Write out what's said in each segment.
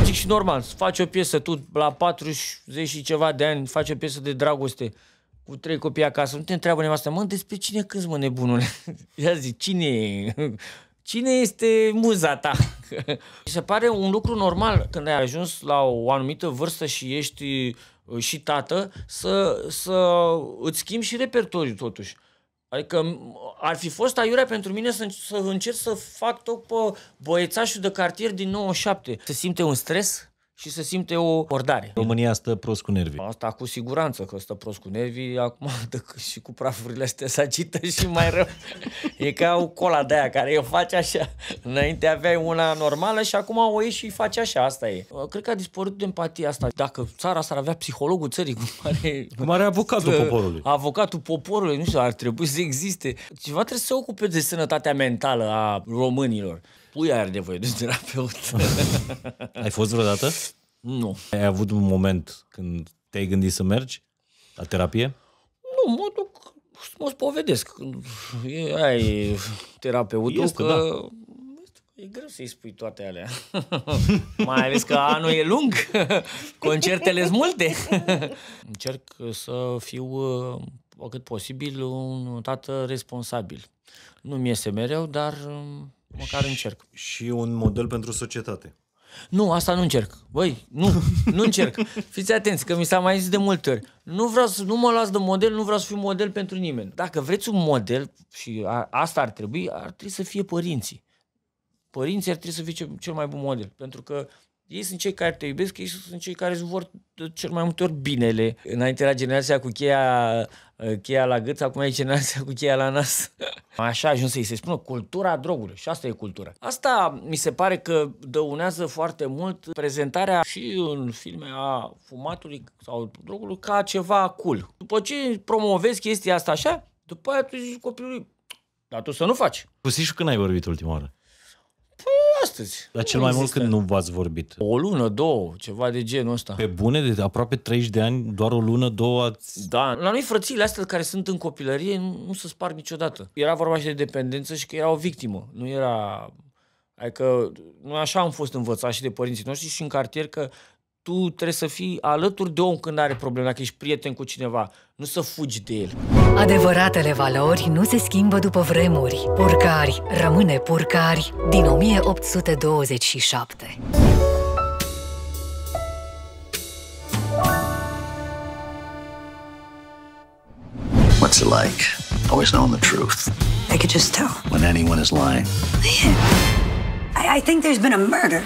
logic și normal. Să faci o piesă, tu la 40 și ceva de ani, faci o piesă de dragoste cu trei copii acasă, nu te întreabă nevastă, mă, despre cine cânti, mă, nebunule? Ia zic cine e? Cine este muza ta? Mi se pare un lucru normal când ai ajuns la o anumită vârstă și ești uh, și tată să, să îți schimbi și repertoriul totuși. Adică ar fi fost aiurea pentru mine să, să încerc să fac tot pe băiețașul de cartier din 97. Se simte un stres și se simte o ordare. România stă prost cu nervii. Asta cu siguranță că stă prost cu nervii, acum și cu prafurile astea se agită și mai rău. e ca o cola de aia care o face așa. Înainte aveai una normală și acum o ieși și face așa, asta e. Ă, cred că a dispărut de empatia asta. Dacă țara asta ar avea psihologul țării, cum are, cum are avocatul ă, poporului. Avocatul poporului, nu știu, ar trebui să existe. Ceva trebuie să se ocupe de sănătatea mentală a românilor puia are nevoie de un terapeut. Ai fost vreodată? Nu. Ai avut un moment când te-ai gândit să mergi la terapie? Nu, mă duc, mă spovedesc. Ai terapeutul este, că... Da. E greu să-i spui toate alea. Mai ales că anul e lung, concertele sunt multe. Încerc să fiu, uh, cât posibil, un tată responsabil. Nu mi iese mereu, dar um, Măcar și, încerc. Și un model pentru societate. Nu, asta nu încerc. Băi, nu, nu încerc. Fiți atenți, că mi s-a mai zis de multe ori. Nu vreau să, nu mă las de model, nu vreau să fiu model pentru nimeni. Dacă vreți un model, și a, asta ar trebui, ar trebui să fie părinții. Părinții ar trebui să fie cel, mai bun model, pentru că ei sunt cei care te iubesc, ei sunt cei care îți vor cel mai multe ori binele. Înainte era generația cu cheia Ă, cheia la gât, acum e generația cu cheia la nas. Așa ajuns să-i se spună cultura drogurilor și asta e cultura. Asta mi se pare că dăunează foarte mult prezentarea și în filme a fumatului sau drogului ca ceva cool. După ce promovezi chestia asta așa, după aia tu zici copilului, dar tu să nu faci. Cu Sișu când ai vorbit ultima oară? Păi astăzi. Dar cel mai mult când nu v-ați vorbit? O lună, două, ceva de genul ăsta. Pe bune, de aproape 30 de ani, doar o lună, două ați... Da, la noi frățiile astea care sunt în copilărie nu se sparg niciodată. Era vorba și de dependență și că era o victimă. Nu era Adică noi așa am fost învățați și de părinții noștri și în cartier că tu trebuie să fii alături de om când are probleme, dacă ești prieten cu cineva, nu să fugi de el. Adevăratele valori nu se schimbă după vremuri. Purcari rămâne Purcari din 1827. What's it like? Always knowing the truth. I could just tell. When anyone is lying. Man, I, I think there's been a murder.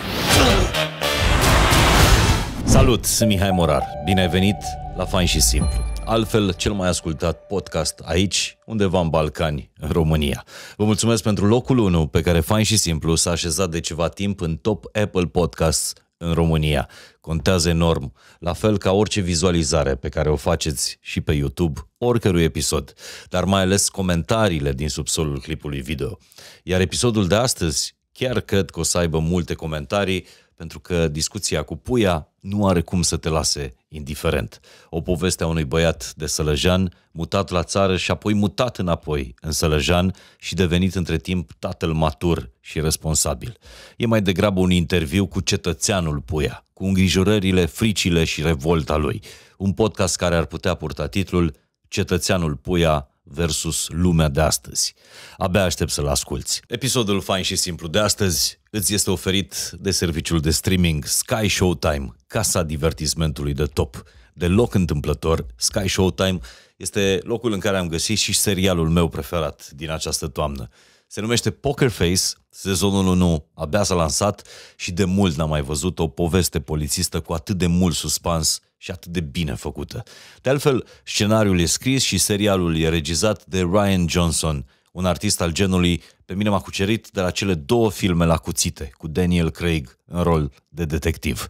Salut, sunt Mihai Morar. Bine ai venit la Fain și Simplu. Altfel, cel mai ascultat podcast aici, undeva în Balcani, în România. Vă mulțumesc pentru locul 1 pe care Fain și Simplu s-a așezat de ceva timp în top Apple Podcasts în România. Contează enorm, la fel ca orice vizualizare pe care o faceți și pe YouTube, oricărui episod, dar mai ales comentariile din subsolul clipului video. Iar episodul de astăzi chiar cred că o să aibă multe comentarii pentru că discuția cu puia nu are cum să te lase indiferent. O poveste a unui băiat de Sălăjan, mutat la țară și apoi mutat înapoi în Sălăjan și devenit între timp tatăl matur și responsabil. E mai degrabă un interviu cu cetățeanul puia, cu îngrijorările, fricile și revolta lui. Un podcast care ar putea purta titlul Cetățeanul puia versus lumea de astăzi. Abia aștept să-l asculți. Episodul fain și simplu de astăzi îți este oferit de serviciul de streaming Sky Showtime, casa divertismentului de top. de loc întâmplător, Sky Showtime este locul în care am găsit și serialul meu preferat din această toamnă. Se numește Poker Face, sezonul 1 abia s-a lansat și de mult n-am mai văzut o poveste polițistă cu atât de mult suspans și atât de bine făcută. De altfel, scenariul e scris și serialul e regizat de Ryan Johnson, un artist al genului pe mine m-a cucerit de la cele două filme la cuțite cu Daniel Craig în rol de detectiv.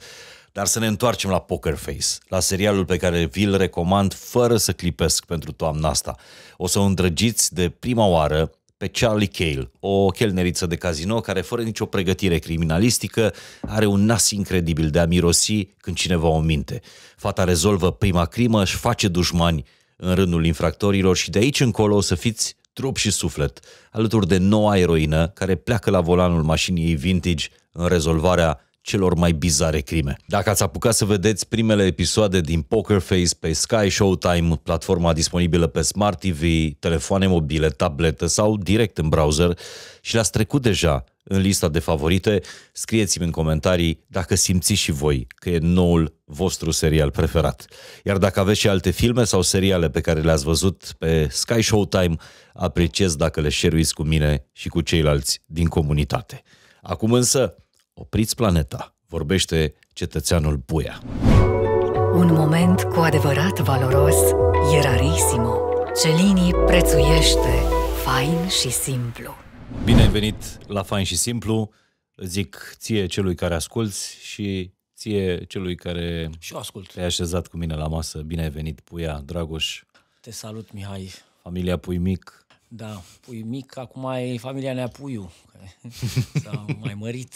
Dar să ne întoarcem la Poker Face, la serialul pe care vi-l recomand fără să clipesc pentru toamna asta. O să o îndrăgiți de prima oară pe Charlie Cale, o chelneriță de casino care, fără nicio pregătire criminalistică, are un nas incredibil de a mirosi când cineva o minte. Fata rezolvă prima crimă, își face dușmani în rândul infractorilor și de aici încolo o să fiți trup și suflet, alături de noua eroină care pleacă la volanul mașinii vintage în rezolvarea celor mai bizare crime. Dacă ați apucat să vedeți primele episoade din Poker Face pe Sky Showtime, platforma disponibilă pe Smart TV, telefoane mobile, tablete sau direct în browser și le-ați trecut deja în lista de favorite, scrieți-mi în comentarii dacă simțiți și voi că e noul vostru serial preferat. Iar dacă aveți și alte filme sau seriale pe care le-ați văzut pe Sky Showtime, apreciez dacă le share cu mine și cu ceilalți din comunitate. Acum însă, Opriți planeta, vorbește cetățeanul Buia. Un moment cu adevărat valoros e rarissimo. Celinii prețuiește fain și simplu. Bine ai venit la Fain și Simplu. Zic ție celui care asculți și ție celui care și eu ascult. te-ai așezat cu mine la masă. Bine ai venit, Puia, Dragoș. Te salut, Mihai. Familia Pui Mic. Da, Pui Mic, acum e familia Neapuiu, s-a mai mărit.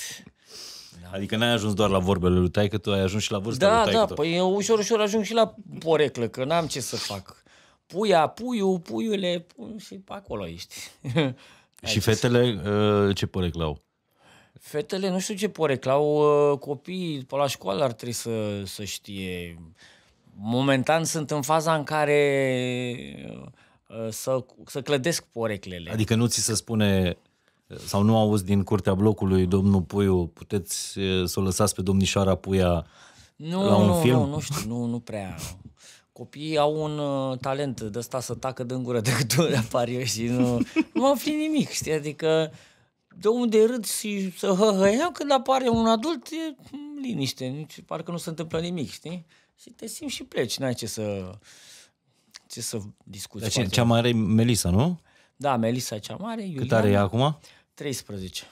Da. Adică n-ai ajuns doar la vorbele lui taică tu ai ajuns și la vârsta da, lui Da, da, păi eu ușor, ușor ajung și la poreclă, că n-am ce să fac. Puia, puiu, puiule, pu- și acolo ești. și fetele uh, ce poreclau? Fetele, nu știu ce poreclau. Uh, copiii pe la școală ar trebui să, să știe. Momentan sunt în faza în care uh, să, să clădesc poreclele. Adică nu ți se spune sau nu auzi din curtea blocului, domnul Puiu, puteți să o lăsați pe domnișoara Puia nu, la un nu, film? Nu, nu știu, nu, nu prea. Copiii au un uh, talent de ăsta să tacă din gură de câte apar eu și nu, nu mă afli nimic, știi? Adică de unde râd și să hăhăia, când apare un adult, e mm, liniște, nici, parcă nu se întâmplă nimic, știi? Și te simți și pleci, n-ai ce să, ce să discuți. Deci cea mare e Melisa, nu? Da, Melisa cea mare, Iuliana. Cât are ea acum? 13.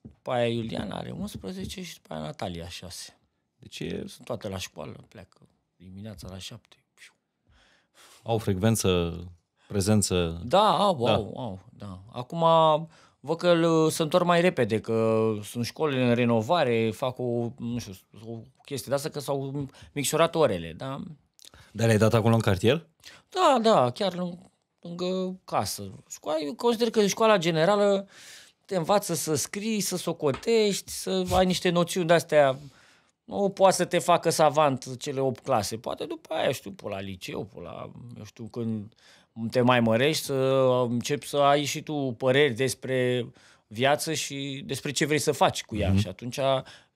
După aia Iulian are 11 și după aia Natalia 6. Deci e... Sunt toate la școală, pleacă dimineața la 7. Au frecvență, prezență... Da, au, da. au, au, da. Acum văd că se întorc mai repede, că sunt școli în renovare, fac o, nu știu, o chestie de asta, că s-au micșorat orele, da? Dar le-ai dat acolo în cartier? Da, da, chiar lângă casă. Eu consider că școala generală te învață să scrii, să socotești, să ai niște noțiuni de-astea. Nu poate să te facă savant cele 8 clase. Poate după aia, știu, pe la liceu, pe la, eu știu, când te mai mărești, să începi să ai și tu păreri despre viață și despre ce vrei să faci cu ea. Mm-hmm. Și atunci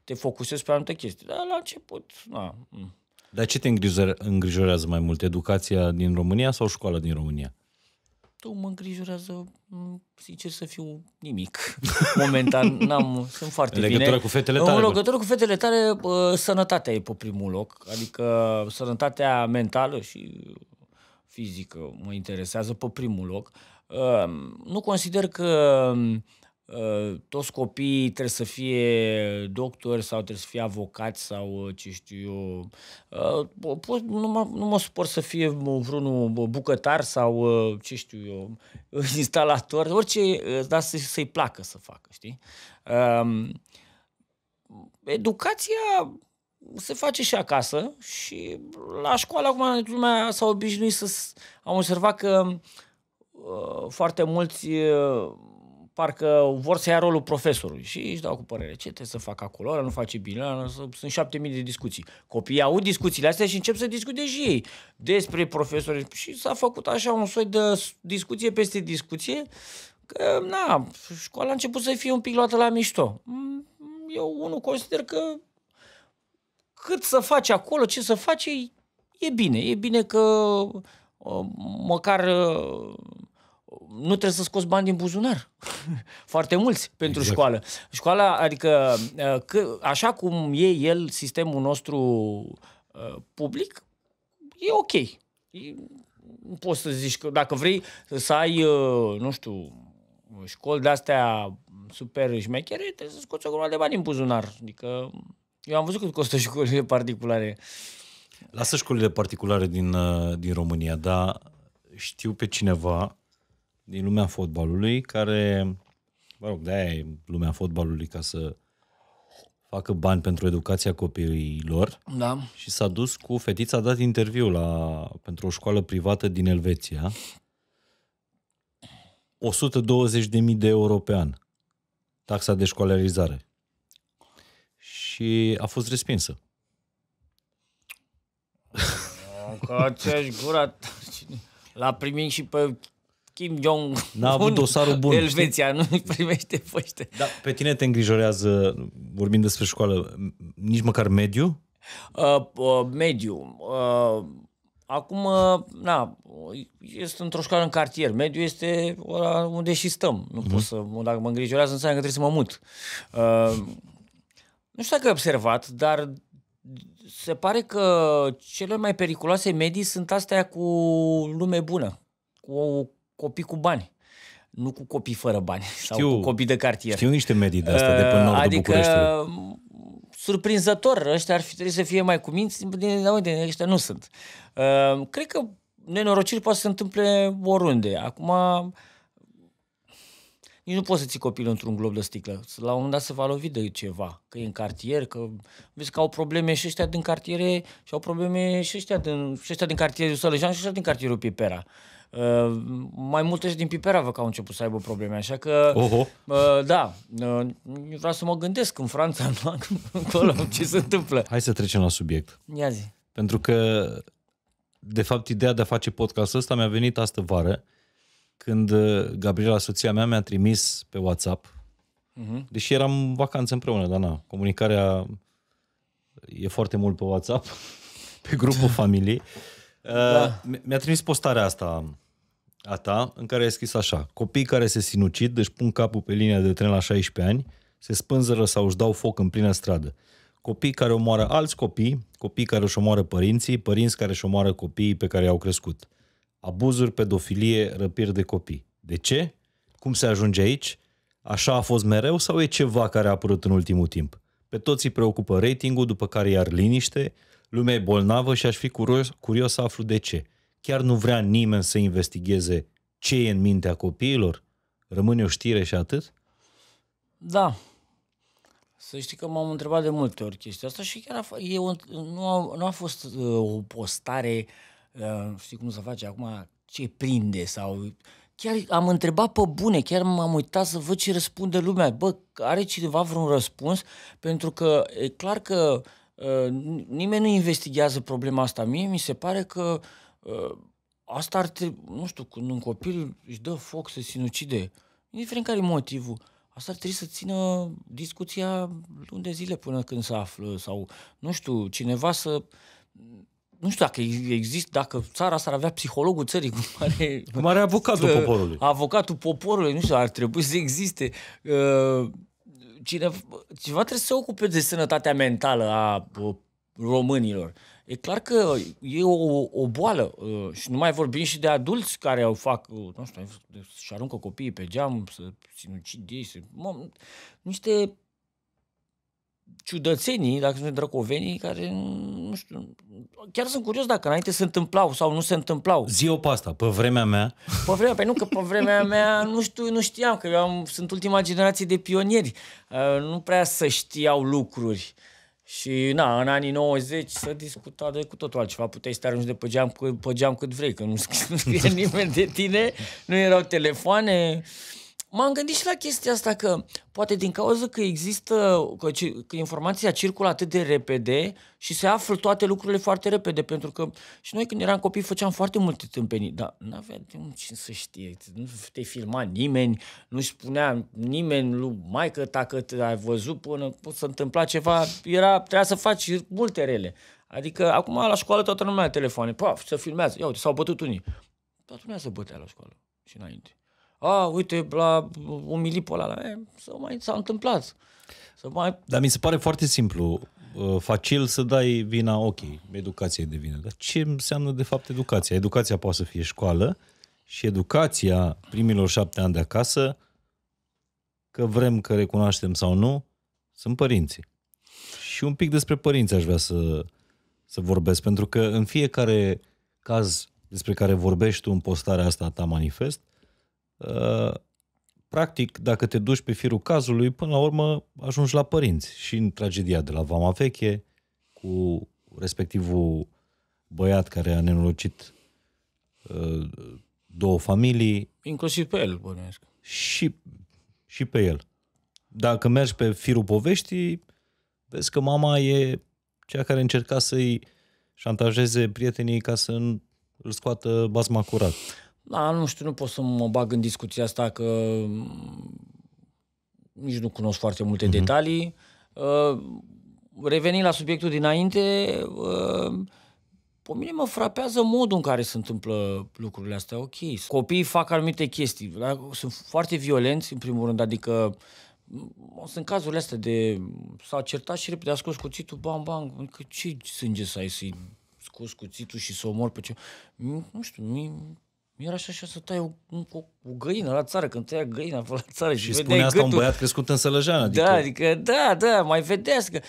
te focusezi pe anumite chestii. Dar la început, na. Mm. Dar ce te îngrijorează mai mult? Educația din România sau școala din România? tău mă îngrijorează, mm, sincer să fiu, nimic. Momentan n-am, sunt foarte legătură bine. legătură cu fetele tale? În legătură cu fetele tale, sănătatea e pe primul loc. Adică sănătatea mentală și fizică mă interesează pe primul loc. Ehm, nu consider că Uh, toți copiii trebuie să fie doctori sau trebuie să fie avocați sau uh, ce știu eu. Uh, nu mă, nu mă suport să fie vreunul bucătar sau ce știu eu, instalator, orice, dar să, să-i placă să facă, știi? Um, educația se face și acasă și la școală acum lumea s-a obișnuit să... Am observat că foarte mulți parcă vor să ia rolul profesorului și își dau cu părere. Ce trebuie să fac acolo? Ăla nu face bine, ăla, sunt șapte mii de discuții. Copiii au discuțiile astea și încep să discute și ei despre profesori. Și s-a făcut așa un soi de discuție peste discuție, că, na, școala a început să fie un pic luată la mișto. Mm, eu, unul, consider că cât să faci acolo, ce să faci, e bine. E bine că uh, măcar uh, nu trebuie să scoți bani din buzunar. Foarte mulți pentru exact. școală. Școala, adică, uh, că, așa cum e el, sistemul nostru uh, public, e ok. E, nu poți să zici că dacă vrei să ai, uh, nu știu, școli de-astea super șmechere, trebuie să scoți o grămadă de bani din buzunar. Adică, eu am văzut cât costă școlile particulare. Lasă școlile particulare din, din România, dar știu pe cineva din lumea fotbalului, care, mă rog, de-aia e lumea fotbalului ca să facă bani pentru educația copiilor da. și s-a dus cu fetița, a dat interviu la, pentru o școală privată din Elveția, 120.000 de euro pe an, taxa de școlarizare. Și a fost respinsă. Că aceeași gura... L-a primit și pe Kim Jong N-a avut dosarul bun. Elveția nu nu primește poște. Da, pe tine te îngrijorează, vorbind despre școală, nici măcar mediu? Uh, uh, mediu. Uh, acum, uh, na, este într-o școală în cartier. Mediu este ora unde și stăm. Nu uh-huh. pot să, dacă mă îngrijorează, înseamnă că trebuie să mă mut. Uh, nu știu dacă ai observat, dar se pare că cele mai periculoase medii sunt astea cu lume bună, cu copii cu bani nu cu copii fără bani știu, sau cu copii de cartier. Știu niște medii de asta, de pe nordul adică, Bucureștiului. surprinzător, ăștia ar fi trebuit să fie mai cuminți, din unde ăștia nu sunt. Uh, cred că nenorociri poate să se întâmple oriunde. Acum, nici nu poți să ții copilul într-un glob de sticlă. La un moment dat se va lovi de ceva, că e în cartier, că vezi că au probleme și ăștia din cartiere și au probleme și ăștia din, și ăștia din cartierul Sălăjan și ăștia din cartierul Pipera. Uh, mai multe și din Piperava că au început să aibă probleme, așa că... Oho. Uh, da, uh, vreau să mă gândesc în Franța, în, acolo, ce se întâmplă. Hai să trecem la subiect. Ia zi. Pentru că, de fapt, ideea de a face podcastul ăsta mi-a venit astă vară, când uh, Gabriela, soția mea, mi-a trimis pe WhatsApp, uh-huh. deși eram vacanță împreună, dar na, comunicarea e foarte mult pe WhatsApp, pe grupul familiei, da. Uh, mi-a trimis postarea asta a ta, în care ai scris așa. Copii care se sinucid, își pun capul pe linia de tren la 16 ani, se spânzără sau își dau foc în plină stradă. Copii care omoară alți copii, copii care își omoară părinții, părinți care își omoară copiii pe care i-au crescut. Abuzuri, pedofilie, răpiri de copii. De ce? Cum se ajunge aici? Așa a fost mereu sau e ceva care a apărut în ultimul timp? Pe toți îi preocupă ratingul, după care iar liniște, lumea e bolnavă și aș fi curios, curios să aflu de ce. Chiar nu vrea nimeni să investigheze ce e în mintea copiilor? Rămâne o știre și atât? Da. Să știi că m-am întrebat de multe ori chestia asta și chiar a, e un, nu, a, nu a fost uh, o postare, uh, știi cum se face acum, ce prinde sau... Chiar am întrebat pe bune, chiar m-am uitat să văd ce răspunde lumea. Bă, are cineva vreun răspuns? Pentru că e clar că uh, Ă, nimeni nu investigează problema asta. Mie mi se pare că ă, asta ar trebui, nu știu, când un copil își dă foc să sinucide, indiferent care e motivul, asta ar trebui să țină discuția luni de zile până când se află sau, nu știu, cineva să nu știu dacă există, dacă țara asta ar avea psihologul țării, cum are, cum are avocatul poporului. Avocatul poporului, nu știu, ar trebui să existe. Uh, cine, ceva trebuie să se ocupe de sănătatea mentală a românilor. E clar că e o, o boală uh, și nu mai vorbim și de adulți care au fac, uh, nu știu, și aruncă copiii pe geam, să sinucid ei, să, mă, niște ciudățenii, dacă sunt drăcovenii, care, nu știu, chiar sunt curios dacă înainte se întâmplau sau nu se întâmplau. Zi-o pe asta, pe vremea mea. Pe vremea, pe păi nu, că pe vremea mea nu știu, nu știam, că eu am, sunt ultima generație de pionieri. Uh, nu prea să știau lucruri. Și, na, în anii 90 să discuta de cu totul altceva. Puteai să te arunci de pe geam, pe geam cât vrei, că nu scrie nimeni de tine, nu erau telefoane. Uh, M-am gândit și la chestia asta că poate din cauza că există, că, că informația circulă atât de repede și se află toate lucrurile foarte repede, pentru că și noi când eram copii făceam foarte multe tâmpenii, dar nu aveam cine să știe, nu te filma nimeni, nu spunea nimeni lui maică ta că ai văzut până poți să întâmpla ceva, era, trebuia să faci multe rele. Adică acum la școală toată lumea are telefoane, paf, să filmează, ia uite, s-au bătut unii. Toată lumea se bătea la școală și înainte a, uite, la un pe ăla, e, eh, s-a mai s-a întâmplat. S-a mai... Dar mi se pare foarte simplu, uh, facil să dai vina, ok, educația e de vină. Dar ce înseamnă de fapt educația? Educația poate să fie școală și educația primilor șapte ani de acasă, că vrem că recunoaștem sau nu, sunt părinții. Și un pic despre părinți aș vrea să, să vorbesc, pentru că în fiecare caz despre care vorbești tu în postarea asta ta manifest, uh, Uh, practic, dacă te duci pe firul cazului, până la urmă ajungi la părinți. Și în tragedia de la Vama Veche, cu respectivul băiat care a nenorocit uh, două familii. Inclusiv pe el, bănuiesc. Și, și pe el. Dacă mergi pe firul poveștii, vezi că mama e cea care încerca să-i șantajeze prietenii ca să îl scoată basma curat. Da, nu știu, nu pot să mă bag în discuția asta că mm, nici nu cunosc foarte multe mm-hmm. detalii. Uh, revenind la subiectul dinainte, uh, pe mine mă frapează modul în care se întâmplă lucrurile astea. Ok, copiii fac anumite chestii, dar sunt foarte violenți, în primul rând, adică mm, sunt cazurile astea de s-au certat și repede a scos cuțitul, bam, bam, ce sânge să ai să-i scos cuțitul și să omor pe ce... Nu știu, mi-era așa așa să tai o, o, o găină la țară, când tăia găina la țară. Și, și spunea asta gâtul. un băiat crescut în Sălăjean. Da, adică... Da, adică, da, da, mai vedeți că...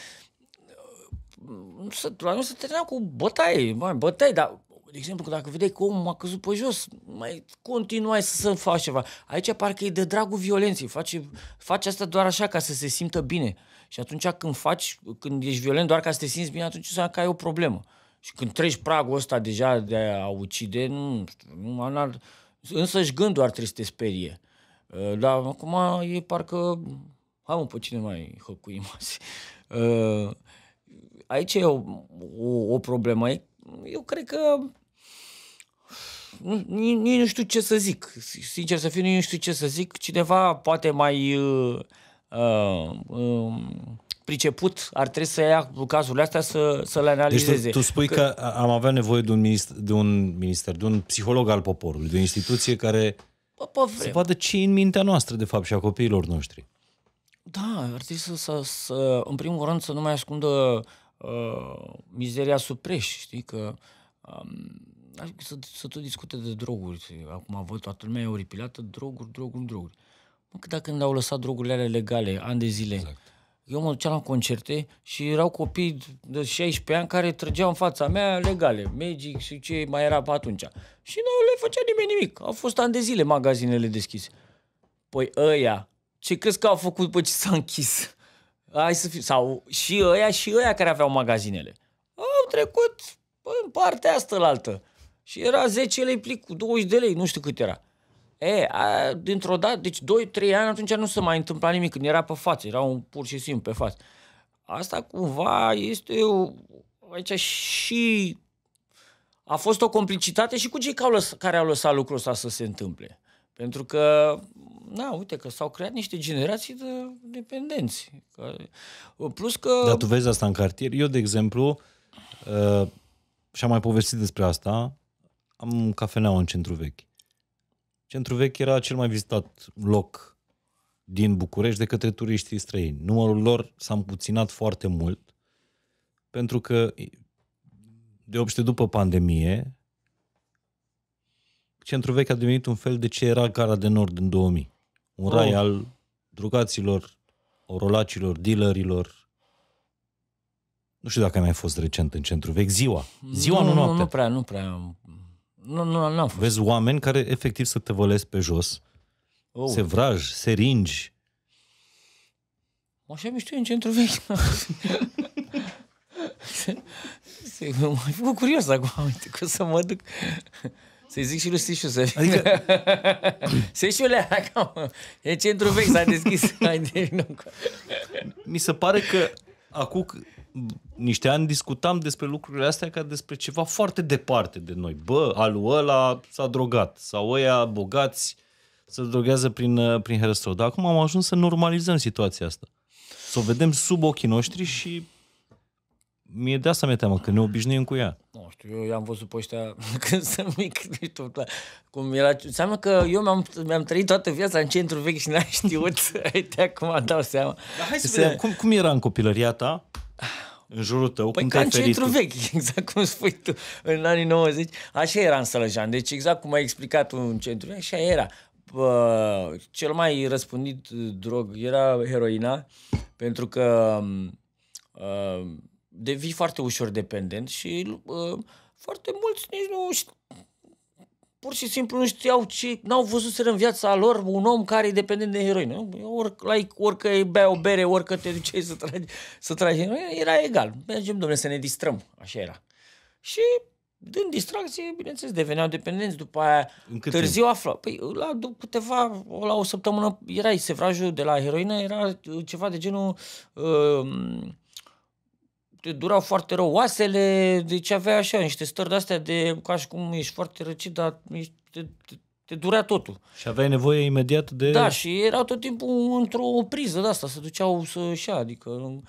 Nu se, noi se termina cu bătaie, mai bătaie, dar de exemplu, că dacă vedeai că omul a căzut pe jos, mai continuai să se faci ceva. Aici parcă e de dragul violenței, face, face asta doar așa ca să se simtă bine. Și atunci când faci, când ești violent doar ca să te simți bine, atunci înseamnă că ai o problemă. Și când treci pragul ăsta deja de a ucide, nu știu, nu, și gândul ar trebui să te sperie. Uh, dar acum e parcă, hai mă, pe cine mai hăcuim azi? Uh, aici e o, o, o problemă. Eu cred că nici nu știu ce să zic. Sincer să fiu, nici nu știu ce să zic. Cineva poate mai... Uh, Uh, um, priceput ar trebui să ia cazurile astea să, să le analizeze. Deci tu, tu spui că, că am avea nevoie de un, minister, de un minister, de un psiholog al poporului, de o instituție care Bă, să vadă ce în mintea noastră, de fapt, și a copiilor noștri. Da, ar trebui să, să, să în primul rând, să nu mai ascundă uh, mizeria supreș, știi, că um, să, să tot discute de droguri. Acum văd toată lumea e oripilată, droguri, droguri, droguri. Mă, că când au lăsat drogurile alea legale, ani de zile, exact. eu mă duceam la concerte și erau copii de 16 ani care trăgeau în fața mea legale, Magic și ce mai era pe atunci. Și nu le făcea nimeni nimic. Au fost ani de zile magazinele deschise. Păi ăia, ce crezi că au făcut după ce s-a închis? Hai să fiu. Sau și ăia și ăia care aveau magazinele. Au trecut în partea asta la altă. Și era 10 lei cu 20 de lei, nu știu cât era. E, a, dintr-o dată, deci 2-3 ani atunci nu se mai întâmpla nimic, când era pe față, era un pur și simplu pe față. Asta cumva este o, aici și a fost o complicitate și cu cei care au lăsat, care au lăsat lucrul ăsta să se întâmple. Pentru că, na, uite că s-au creat niște generații de dependenți. Plus că... Dar tu vezi asta în cartier? Eu, de exemplu, uh, și-am mai povestit despre asta, am cafeneaua în centru vechi. Centru vechi era cel mai vizitat loc din București de către turiștii străini. Numărul lor s-a împuținat foarte mult pentru că de obște după pandemie Centru vechi a devenit un fel de ce era Gara de Nord în 2000. Un oh. rai al drugaților, orolacilor, dealerilor, nu știu dacă ai mai fost recent în centru vechi. Ziua. Ziua, nu, nu noaptea. Nu prea, nu prea nu, nu, nu am fost. Vezi oameni care efectiv să te vălesc pe jos, oh. se vraj, se ringi. Așa mișto în centru vechi. se, se, m curios acum, uite, că să mă duc. Să-i zic și lui Sișu să adică... Sișule, e centru vechi, s-a deschis. Hai de Mi se pare că acum niște ani discutam despre lucrurile astea ca despre ceva foarte departe de noi. Bă, alu ăla s-a drogat sau ăia bogați se drogează prin, uh, prin herăstrău. Dar acum am ajuns să normalizăm situația asta. Să o vedem sub ochii noștri și mie de asta mi-e teamă, că ne obișnuim cu ea. Nu știu, eu i-am văzut pe ăștia când sunt mic, nu știu cum era. Înseamnă că eu mi-am, mi-am trăit toată viața în centru vechi și n-am știut. Uite, acum dau seama. Dar hai să să vedem, cum, cum era în copilăria ta? în jurul tău, păi cum te-ai ferit centru tu? vechi, exact cum spui tu, în anii 90, așa era în Sălăjan. Deci exact cum ai explicat un centru așa era. Bă, cel mai răspândit drog era heroina, pentru că uh, devii foarte ușor dependent și uh, foarte mulți nici nu pur și simplu nu știau ce, n-au văzut să în viața lor un om care e dependent de heroină. Or, like, orică bea o bere, orică te duceai să tragi, să tragi era egal. Mergem, domnule, să ne distrăm. Așa era. Și din distracție, bineînțeles, deveneau dependenți după aia. În cât târziu timp? Păi la câteva, la o săptămână, erai sevrajul de la heroină, era ceva de genul... Uh, durau foarte rău oasele, deci avea așa niște stări de-astea de ca și cum ești foarte răcit, dar ești, te, te, te durea totul. Și aveai nevoie imediat de... Da, și erau tot timpul într-o priză de asta, se duceau să și adică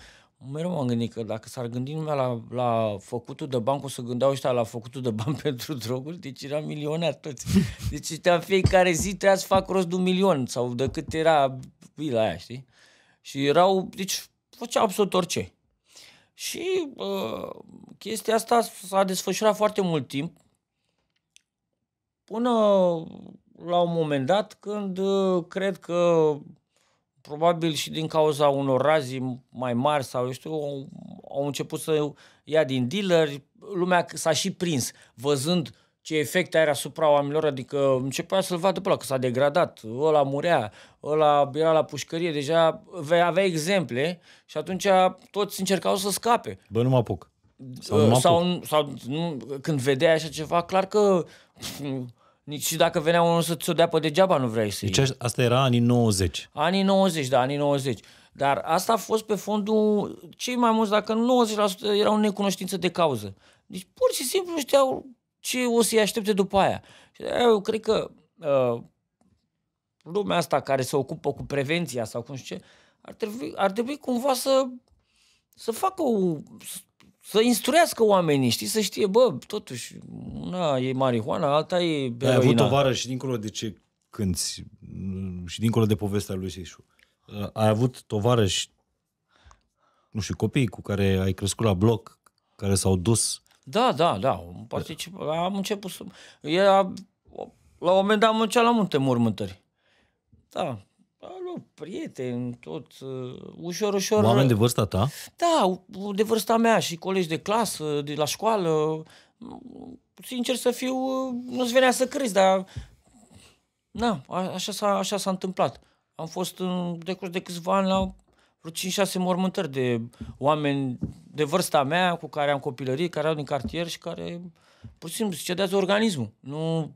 mereu m-am gândit că dacă s-ar gândi lumea la, la făcutul de bani, cum să gândeau ăștia la făcutul de bani pentru droguri, deci eram milionar toți. Deci te fiecare zi trebuia să fac rost de un milion sau de cât era bila aia, știi? Și erau, deci făceau absolut orice. Și uh, chestia asta s-a desfășurat foarte mult timp, până la un moment dat când uh, cred că probabil și din cauza unor razii mai mari sau eu știu, au, început să ia din dealer lumea s-a și prins văzând ce efect are asupra oamenilor, adică începea să-l vadă pe ăla, că s-a degradat, ăla murea, ăla era la pușcărie, deja avea exemple și atunci toți încercau să scape. Bă, nu mă apuc. Sau, nu mă sau, apuc. sau nu, când vedea așa ceva, clar că nici și dacă venea unul să ți-o dea pe degeaba, nu vrei să Deci asta era anii 90. Anii 90, da, anii 90. Dar asta a fost pe fondul, cei mai mulți, dacă 90% erau necunoștință de cauză. Deci pur și simplu știau ce o să-i aștepte după aia? Și eu cred că uh, lumea asta care se ocupă cu prevenția sau cum știu ce, ar trebui, ar trebui cumva să, să facă o, să instruiască oamenii, știi, să știe, bă, totuși, una e marihuana, alta e Ai avut o vară și dincolo de ce cânti și dincolo de povestea lui Sișu. Uh, ai avut tovarăși, nu știu, copii cu care ai crescut la bloc, care s-au dus da, da, da. Am, particip... da. am început să... Era... La un moment dat am început la multe mormântări. Da, alu, prieteni, tot, uh, ușor, ușor. Oameni de vârsta ta? Da, de vârsta mea și colegi de clasă, de la școală. Sincer să fiu, nu-ți venea să crezi, dar... Da, așa s-a, așa s-a întâmplat. Am fost în decurs de câțiva ani la vreo 5-6 mormântări de oameni de vârsta mea, cu care am copilărie, care au din cartier și care pur și simplu se cedează organismul. Nu,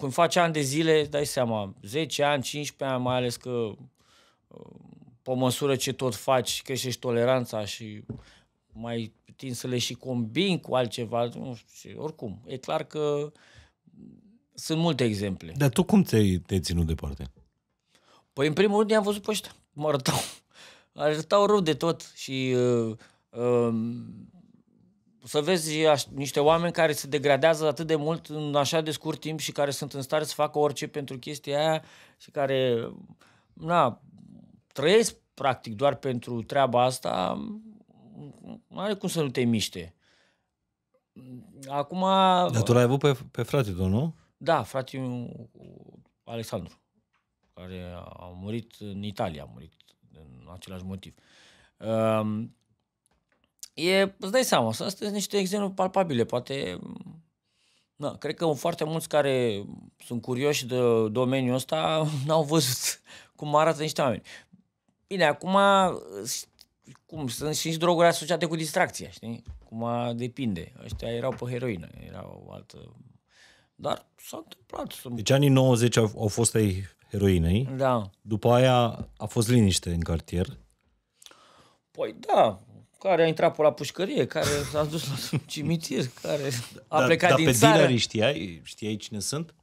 când faci ani de zile, dai seama, 10 ani, 15 ani, mai ales că uh, pe măsură ce tot faci, creștești toleranța și mai tin să le și combin cu altceva, nu știu, oricum. E clar că sunt multe exemple. Dar tu cum te-ai te ținut departe? Păi, în primul rând, i-am văzut pe ăștia. Mă arătau arătau rău de tot și uh, uh, să vezi niște oameni care se degradează atât de mult în așa de scurt timp și care sunt în stare să facă orice pentru chestia aia și care, na, trăiesc practic doar pentru treaba asta, nu are cum să nu te miște. Acum... Dar tu l-ai avut pe, pe frate tău, nu? Da, frate Alexandru, care a murit în Italia, a murit același motiv. Uh, e, îți dai seama, sunt niște exemple palpabile, poate... Na, cred că foarte mulți care sunt curioși de domeniul ăsta n-au văzut cum arată niște oameni. Bine, acum, cum, sunt și droguri asociate cu distracția, știi? Cum depinde. Ăștia erau pe heroină, erau altă... Dar s-a întâmplat. Deci anii 90 au, au fost ai heroinei. Da. După aia a fost liniște în cartier. Păi da, care a intrat pe la pușcărie, care s-a dus la cimitir, care a da, plecat da, din țară. Dar pe știai? Știai cine sunt?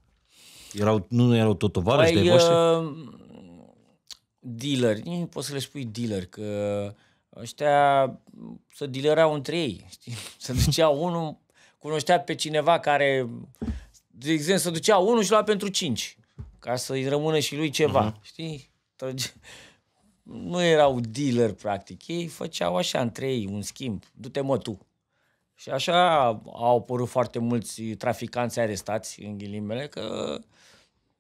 Erau, nu erau tot tovarăși păi, de voștri? Uh, dealer. nu poți să le spui dealer, că ăștia să dealerau între ei, știi? Să ducea unul, cunoștea pe cineva care, de exemplu, să ducea unul și lua pentru cinci ca să-i rămână și lui ceva, uh-huh. știi? Trăge... Nu erau dealer, practic. Ei făceau așa între ei un schimb. Du-te mă tu. Și așa au apărut foarte mulți traficanți arestați, în ghilimele, că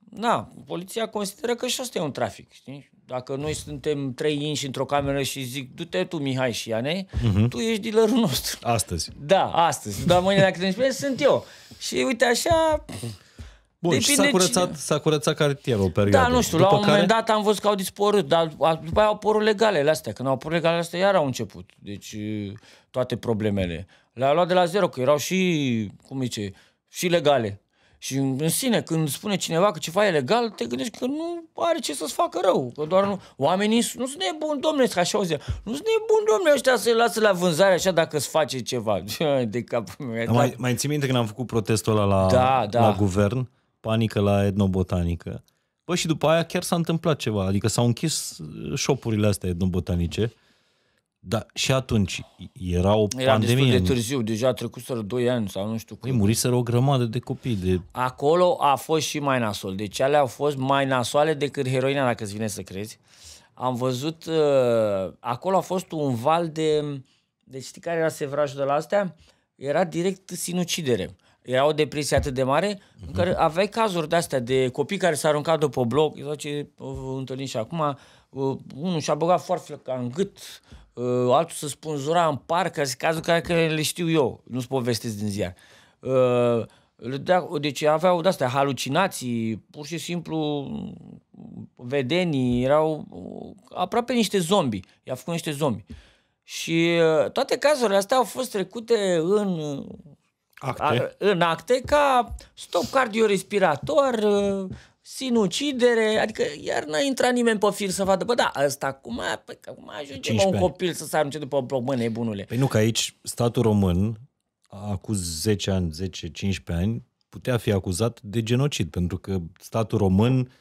na, poliția consideră că și asta e un trafic, știi? Dacă noi suntem trei inși într-o cameră și zic, du-te tu, Mihai și Iane, uh-huh. tu ești dealerul nostru. Astăzi. Da, astăzi. Dar mâine, dacă te sunt eu. Și uite așa, Bun, Depinde și s-a curățat, cine... s-a curățat cartierul o perioadă. Da, nu știu, după la un care... moment dat am văzut că au dispărut, dar după aia au apărut la astea. Când au apărut legale, astea, iar au început. Deci toate problemele. Le-a luat de la zero, că erau și, cum zice, și legale. Și în sine, când spune cineva că ceva e legal, te gândești că nu are ce să-ți facă rău. Că doar nu, oamenii nu sunt nebuni, domnule, că așa auzea. Nu sunt nebuni, domnule, ăștia să-i lasă la vânzare așa dacă îți face ceva. De cap, da, Mai, mai ții minte când am făcut protestul ăla la, da, da. la guvern? panică la etnobotanică. Bă, și după aia chiar s-a întâmplat ceva, adică s-au închis șopurile uh, astea etnobotanice. Da, și atunci era o era pandemie. Era de târziu, deja trecuseră 2 ani sau nu știu cum. Ei, păi, muriseră o grămadă de copii. De... Acolo a fost și mai nasol. Deci alea au fost mai nasoale decât heroina, dacă îți vine să crezi. Am văzut, uh, acolo a fost un val de, deci știi care era sevrajul de la astea? Era direct sinucidere era o depresie atât de mare, în care mhm. aveai cazuri de-astea de copii care s-au aruncat după bloc, eu ce întâlnim și acum, unul și-a băgat ca în gât, altul să spunzura în parc, sunt cazuri care le știu eu, nu-ți povestesc din ziar. Deci aveau de-astea halucinații, pur și simplu vedenii, erau aproape niște zombi, i-a făcut niște zombi. Și toate cazurile astea au fost trecute în acte. A, în acte ca stop cardiorespirator, uh, sinucidere, adică iar n-a intrat nimeni pe fir să vadă, bă, da, ăsta, cum, a, păi, cum ajunge un copil să se arunce după o nebunule? Păi nu, că aici statul român, acum 10 ani, 10-15 ani, putea fi acuzat de genocid, pentru că statul român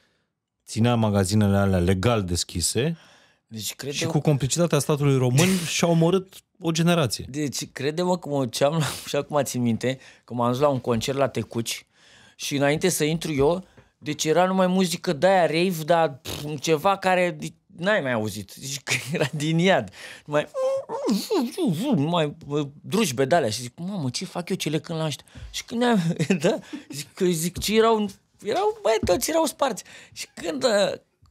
ținea magazinele alea legal deschise deci, cred și eu... cu complicitatea statului român și-au omorât o generație. Deci, crede-mă că mă ceam, și acum țin minte, că m-am dus la un concert la Tecuci și înainte să intru eu, deci era numai muzică de-aia rave, dar pf, ceva care n-ai mai auzit. Zici că era din iad. Mai mai druși bedalea și zic, mamă, ce fac eu, ce le cânt la ăștia? Și când am, da, zic, zic, ce erau, erau, băi, toți erau sparți. Și când,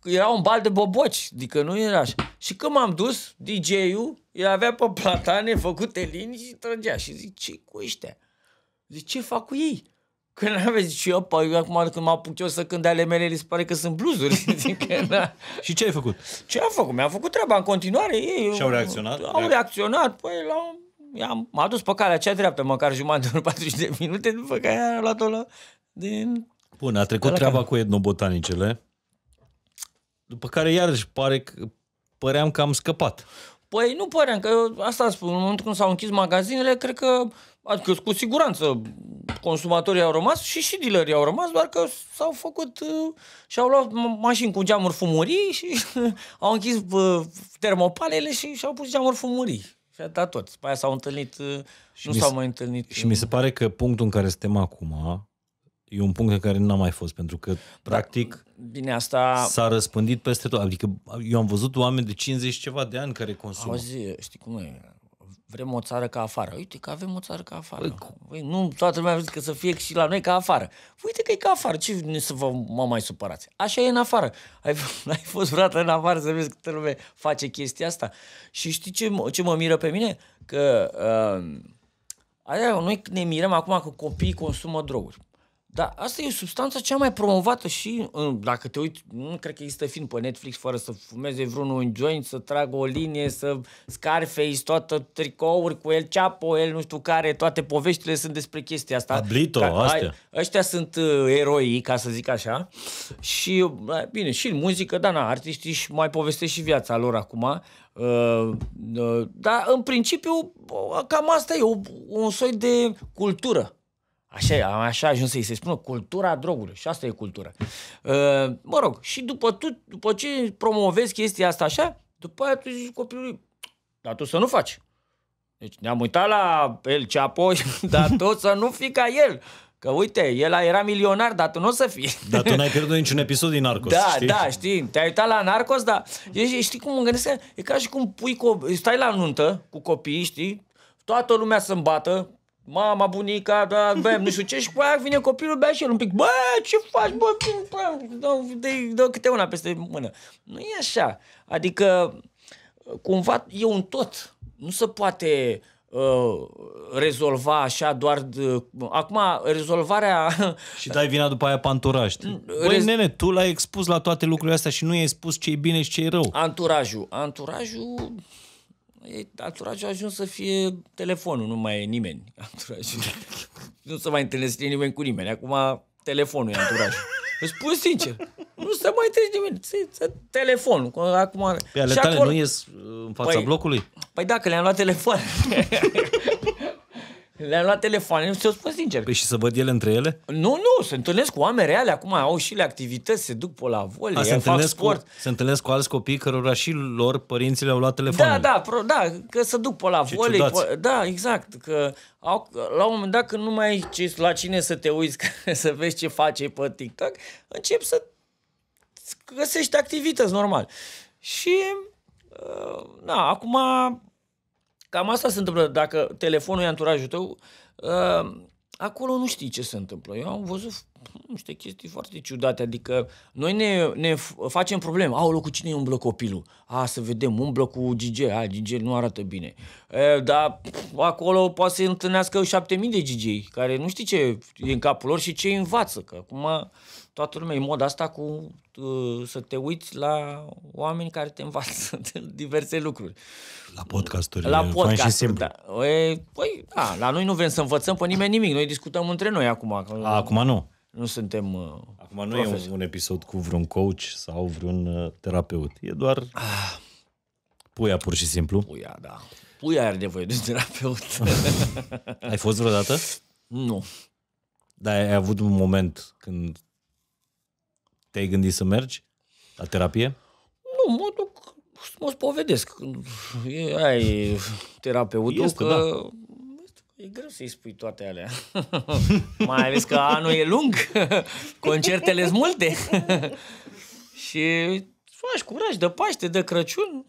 era un bal de boboci, adică nu era așa. Și când m-am dus, DJ-ul el avea pe platane făcute linii și trăgea. Și zic, ce cu ăștia? Zic, ce fac cu ei? Că n-aveți și eu, păi, acum când m-am apuc eu să când ale mele, li se pare că sunt bluzuri. Zic, că da. și ce ai făcut? Ce am făcut? Mi-am făcut treaba în continuare. Ei, și au reacționat? Au reacționat. Păi, la un am, m-a dus pe calea cea dreaptă, măcar jumătate de 40 de minute, după care a luat-o la, din... Bun, a trecut treaba cu etnobotanicele. După care iarăși pare că păream că am scăpat. Păi nu păream, că asta spun, în momentul când s-au închis magazinele, cred că, adică cu siguranță consumatorii au rămas și și dealerii au rămas, doar că s-au făcut uh, și au luat mașini cu geamuri fumurii și au închis uh, termopalele și și-au pus geamuri fumurii. Și atâta tot. După aia s-au întâlnit, uh, și nu s-au mai întâlnit. Și mi se pare că punctul în care suntem acum, e un punct în care n-a mai fost, pentru că, da, practic, Bine, asta... s-a răspândit peste tot. Adică eu am văzut oameni de 50 ceva de ani care consumă. Auzi, știi cum e? Vrem o țară ca afară. Uite că avem o țară ca afară. Păi, păi nu toată lumea a că să fie și la noi ca afară. Uite că e ca afară. Ce ne să vă mă mai supărați? Așa e în afară. Ai, ai fost vreodată în afară să vezi câtă lume face chestia asta. Și știi ce, ce mă miră pe mine? Că... Uh, Aia, noi ne mirăm acum că copiii consumă droguri. Da, asta e substanța cea mai promovată și, uh, dacă te uiți, nu cred că există film pe Netflix fără să fumeze vreunul un joint, să tragă o linie, să Scarface, toată tricouri cu El ceapă, el nu știu care, toate poveștile sunt despre chestia asta. Ablito, ca, astea. ăștia sunt uh, eroi, eroii, ca să zic așa. Și, uh, bine, și în muzică, da, na, artiștii și mai povestesc și viața lor acum. Uh, uh, dar, în principiu, cam asta e, o, un soi de cultură Așa, am așa ajuns să-i se spună cultura drogurilor. Și asta e cultura. Ă, mă rog, și după, tu, după ce promovezi chestia asta așa, după aia tu zici copilului, dar tu să nu faci. Deci ne-am uitat la El ce apoi, dar tot să nu fii ca el. Că uite, el era milionar, dar tu nu o să fii. Dar tu n-ai pierdut niciun episod din Narcos, Da, știi? da, știi. Te-ai uitat la Narcos, dar ești, știi cum mă gândesc? E ca și cum pui co- stai la nuntă cu copiii, știi? Toată lumea să-mi bată, mama, bunica, da, bem, nu știu ce, și aia vine copilul, bea și el un pic, bă, ce faci, bă, bă, dă, dă, dă câte una peste mână. Nu e așa, adică cumva e un tot, nu se poate uh, rezolva așa doar... De... Acum, rezolvarea... Și dai vina după aia pe anturaj. Rez... Băi, nene, tu l-ai expus la toate lucrurile astea și nu i-ai spus ce e bine și ce e rău. Anturajul. Anturajul Anturajul a ajuns să fie telefonul, nu mai e nimeni. Anturajul. nu se mai întâlnesc nimeni cu nimeni. Acum telefonul e anturaj. Îți spun sincer. Nu se mai întâlnește nimeni. Se, se, telefonul. Acum, Pe păi ale tale acolo... nu ies uh, în fața păi, blocului? Păi că le-am luat telefon. Le-am luat telefoane, nu ți-o spun sincer. Păi și să văd ele între ele? Nu, nu, se întâlnesc cu oameni reale, acum au și le activități, se duc pe la vole, A, se fac sport. Cu, se întâlnesc cu alți copii cărora și lor părinții le-au luat telefoane. Da, da, pro, da, că se duc pe la ce vole. da, exact, că au, la un moment dat când nu mai ai la cine să te uiți, că, să vezi ce face pe TikTok, încep să găsești activități normal. Și, uh, da, acum Cam asta se întâmplă dacă telefonul e anturajul tău. Ă, acolo nu știi ce se întâmplă. Eu am văzut niște chestii foarte ciudate. Adică noi ne, ne facem probleme. Au cu cine umblă copilul? A, să vedem, umblă cu Gigi. A, Gigi nu arată bine. E, ă, dar acolo poate să întâlnească mii de Gigi, care nu știi ce e în capul lor și ce învață. Că acum toată lumea e mod asta cu uh, să te uiți la oameni care te învață diverse lucruri. La podcasturi. La podcast, și simplu. Da. E, păi, păi, da, la noi nu vrem să învățăm pe nimeni nimic. Noi discutăm între noi acum. A, acum nu. Nu suntem uh, Acum nu profesor. e un, un episod cu vreun coach sau vreun uh, terapeut. E doar ah. puia pur și simplu. Puia, da. Puia are nevoie de terapeut. Ai fost vreodată? Nu. Dar ai avut un moment când te-ai gândit să mergi la terapie? Nu, mă duc mă spovedesc. E, ai terapeutul este, că... Da. E greu să-i spui toate alea. Mai ales că anul e lung, concertele sunt multe. și faci curaj de Paște, de Crăciun,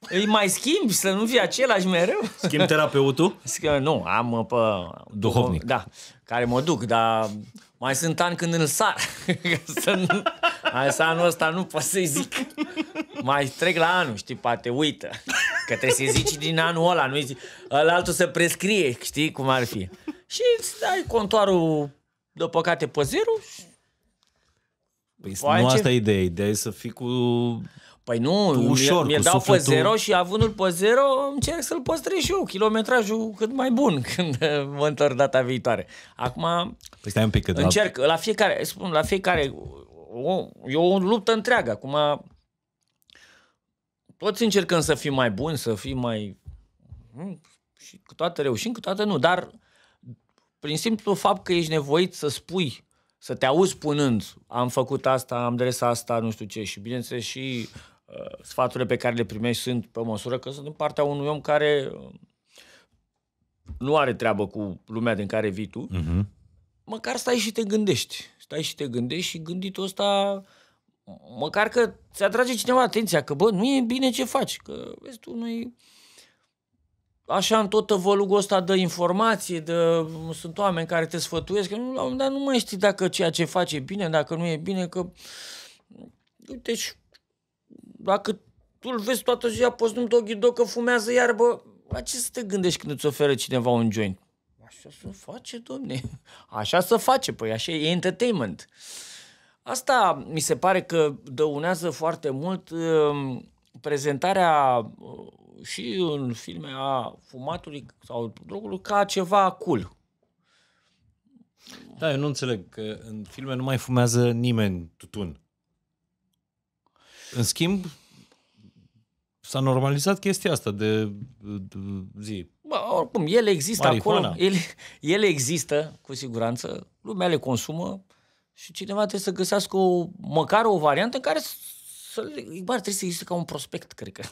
îi mai schimbi să nu fie același mereu? Schimb terapeutul? Nu, am uh, pe... Duhovnic. Da, care mă duc, dar mai sunt ani când îl sar. să nu... Asta anul ăsta nu pot să-i zic. Mai trec la anul, știi, poate uită. Că trebuie să-i zici din anul ăla, nu-i zici. Ăla altul să prescrie, știi, cum ar fi. Și îți dai contoarul, de păcate, pe zero și Păi nu asta e ideea, ideea e să fii cu Păi nu, ușor, mi-e dau sufletul... pe zero și avândul pe zero încerc să-l păstrez și eu, kilometrajul cât mai bun când mă întorc data viitoare. Acum păi stai un pic, încerc, la... la fiecare, spun, la fiecare, o, e o luptă întreagă. Acum toți încercăm să fim mai buni, să fim mai... Hmm, și cu toate reușim, toate nu, dar prin simplu fapt că ești nevoit să spui să te auzi spunând, am făcut asta, am dres asta, nu știu ce, și bineînțeles și Uh, sfaturile pe care le primești sunt pe măsură că sunt din partea unui om care uh, nu are treabă cu lumea din care vii tu, uh-huh. măcar stai și te gândești. Stai și te gândești și gânditul ăsta, măcar că ți atrage cineva atenția, că bă, nu e bine ce faci, că vezi tu, noi așa în tot tăvălugul ăsta de informație, de, sunt oameni care te sfătuiesc, că nu, la un moment dat nu mai știi dacă ceea ce faci e bine, dacă nu e bine, că uite și dacă tu îl vezi toată ziua nu-mi dă dog că fumează iarbă, la ce să te gândești când îți oferă cineva un joint? Așa se face, domne. Așa se face, păi așa e entertainment. Asta mi se pare că dăunează foarte mult um, prezentarea uh, și în filme a fumatului sau drogului ca ceva cool. Da, eu nu înțeleg că în filme nu mai fumează nimeni tutun. În schimb, s-a normalizat chestia asta de, de zi. Bă, oricum, ele există Marihuana. acolo, ele, ele există, cu siguranță, lumea le consumă și cineva trebuie să găsească o, măcar o variantă în care să le, bar, trebuie să existe ca un prospect, cred că.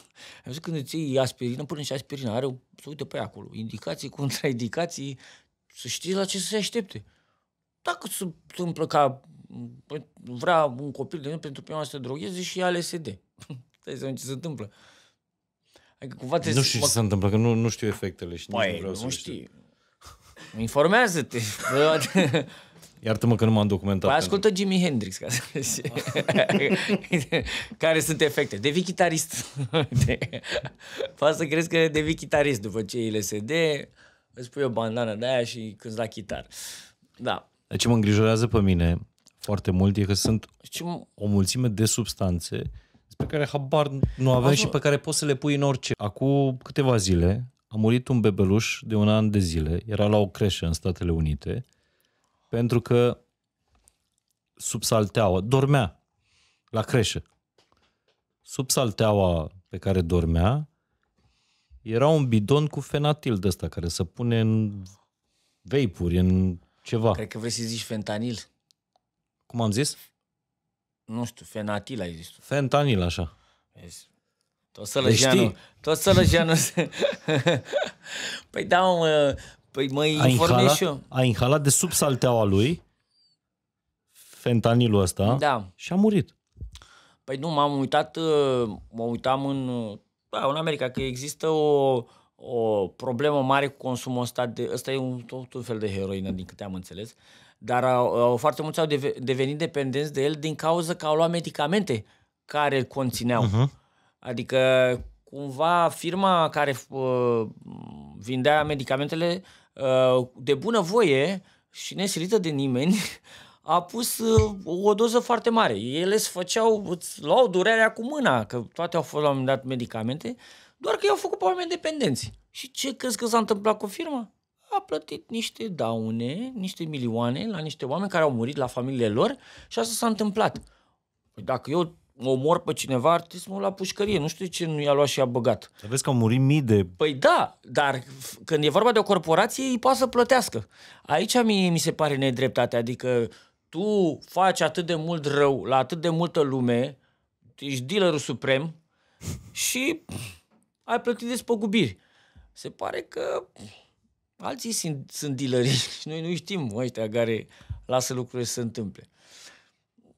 Am zis, când îți iei aspirină, până și aspirina are, o, să uite pe acolo, indicații, contraindicații, să știi la ce să se aștepte. Dacă se întâmplă ca Păi, vrea un copil de pentru prima oară să drogheze și ia LSD. Stai să ce se întâmplă. Adică cumva nu știu ce se întâmplă, că nu, nu știu efectele și Pai, nici nu păi, vreau nu să știu. știu. Informează-te. Iartă-mă că nu m-am documentat. Păi ascultă pentru... Jimi Hendrix, ca să vezi. Care sunt efecte. Devi chitarist. Poate să crezi că devi chitarist după ce e LSD, îți pui o bandană de aia și cânti la chitar. Da. Ce deci mă îngrijorează pe mine foarte mult e că sunt o mulțime de substanțe pe care habar nu aveai Azi... și pe care poți să le pui în orice. Acum câteva zile a murit un bebeluș de un an de zile, era la o creșă în Statele Unite, pentru că sub salteaua, dormea la creșă. salteaua pe care dormea era un bidon cu fenatil de ăsta care se pune în veipuri, în ceva. Cred că vrei să zici fentanil. Cum am zis? Nu știu, fenatil ai zis. Fentanil, așa. Vezi? Tot sălăjeanul. Deci tot sălăjeanul. păi da, mă, păi mă informez și eu. A inhalat de sub salteaua lui fentanilul ăsta da. și a murit. Păi nu, m-am uitat, uh, mă uitam în, uh, da, în America, că există o, o problemă mare cu consumul ăsta de... Ăsta e un, tot un fel de heroină, din câte am înțeles. Uh, dar au, au, foarte mulți au devenit dependenți de el din cauza că au luat medicamente care îl conțineau. Uh-huh. Adică cumva firma care uh, vindea medicamentele uh, de bună voie și nesilită de nimeni a pus uh, o doză foarte mare. Ele se făceau, îți luau durerea cu mâna, că toate au fost la un moment dat medicamente, doar că i-au făcut pe oameni dependenți. Și ce crezi că s-a întâmplat cu firma? a plătit niște daune, niște milioane la niște oameni care au murit la familiile lor și asta s-a întâmplat. Păi dacă eu omor pe cineva, ar trebui să mă la pușcărie. Nu știu ce nu i-a luat și i-a băgat. Să vezi că au murit mii de... Păi da, dar când e vorba de o corporație, ei poate să plătească. Aici mie mi se pare nedreptate, adică tu faci atât de mult rău la atât de multă lume, ești dealerul suprem și ai plătit despăgubiri. Se pare că Alții sunt, sunt dealeri și noi nu știm ăștia care lasă lucrurile să se întâmple.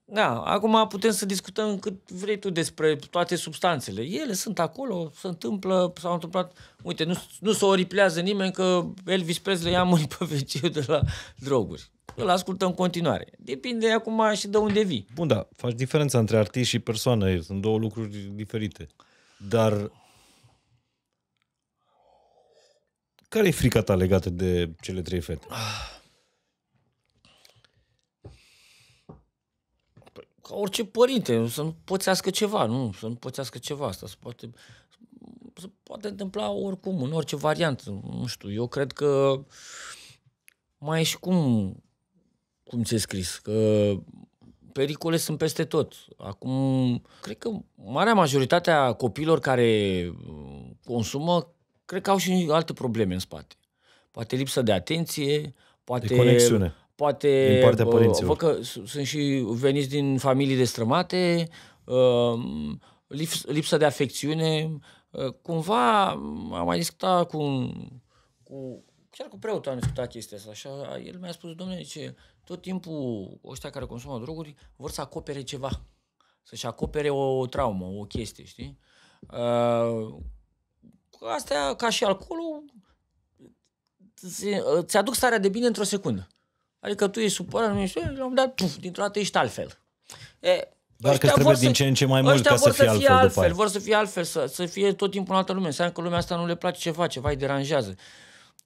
Da, acum putem să discutăm cât vrei tu despre toate substanțele. Ele sunt acolo, se întâmplă, s-au întâmplat... Uite, nu, nu se s-o oriplează nimeni că Elvis Presley ia mâini pe veciu de la droguri. Îl ascultăm în continuare. Depinde acum și de unde vii. Bun, da, faci diferența între artist și persoană. Sunt două lucruri diferite. Dar Care e frica ta legată de cele trei fete? Păi, ca orice părinte, să nu pățească ceva, nu, să nu pățească ceva. Asta se poate, se poate întâmpla oricum, în orice variantă. Nu știu, eu cred că mai e și cum, cum ți-e scris, că pericole sunt peste tot. Acum, cred că marea majoritatea copiilor care consumă cred că au și alte probleme în spate. Poate lipsă de atenție, poate... De conexiune. Poate... Din partea uh, părinților. Văd că sunt și veniți din familii destrămate, uh, lipsă de afecțiune. Uh, cumva am mai discutat cu, cu chiar cu preotul am discutat chestia asta. Așa, el mi-a spus, domnule, ce tot timpul ăștia care consumă droguri vor să acopere ceva, să-și acopere o traumă, o chestie, știi? Uh, astea, ca și alcoolul, îți ă, aduc starea de bine într-o secundă. Adică tu ești supărat, nu ești, la un moment dat, puf, dintr-o dată ești altfel. E, Dar că trebuie să, din ce în ce mai mult ca să fie, să fie altfel, altfel Vor să fie altfel, să, să fie tot timpul în altă lume. Înseamnă că lumea asta nu le place ce face, vai, deranjează.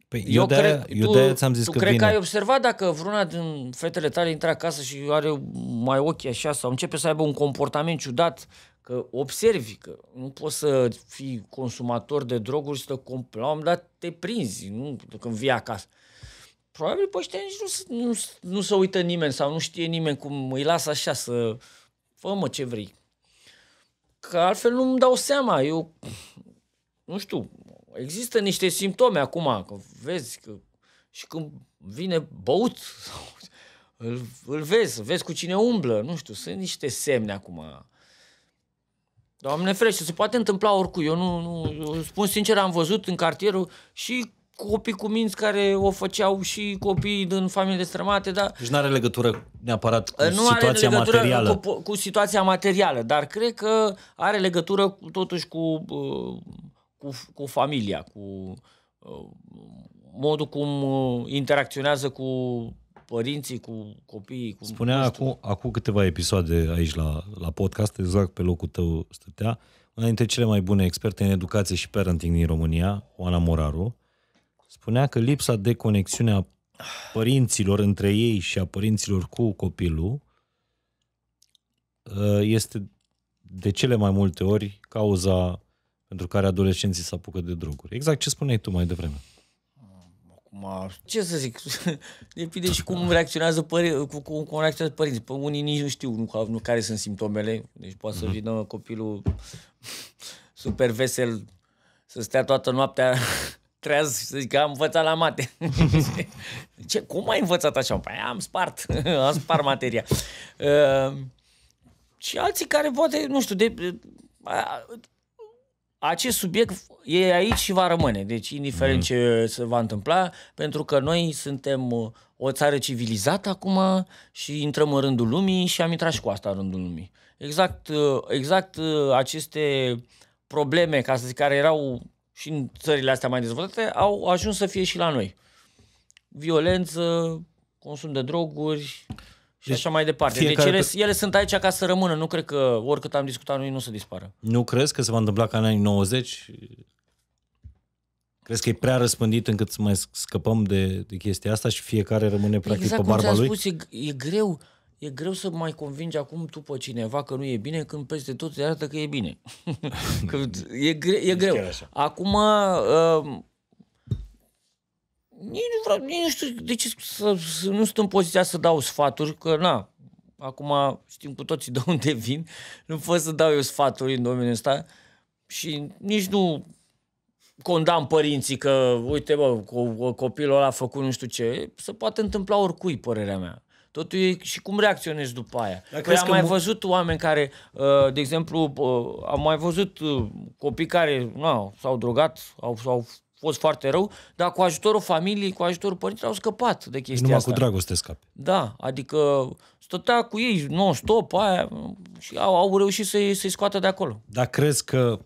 Păi, eu, eu de cred, eu ți-am zis tu că cred vine. că ai observat dacă vreuna din fetele tale intră acasă și are mai ochi așa sau începe să aibă un comportament ciudat, că observi că nu poți să fii consumator de droguri și să compri, la un moment dat te prinzi, nu, când vii acasă. Probabil pe ăștia nici nu, nu, nu se uită nimeni sau nu știe nimeni cum îi lasă așa să fă mă ce vrei. Că altfel nu-mi dau seama, eu nu știu, există niște simptome acum, că vezi că și când vine băut, îl, îl vezi, vezi cu cine umblă, nu știu, sunt niște semne acum Doamne ferește, se poate întâmpla oricui. Eu nu, nu eu spun sincer, am văzut în cartierul și copii cu minți care o făceau și copiii din familii destrămate, dar... Deci nu are legătură neapărat cu uh, nu situația are legătură materială. Cu, cu situația materială, dar cred că are legătură totuși cu, uh, cu, cu familia, cu uh, modul cum interacționează cu părinții cu copiii. Cu, Spunea acum, acum câteva episoade aici la, la podcast, exact pe locul tău stătea, una dintre cele mai bune experte în educație și parenting din România, Oana Moraru, spunea că lipsa de conexiune a părinților între ei și a părinților cu copilul ă, este de cele mai multe ori cauza pentru care adolescenții se apucă de droguri. Exact ce spuneai tu mai devreme. Acum, ce să zic, depinde și cum reacționează, păr- cu, cu, cum reacționează părinții. Pe păi unii nici nu știu nu, nu care sunt simptomele, deci poate să mhm. vină copilul super vesel, să stea toată noaptea treaz și să zic că am învățat la mate. ce, cum ai învățat așa? Păi am spart, am spart materia. Uh, și alții care poate, nu știu, de, acest subiect e aici și va rămâne. Deci, indiferent mm. ce se va întâmpla, pentru că noi suntem uh, o țară civilizată acum și intrăm în rândul lumii și am intrat și cu asta în rândul lumii. Exact, uh, exact uh, aceste probleme, ca să zic, care erau și în țările astea mai dezvoltate, au ajuns să fie și la noi. Violență, consum de droguri, și deci, așa mai departe. Deci ele, ele sunt aici ca să rămână. Nu cred că oricât am discutat noi nu se dispară. Nu crezi că se va întâmpla ca în anii 90? Crezi că e prea răspândit încât să mai scăpăm de, de chestia asta și fiecare rămâne păi, practic exact pe barba lui? Spus, e, e greu e greu să mai convingi acum tu pe cineva că nu e bine când peste tot se arată că e bine. e, gre- e deci greu. Acum, uh, nici nu, vreau, nici nu știu de ce să, să, nu sunt în poziția să dau sfaturi, că na, acum știm cu toții de unde vin, nu pot să dau eu sfaturi în domeniul ăsta și nici nu condamn părinții că, uite, bă, copilul ăla a făcut nu știu ce, se poate întâmpla oricui, părerea mea. Totul e și cum reacționezi după aia. Păi că uh, uh, am mai văzut oameni care, de exemplu, am mai văzut copii care na, s-au drogat, au, s-au fost foarte rău, dar cu ajutorul familiei, cu ajutorul părinților au scăpat de chestia Numai asta. cu dragoste scapi. Da, adică stătea cu ei non-stop aia și au, au reușit să-i, să scoată de acolo. Dar crezi că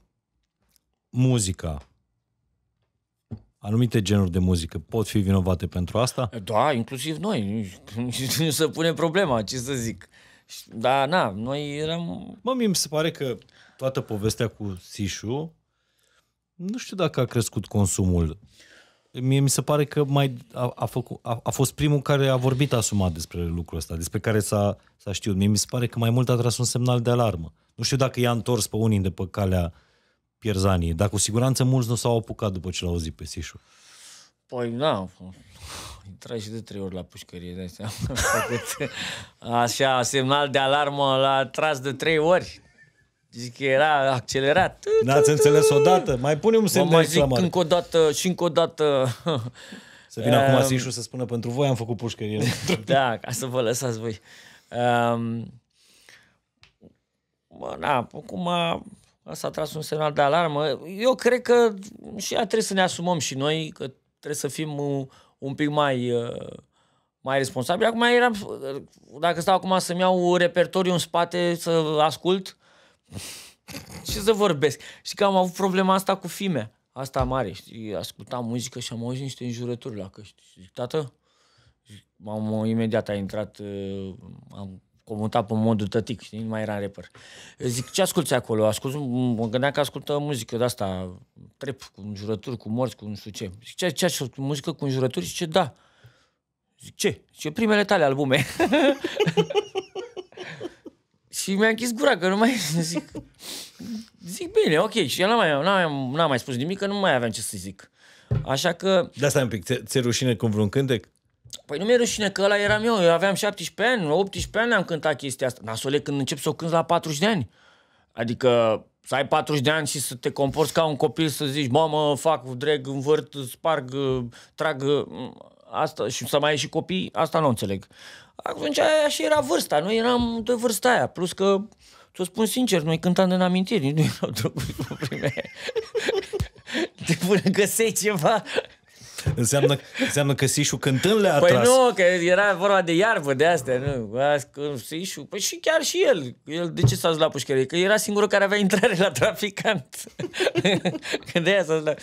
muzica, anumite genuri de muzică pot fi vinovate pentru asta? Da, inclusiv noi. Nu se pune problema, ce să zic. Da, na, noi eram... Mă, mie mi se pare că toată povestea cu Sișu nu știu dacă a crescut consumul. Mie mi se pare că mai a, a, făcut, a, a fost primul care a vorbit asumat despre lucrul ăsta, despre care s-a, s-a știut. Mie mi se pare că mai mult a tras un semnal de alarmă. Nu știu dacă i-a întors pe unii de pe calea pierzanii, dar cu siguranță mulți nu s-au apucat după ce l-au auzit pe Sișu. Păi, nu. Da, intrai și de trei ori la pușcărie, de Așa, semnal de alarmă l-a tras de trei ori. Zic că era accelerat. N-ați înțeles odată? Mai pune un semn de exclamare. încă o dată și încă o dată... Să vină um, acum ehm. Sișu să spună, pentru voi am făcut pușcărie. da, ca să vă lăsați voi. Um, mă, na, acum s-a tras un semnal de alarmă. Eu cred că și ea trebuie să ne asumăm și noi, că trebuie să fim un, un pic mai... Uh, mai responsabil. Acum eram, dacă stau acum să-mi iau repertoriu în spate să ascult, ce să vorbesc? Și că am avut problema asta cu fime. Asta mare, știi, ascultam muzică și am auzit niște înjurături la căști. Și zic, tată, am, imediat a intrat, uh, am comutat pe modul tătic, știi, nu mai era reper. Zic, ce asculti acolo? Ascult, mă gândeam că ascultă muzică de asta, trep, cu înjurături, cu morți, cu nu știu ce. Zic, ce, ce ascult Muzică cu înjurături? Și ce da. Zic, ce? Ce primele tale albume. Și mi-a închis gura că nu mai zic. Zic bine, ok. Și eu n-am mai, n-am, n-am mai spus nimic, că nu mai aveam ce să zic. Așa că... Da, stai un pic, ți-e rușine cu vreun cântec? Păi nu mi-e rușine că ăla eram eu, eu aveam 17 ani, 18 ani am cântat chestia asta. Nasole când încep să o cânt la 40 de ani. Adică să ai 40 de ani și să te comporți ca un copil, să zici, mamă, fac, dreg, învârt, sparg, trag, asta, și să mai ai și copii, asta nu înțeleg. Atunci aia și era vârsta, noi eram de vârsta aia, plus că, să spun sincer, noi cântam de amintiri, nu erau droguri cu primele. de până găseai ceva, Înseamnă, înseamnă că Sișu cântând le-a păi atras. nu, că era vorba de iarbă de astea, nu. Sișu, păi și chiar și el. El de ce s-a dus la pușcărie? Că era singurul care avea intrare la traficant. Când de aia s-a dus la...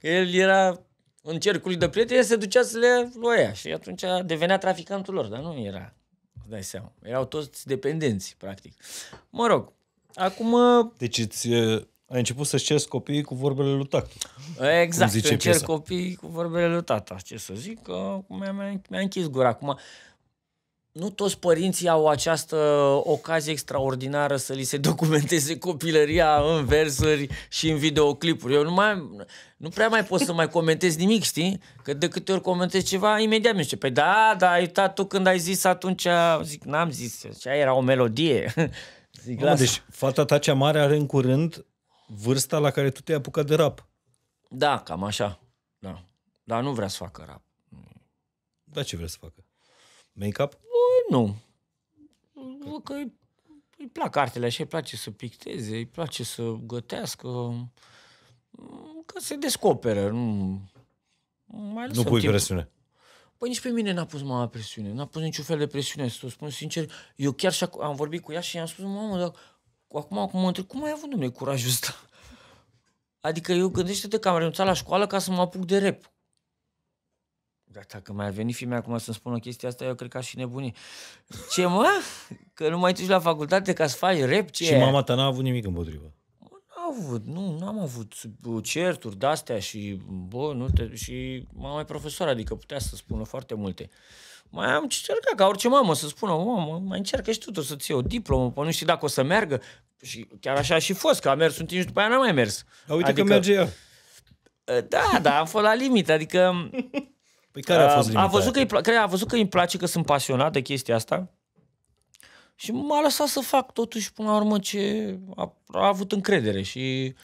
El era în cercul de prieteni, se ducea să le loia și atunci devenea traficantul lor, dar nu era, îți dai seama. Erau toți dependenți, practic. Mă rog, acum... Uh, deci îți, uh, ai început să-ți ceri copiii cu vorbele lui tata. Exact, Să cer copiii cu vorbele lui tata. Ce să zic, că mi-a, mi-a închis gura. Acum, nu toți părinții au această ocazie extraordinară să li se documenteze copilăria în versuri și în videoclipuri. Eu nu, mai, nu prea mai pot să mai comentez nimic, știi? Că de câte ori comentez ceva, imediat mi e păi da, da, ai tu când ai zis atunci, zic, n-am zis, ce era o melodie. Zic, Mamă, deci fata ta cea mare are în curând vârsta la care tu te-ai apucat de rap. Da, cam așa. Da. Dar nu vrea să facă rap. Dar ce vrea să facă? make-up? Bă, nu. Bă, că îi plac artele așa, îi place să picteze, îi place să gătească, că se descoperă. Nu, mai nu pui timp. presiune. Păi nici pe mine n-a pus mama presiune, n-a pus niciun fel de presiune, să o spun sincer. Eu chiar și am vorbit cu ea și i-am spus, mamă, dar acum, acum mă întreb, cum ai avut, dumne, curajul ăsta? Adică eu gândește-te că am renunțat la școală ca să mă apuc de rep. Dar dacă mai a venit femeia acum să-mi spună chestia asta, eu cred că aș fi nebunit. Ce mă? Că nu mai duci la facultate ca să faci rep? Ce? Și mama ta n-a avut nimic împotriva. N-a avut, nu, n-am avut certuri de-astea și, bă, nu te... Și mama e profesor, adică putea să spună foarte multe. Mai am încercat ca orice mamă să spună, mamă, mai încearcă și tu, tu să-ți iei o diplomă, pe păi nu știi dacă o să meargă. Și chiar așa a și fost, că a mers un timp și după aia n-a mai mers. A, uite adică, că merge ea. Ă, da, da, am fost la limită, adică Păi care a fost limita A văzut că cred, a văzut că îi place, că sunt pasionat de chestia asta. Și m-a lăsat să fac totuși până la urmă ce a, a avut încredere și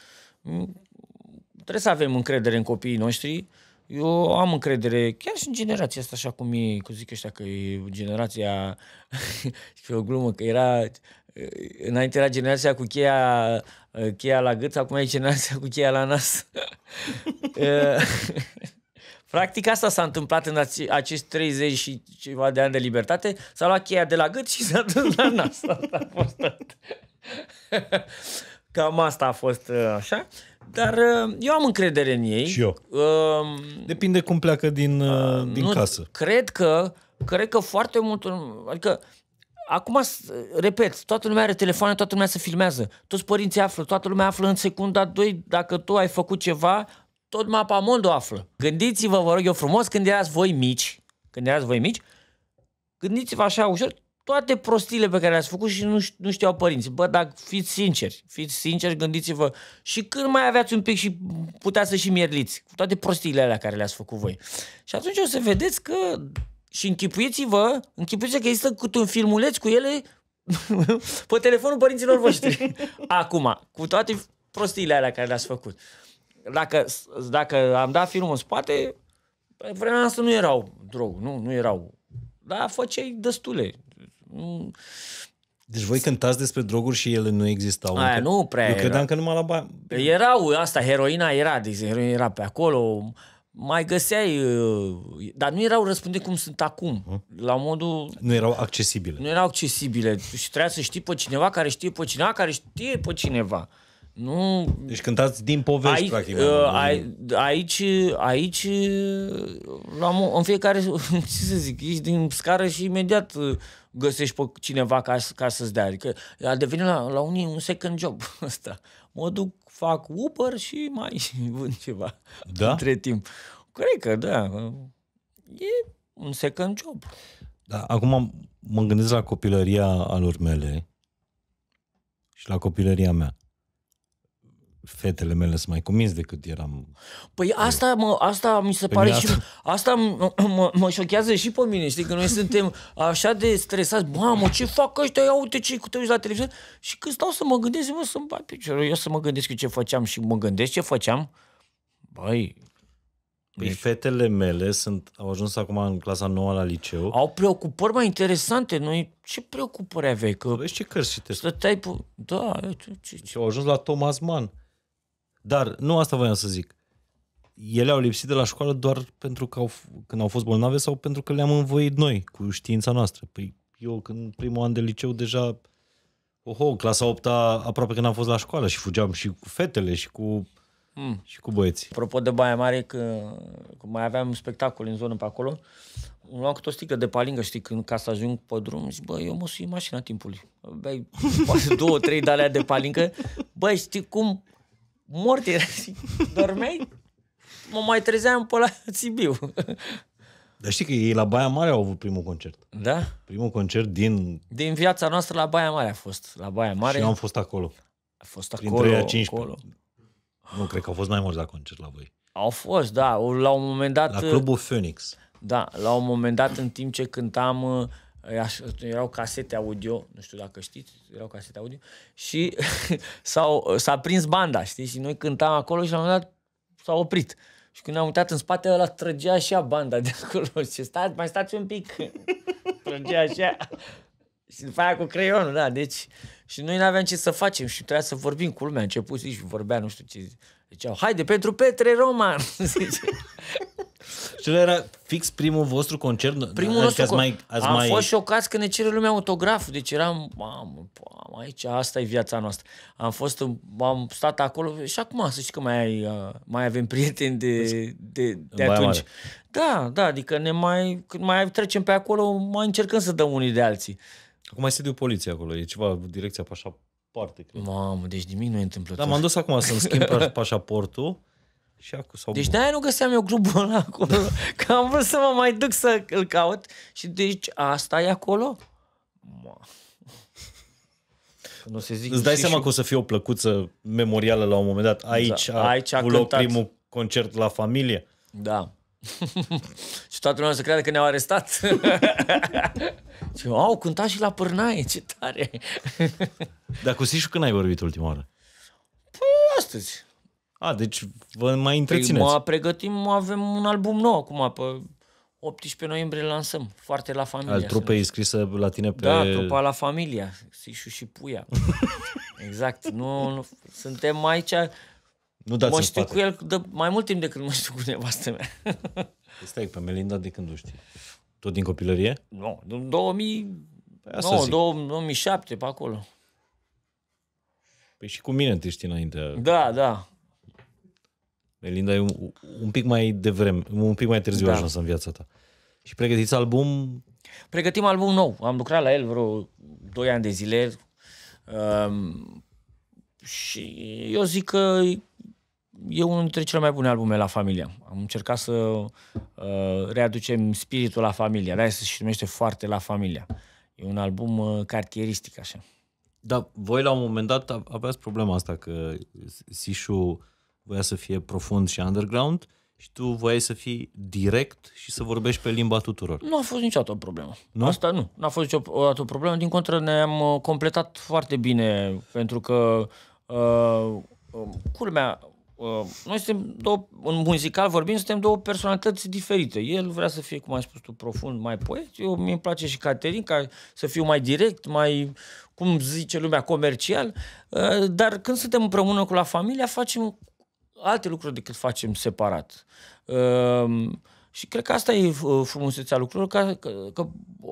trebuie să avem încredere în copiii noștri. Eu am încredere chiar și în generația asta, așa cum e, cum zic ăștia, că e generația, și o glumă, că era, înainte era generația cu cheia, cheia la gât, acum e generația cu cheia la nas. Practic asta s-a întâmplat în acești 30 și ceva de ani de libertate. S-a luat cheia de la gât și s-a dus la nas. Asta a fost Cam asta a fost uh, așa. Dar uh, eu am încredere în ei. Și eu. Um, Depinde cum pleacă din, uh, din nu, casă. Cred că, cred că foarte mult... Adică Acum, repet, toată lumea are telefoane, toată lumea se filmează. Toți părinții află, toată lumea află în secunda 2 dacă tu ai făcut ceva, tot mapa mondo află. Gândiți-vă, vă rog eu frumos, când erați voi mici, când erați voi mici, gândiți-vă așa ușor toate prostiile pe care le-ați făcut și nu, nu știau părinții. Bă, dar fiți sinceri, fiți sinceri, gândiți-vă și când mai aveați un pic și puteați să și mierliți cu toate prostiile alea care le-ați făcut voi. Și atunci o să vedeți că și închipuiți-vă, închipuiți că există cu un filmuleț cu ele pe telefonul părinților voștri. Acum, cu toate prostiile alea care le-ați făcut dacă, dacă am dat filmul în spate, pe vremea asta nu erau drog, nu, nu erau. Dar făceai destule. Deci voi cântați despre droguri și ele nu existau. Aia nu prea Eu credeam era. că numai la ba... Erau, asta, heroina era, de deci exemplu, heroina era pe acolo, mai găseai, uh, dar nu erau răspunde cum sunt acum, la modul... Nu erau accesibile. Nu erau accesibile și trebuia să știi pe cineva care știe pe cineva care știe pe cineva. Nu... Deci cântați din povești, aici, practic. Uh, a, aici, aici uh, la, în fiecare, ce să zic, ești din scară și imediat uh, găsești pe cineva ca, ca să-ți dea. Adică a devenit la, la unii un second job ăsta. Mă duc, fac Uber și mai vând ceva da? între timp. Cred că, da. E un second job. Da, acum mă gândesc la copilăria alor mele și la copilăria mea fetele mele sunt mai cuminți decât eram. Păi asta, mă, asta mi se păi pare și... Asta mă, mă, mă șochează și pe mine, știi? Că noi suntem așa de stresați. Mamă, ce fac ăștia? Ia uite ce te uiți la televizor. Și când stau să mă gândesc, mă, să bai piciorul. Eu să mă gândesc eu ce făceam și mă gândesc ce făceam. Băi, Păi deci- fetele mele sunt, au ajuns acum în clasa nouă la liceu. Au preocupări mai interesante. Noi ce preocupări aveai? Că Vezi păi ce cărți citești? Stăteai pe... Da, ce, ce, ce. Și deci au ajuns la Thomas Mann. Dar nu asta voiam să zic. Ele au lipsit de la școală doar pentru că au, când au fost bolnave sau pentru că le-am învoit noi cu știința noastră. Păi eu când primul an de liceu deja Oho, clasa 8 -a, aproape că am fost la școală și fugeam și cu fetele și cu, mm. și cu băieți. Apropo de Baia Mare, că, că mai aveam spectacol în zonă pe acolo, îmi luam câte o sticlă de palingă, știi, când ca să ajung pe drum, zic, bă, eu mă sui mașina timpului. Băi, poate două, trei de alea de palingă. Băi, știi cum? mort era. Dormeai? Mă mai trezeam pe la Sibiu. Dar știi că ei la Baia Mare au avut primul concert. Da? Primul concert din... Din viața noastră la Baia Mare a fost. La Baia Mare. Și eu am fost acolo. A fost acolo, Printre 15. acolo. Nu, cred că au fost mai mulți la concert la voi. Au fost, da. La un moment dat... La uh, Clubul Phoenix. Da, la un moment dat, în timp ce cântam uh, erau casete audio, nu știu dacă știți, erau casete audio, și s-au, s-a prins banda, știi? Și noi cântam acolo și la un moment dat s-a oprit. Și când ne-am uitat în spate, ăla trăgea așa banda de acolo. Și stați, mai stați un pic. trăgea așa. Și după aia cu creionul, da, deci... Și noi nu aveam ce să facem și trebuia să vorbim cu lumea. A început și vorbea, nu știu ce... Ziceau, haide, pentru Petre Roman! și era fix primul vostru concert? Primul adică nostru ați mai, ați am mai... fost șocați că ne cere lumea autograf. Deci eram, mamă, mamă, aici, asta e viața noastră. Am fost, am stat acolo și acum să știi că mai, ai, uh, mai avem prieteni de, deci, de, de atunci. Mare. Da, da, adică ne mai, când mai trecem pe acolo, mai încercăm să dăm unii de alții. Acum mai sediu poliție acolo, e ceva, direcția pe așa parte, cred. Mamă, deci nimic nu e întâmplător. Dar m-am dus acum să-mi schimb pașaportul. Și acu, sau deci de-aia nu găseam eu grupul ăla acolo, că am vrut să mă mai duc să îl caut și deci asta e acolo. Ma. Nu se zic Îți dai seama și... că o să fie o plăcuță memorială la un moment dat. Aici, da. Aici a, a loc primul concert la familie. Da. și toată lumea să creadă că ne-au arestat. Și eu, au, cântat și la Pârnaie, ce tare! Dar cu Sișu când ai vorbit ultima oară? Păi astăzi. A, deci vă mai păi, întrețineți. Păi, mă pregătim, avem un album nou acum, pe 18 noiembrie lansăm, foarte la familia. Al trupei scrisă la tine pe... Da, trupa la familia, Sișu și Puia. exact, nu, nu, suntem aici... Nu dați mă știu spate. cu el de mai mult timp decât mă știu cu nevastă mea. Păi stai, pe Melinda de când nu știi? Tot din copilărie? Nu, din 2000... Păi nu, 2007, pe acolo. Păi și cu mine te știi înainte. Da, da. Melinda e un, un pic mai devreme, un pic mai târziu da. ajuns în viața ta. Și pregătiți album? Pregătim album nou. Am lucrat la el vreo 2 ani de zile. Um, și eu zic că e unul dintre cele mai bune albume la familia. Am încercat să uh, readucem spiritul la familia. de se și numește foarte la familia. E un album uh, cartieristic, așa. Da, voi la un moment dat aveați problema asta că Sișu voia să fie profund și underground și tu voiai să fii direct și să vorbești pe limba tuturor. Nu a fost niciodată o problemă. Nu? Asta nu. Nu a fost niciodată o problemă. Din contră, ne-am uh, completat foarte bine pentru că uh, um, culmea, Uh, noi suntem două, în muzical vorbind, suntem două personalități diferite. El vrea să fie, cum ai spus tu, profund, mai poet. Eu mi îmi place și Caterin, ca să fiu mai direct, mai, cum zice lumea, comercial. Uh, dar când suntem împreună cu la familia, facem alte lucruri decât facem separat. Uh, și cred că asta e frumusețea lucrurilor, că, că, că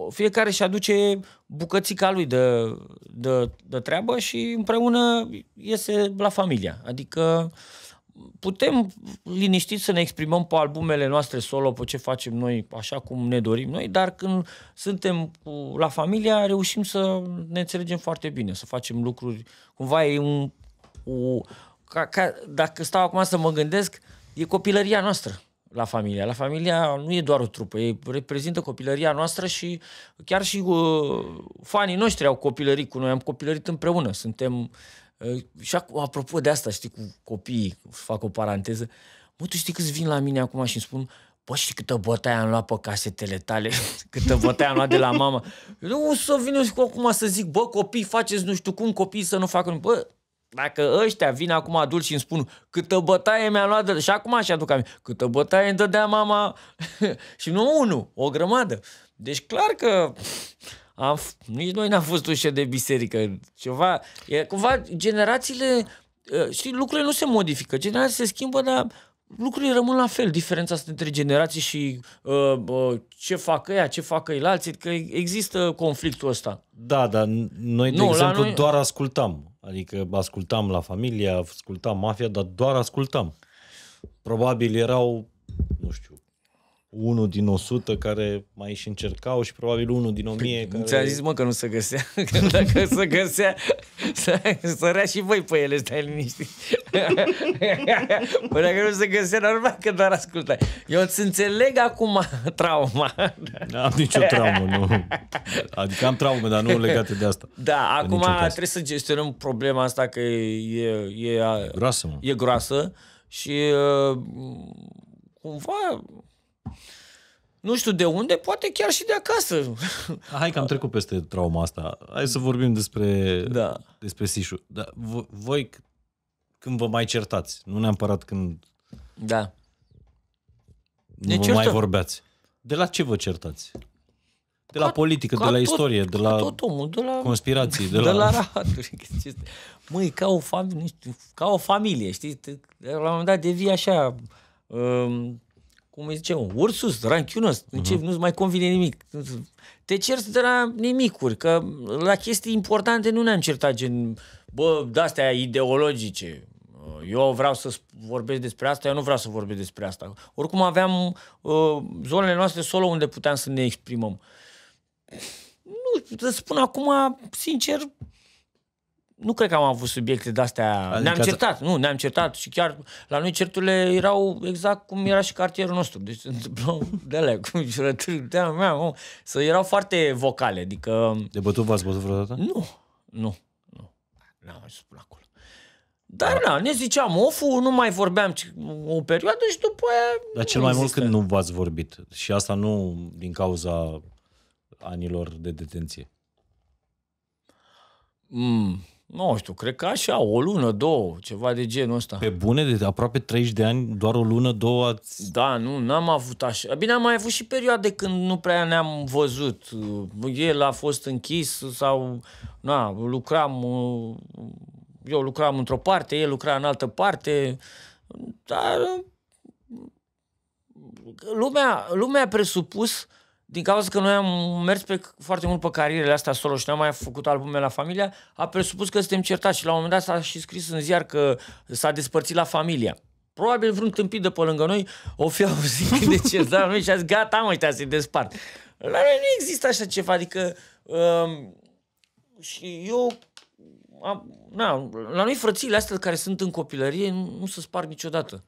fiecare își aduce bucățica lui de, de, de treabă și împreună iese la familia. Adică uh, putem liniștit să ne exprimăm pe albumele noastre solo, pe ce facem noi, așa cum ne dorim noi, dar când suntem cu, la familia, reușim să ne înțelegem foarte bine, să facem lucruri. Cumva e un... O, ca, ca, dacă stau acum să mă gândesc, e copilăria noastră la familia. La familia nu e doar o trupă, e, reprezintă copilăria noastră și chiar și uh, fanii noștri au copilărit cu noi, am copilărit împreună. Suntem uh, și apropo de asta, știi, cu copiii, fac o paranteză, mă, tu știi câți vin la mine acum și îmi spun, bă, știi câtă bătaie am luat pe casetele tale, câtă bătaie am luat de la mama. Eu o să vin eu și acum să zic, bă, copii, faceți nu știu cum, copii să nu facă, bă, dacă ăștia vin acum adulți și îmi spun câtă bătaie mi-a luat, de... și acum așa aduc aminte, câtă bătaie îmi dădea mama și nu unul, o grămadă. Deci clar că am, nici noi n-am fost ușe de biserică. Ceva, e, cumva generațiile, ă, știi, lucrurile nu se modifică, generațiile se schimbă, dar lucrurile rămân la fel. Diferența asta între generații și uh, uh, ce fac ea, ce fac ei la alții, că există conflictul ăsta. Da, dar noi, de nu, exemplu, noi... doar ascultam. Adică ascultam la familia, ascultam mafia, dar doar ascultam. Probabil erau, nu știu, unul din 100 care mai și încercau și probabil unul din 1000 păi, care... ți a zis, mă, că nu se găsea. Că dacă se găsea, sărea și voi pe ele, stai liniștit. Păi că nu se găsea, normal că doar ascultai. Eu îți înțeleg acum trauma. N-am da, nicio traumă, nu. Adică am traume, dar nu legate de asta. Da, de acum trebuie să gestionăm problema asta că e... E, e groasă, mă. E groasă și uh, cumva nu știu de unde, poate chiar și de acasă. Hai că am trecut peste trauma asta. Hai să vorbim despre, da. despre Sișu. Da, voi când vă mai certați, nu neapărat când da. nu ne deci vă certăm. mai vorbeați. De la ce vă certați? De ca, la politică, de la tot, istorie, de la tot omul, de la conspirații, de, de la... la Măi, ca o, familie, ca o familie, știi? La un moment dat devii așa... Um cum îi zice, un ursus, ranchiunos, uh-huh. Mhm. nu-ți mai convine nimic. Te cerți de la nimicuri, că la chestii importante nu ne-am certat, gen, bă, de-astea ideologice, eu vreau să vorbesc despre asta, eu nu vreau să vorbesc despre asta. Oricum aveam uh, zonele noastre solo unde puteam să ne exprimăm. Nu, să spun acum, sincer, nu cred că am avut subiecte de-astea. Adică ne-am certat, nu, ne-am certat și chiar la noi certurile erau exact cum era și cartierul nostru. Deci de alea, cum jurături de mea, să erau foarte vocale, adică... De bătut v-ați bătut vreodată? Nu, nu, nu. N-am ajuns până acolo. Dar da. na, ne ziceam ofu, nu mai vorbeam o perioadă și după aia... Dar cel mai mult când nu v-ați vorbit și asta nu din cauza anilor de detenție. Mm nu știu, cred că așa, o lună, două, ceva de genul ăsta. Pe bune, de aproape 30 de ani, doar o lună, două ați... Da, nu, n-am avut așa. Bine, am mai avut și perioade când nu prea ne-am văzut. El a fost închis sau, na, lucram, uh, eu lucram într-o parte, el lucra în altă parte, dar uh, lumea, lumea a presupus uh, din cauza că noi am mers pe, foarte mult pe carierele astea solo și n-am mai făcut albume la familia, a presupus că suntem certați și la un moment dat s-a și scris în ziar că s-a despărțit la familia. Probabil vreun tâmpit de pe lângă noi o fi auzit de ce, dar noi și a zis, gata, mă, ăștia se despart. La noi nu există așa ceva, adică um, și eu am, na, la noi frățiile astea care sunt în copilărie nu, nu se sparg niciodată.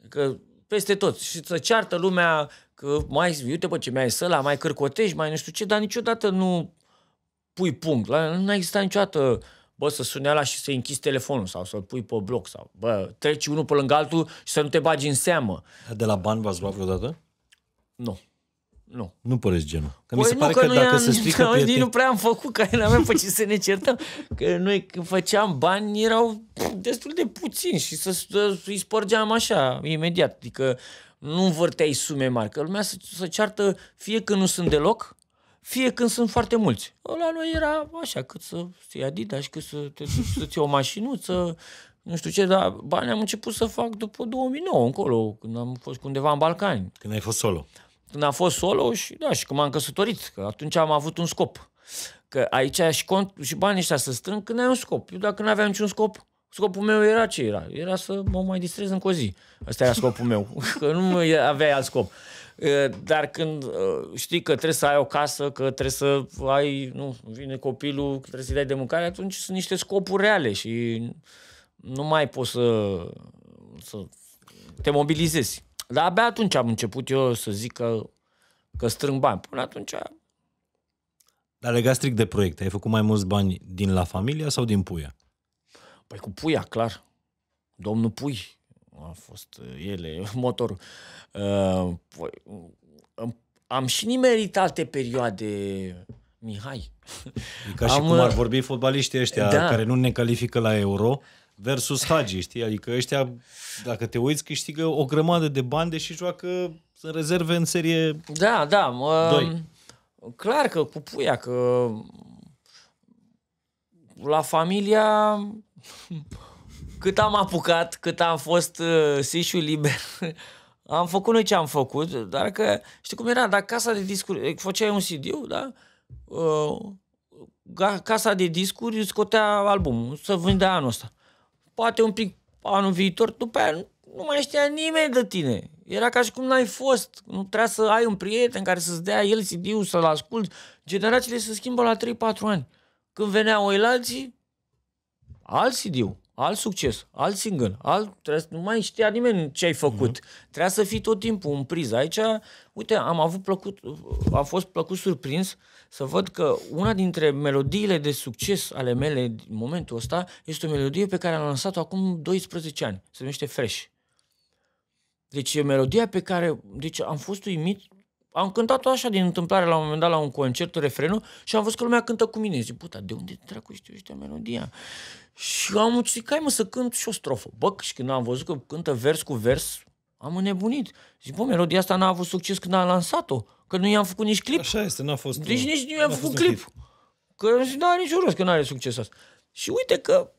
Adică peste tot. Și să ceartă lumea că mai, uite pe ce mi-ai să la, mai cărcotești, mai nu știu ce, dar niciodată nu pui punct. La, nu a existat niciodată bă, să sune la și să-i închizi telefonul sau să-l pui pe bloc sau, bă, treci unul pe lângă altul și să nu te bagi în seamă. De la bani v-ați luat vreodată? Nu. Nu. Nu păreți genul. Că păi mi se nu, pare că, că dacă se strică nu, prieteni... nu prea am făcut, că nu aveam pe ce să ne certăm. Că noi când făceam bani erau destul de puțini și să, să îi spărgeam așa, imediat. Adică nu învârteai sume mari, că lumea se, se ceartă fie când nu sunt deloc, fie când sunt foarte mulți. Ăla nu era așa, cât să iei Adidas, cât să te să-ți iei o mașinuță, nu știu ce, dar bani am început să fac după 2009 încolo, când am fost undeva în Balcani. Când ai fost solo. Când am fost solo și da, și când m-am căsătorit, că atunci am avut un scop. Că aici și, cont, și banii ăștia să strâng când ai un scop. Eu dacă nu aveam niciun scop, Scopul meu era ce era? Era să mă mai distrez încă o zi. Asta era scopul meu. Că nu aveai alt scop. Dar când știi că trebuie să ai o casă, că trebuie să ai, nu, vine copilul, că trebuie să-i dai de mâncare, atunci sunt niște scopuri reale și nu mai poți să, să te mobilizezi. Dar abia atunci am început eu să zic că, că strâng bani. Până atunci... Dar legat strict de proiecte, ai făcut mai mulți bani din La Familia sau din Puia? Păi cu puia, clar. Domnul Pui a fost uh, ele, motorul. Uh, păi, um, am și nimerit alte perioade Mihai. E ca și am, cum ar uh, vorbi fotbaliștii ăștia da. care nu ne califică la Euro versus Hagi, știi? Adică ăștia, dacă te uiți, câștigă o grămadă de bani, deși joacă în rezerve în serie Da, da. Mă, Clar că cu puia, că la familia cât am apucat, cât am fost uh, sișul liber, am făcut noi ce am făcut, dar că, știi cum era, dacă casa de discuri, făceai un CD, da? Uh, casa de discuri scotea albumul, să vândea anul ăsta. Poate un pic anul viitor, după aia nu mai știa nimeni de tine. Era ca și cum n-ai fost. Nu trebuia să ai un prieten care să-ți dea el CD-ul, să-l asculti. Generațiile se schimbă la 3-4 ani. Când veneau oilalții, alt cd alt succes, alt single, alt, trebuie, nu mai știa nimeni ce ai făcut. Mm-hmm. Trebuia să fii tot timpul în priză. Aici, uite, am avut plăcut, a fost plăcut surprins să văd că una dintre melodiile de succes ale mele în momentul ăsta este o melodie pe care am lansat-o acum 12 ani. Se numește Fresh. Deci e melodia pe care, deci am fost uimit am cântat-o așa din întâmplare la un moment dat la un concert, refrenul, și am văzut că lumea cântă cu mine. Zic, puta, de unde dracu știu ăștia melodia? Și am zis, hai mă să cânt și o strofă. Bă, și când am văzut că cântă vers cu vers, am înnebunit. Zic, bă, melodia asta n-a avut succes când a lansat-o, că nu i-am făcut nici clip. Așa este, n-a fost Deci nici nu i-am făcut clip. clip. Că nu are niciun rost că n-are succes asta. Și uite că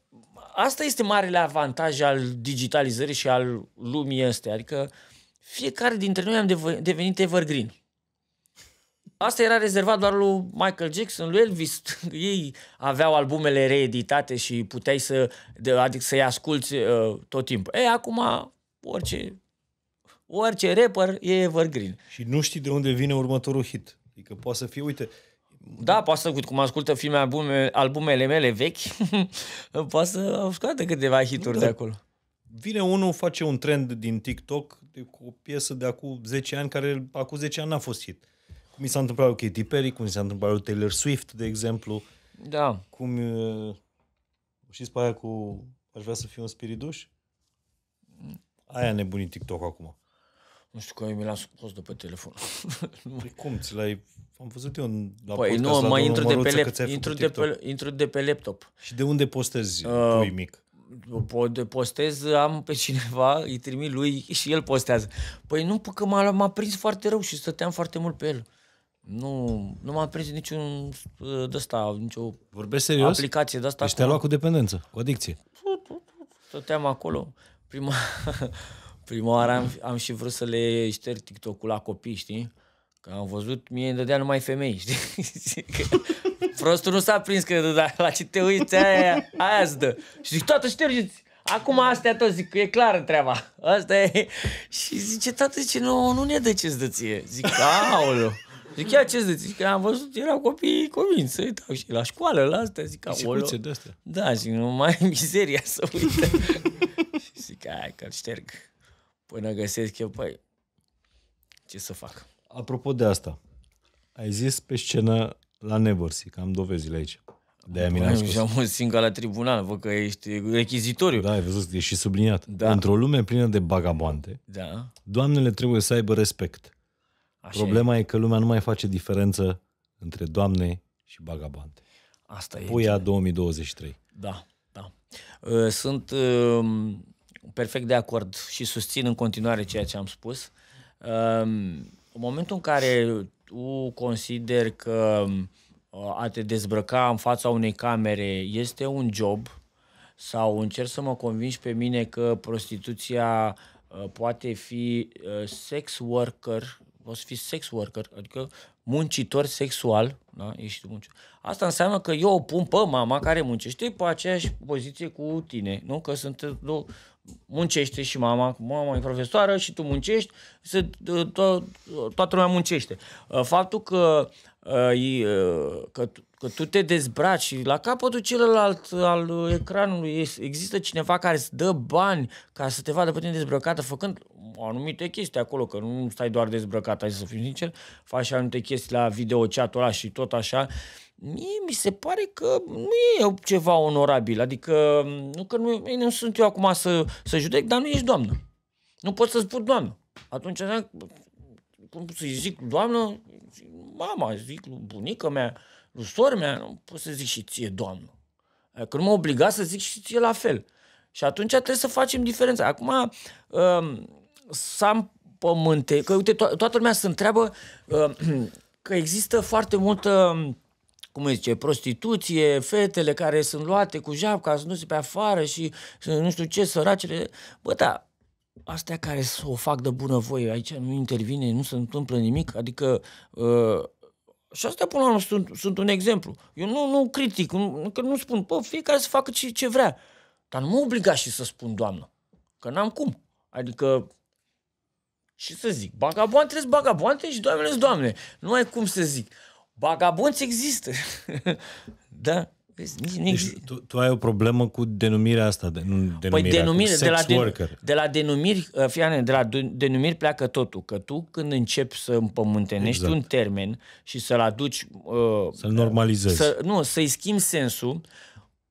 asta este marele avantaj al digitalizării și al lumii este. Adică fiecare dintre noi am devenit evergreen. Asta era rezervat doar lui Michael Jackson, lui Elvis. Ei aveau albumele reeditate și puteai să, de, adică să-i asculti uh, tot timpul. Ei, acum orice, orice rapper e evergreen. Și nu știi de unde vine următorul hit. Adică poate să fie, uite, da, poate să, cum ascultă filme albume, albumele mele vechi, poate să scoate câteva hituri da. de acolo. Vine unul, face un trend din TikTok cu o piesă de acum 10 ani, care acum 10 ani n-a fost hit cum mi s-a întâmplat cu Katy Perry, cum mi s-a întâmplat cu Taylor Swift, de exemplu. Da. Cum... Uh, și pe aia cu... Aș vrea să fiu un spiriduș? Aia nebunit TikTok acum. Nu știu că eu mi l-am scos de pe telefon. păi cum? Ți l-ai... Am văzut eu la păi podcast, nu, la mai intru de, pe laptop. intru, de pe, intru de pe laptop. Și de unde postezi uh, tu, mic? Po- postez, am pe cineva, îi trimit lui și el postează. Păi nu, păi că m-a, m-a prins foarte rău și stăteam foarte mult pe el. Nu, nu m-am prins niciun uh, de asta, nicio Vorbesc serios? aplicație de asta. Deci te-a luat cu dependență, cu adicție. Stăteam acolo. Prima, prima oară am, am și vrut să le șterg TikTok-ul la copii, știi? Că am văzut, mie îmi dădea numai femei, știi? Că prostul nu s-a prins că dădea, la ce te uiți, aia, aia se dă. Și zic, toată ștergeți! Acum astea tot zic, e clară treaba. Asta e. Și zice, tată, zice, nu, nu ne dă ce-ți dă ție. Zic, aoleu. Zic, ia ce să zic, că am văzut, erau copii convinți să dau și la școală, la astea, zic, acolo. de astea. Da, zic, nu mai mizeria să uită. și zic, hai că șterg. Până găsesc eu, păi, ce să fac? Apropo de asta, ai zis pe scenă la Neversi, că am dovezile aici. De aia mi-am spus. am singur la tribunal, văd că ești rechizitoriu. Da, ai văzut, ești și subliniat. Da. Într-o lume plină de bagaboante, da. doamnele trebuie să aibă respect. Așa Problema e. e că lumea nu mai face diferență între doamne și bagabante. Asta e. Puia 2023. Da, da. Ă, sunt ă, perfect de acord și susțin în continuare ceea ce am spus. Ă, în momentul în care tu consideri că a te dezbrăca în fața unei camere este un job sau încerc să mă convingi pe mine că prostituția poate fi sex worker o să fii sex worker, adică muncitor sexual, da? ești muncitor. Asta înseamnă că eu o pun pe mama care muncește pe aceeași poziție cu tine, nu? Că sunt două, muncește și mama, mama e profesoară și tu muncești, se, to, toată lumea muncește. Faptul că, uh, uh, că Că tu te dezbraci și la capătul celălalt al ecranului există cineva care îți dă bani ca să te vadă pe tine dezbrăcată, făcând anumite chestii acolo, că nu stai doar dezbrăcat, hai să fiu sincer, faci anumite chestii la video chat ăla și tot așa. Mie mi se pare că nu e ceva onorabil, adică nu că nu, nu sunt eu acum să, să judec, dar nu ești doamnă. Nu pot să spun doamnă. Atunci, cum să-i zic doamnă, mama, zic bunică mea, nu, sori mea, nu pot să zic și ție, doamnă. Că adică nu mă obliga să zic și ție la fel. Și atunci trebuie să facem diferența. Acum, um, să am pământe, că uite, to- toată lumea se întreabă um, că există foarte multă cum îi zice, prostituție, fetele care sunt luate cu japca, sunt duse pe afară și nu știu ce, săracele. Bă, da, astea care o fac de bunăvoie, aici nu intervine, nu se întâmplă nimic, adică uh, și asta, până la urmă, sunt, sunt un exemplu. Eu nu, nu critic, nu, că nu spun, bă, fiecare să facă ce, ce vrea. Dar nu mă obliga și să spun, doamnă, că n-am cum. Adică, și să zic, bagaboantele sunt bagaboante și doamne sunt doamne. Nu ai cum să zic. Bagabonți există. da? Deci, tu, tu ai o problemă cu denumirea asta, de, nu păi denumirea, păi denumire, de la, worker. De, de la denumiri, uh, fiane, de la denumiri pleacă totul, că tu când începi să împământenești exact. un termen și să-l aduci... Uh, să-l normalizezi. Să, nu, să-i schimbi sensul,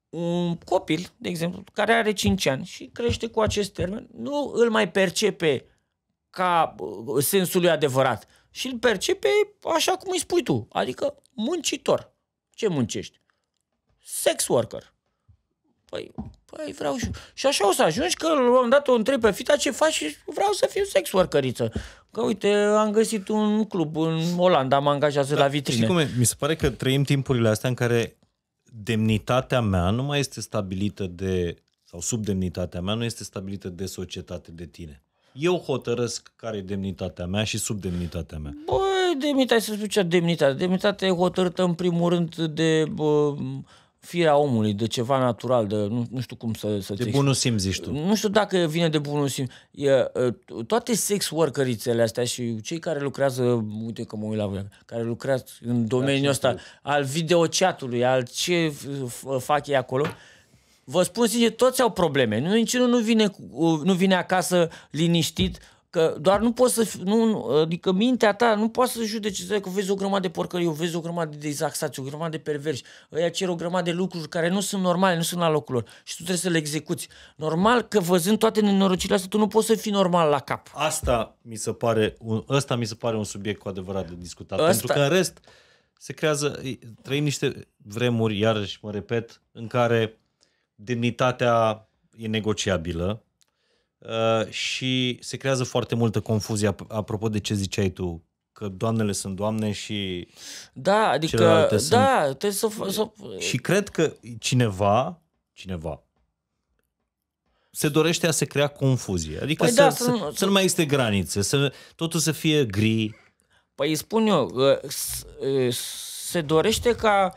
un copil, de exemplu, care are 5 ani și crește cu acest termen, nu îl mai percepe ca uh, sensul lui adevărat și îl percepe așa cum îi spui tu, adică muncitor. Ce muncești? sex worker. Păi, păi vreau și... Și așa o să ajungi că la un moment dat o întreb pe fita ce faci și vreau să fiu sex workeriță. Că uite, am găsit un club în Olanda, am angajat da, la vitrine. cum e? Mi se pare că trăim timpurile astea în care demnitatea mea nu mai este stabilită de, sau subdemnitatea mea nu este stabilită de societate, de tine. Eu hotărăsc care e demnitatea mea și subdemnitatea mea. Băi, demnitatea, să spui ce demnitate. Demnitatea e hotărâtă în primul rând de bă, firea omului, de ceva natural, de nu, nu știu cum să, să De bunul simț, zici tu. Nu știu dacă vine de bunul simț. E, toate sex workerițele astea și cei care lucrează, uite că mă uit la voi, care lucrează în da, domeniul ăsta al videochatului, al ce fac ei acolo, vă spun sincer, toți au probleme. Nu, nu, nu vine, nu vine acasă liniștit Că doar nu poți să... Nu, adică mintea ta nu poate să judece că vezi o grămadă de porcării, vezi o grămadă de dezaxați, o grămadă de perversi. Ăia cer o grămadă de lucruri care nu sunt normale, nu sunt la locul lor. Și tu trebuie să le execuți. Normal că văzând toate nenorocirile astea, tu nu poți să fii normal la cap. Asta mi se pare un, asta mi se pare un subiect cu adevărat de discutat. Asta... Pentru că în rest se creează... Trăim niște vremuri, iarăși mă repet, în care demnitatea e negociabilă, Uh, și se creează foarte multă confuzie apropo de ce ziceai tu că doamnele sunt doamne și da, adică da, sunt... trebuie să, să și cred că cineva cineva se dorește a se crea confuzie. Adică păi să, da, să, să, să nu mai este granițe, să totul să fie gri. Păi spun eu, uh, uh, se dorește ca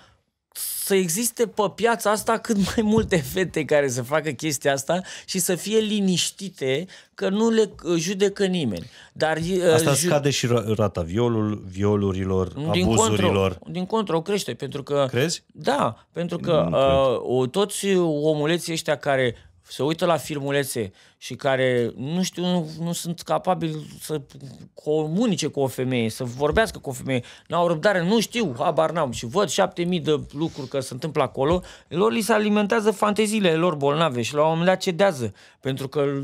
să existe pe piața asta cât mai multe fete care să facă chestia asta și să fie liniștite că nu le uh, judecă nimeni. Dar, uh, asta ju- scade și rata violul, violurilor, din abuzurilor. Contră, din contră, o crește. Pentru că, Crezi? Da, pentru că uh, toți omuleții ăștia care se uită la filmulețe și care, nu știu, nu, nu sunt capabili să comunice cu o femeie, să vorbească cu o femeie, n-au răbdare, nu știu, habar n-am și văd șapte mii de lucruri că se întâmplă acolo, lor li se alimentează fanteziile lor bolnave și la un moment dat cedează, pentru că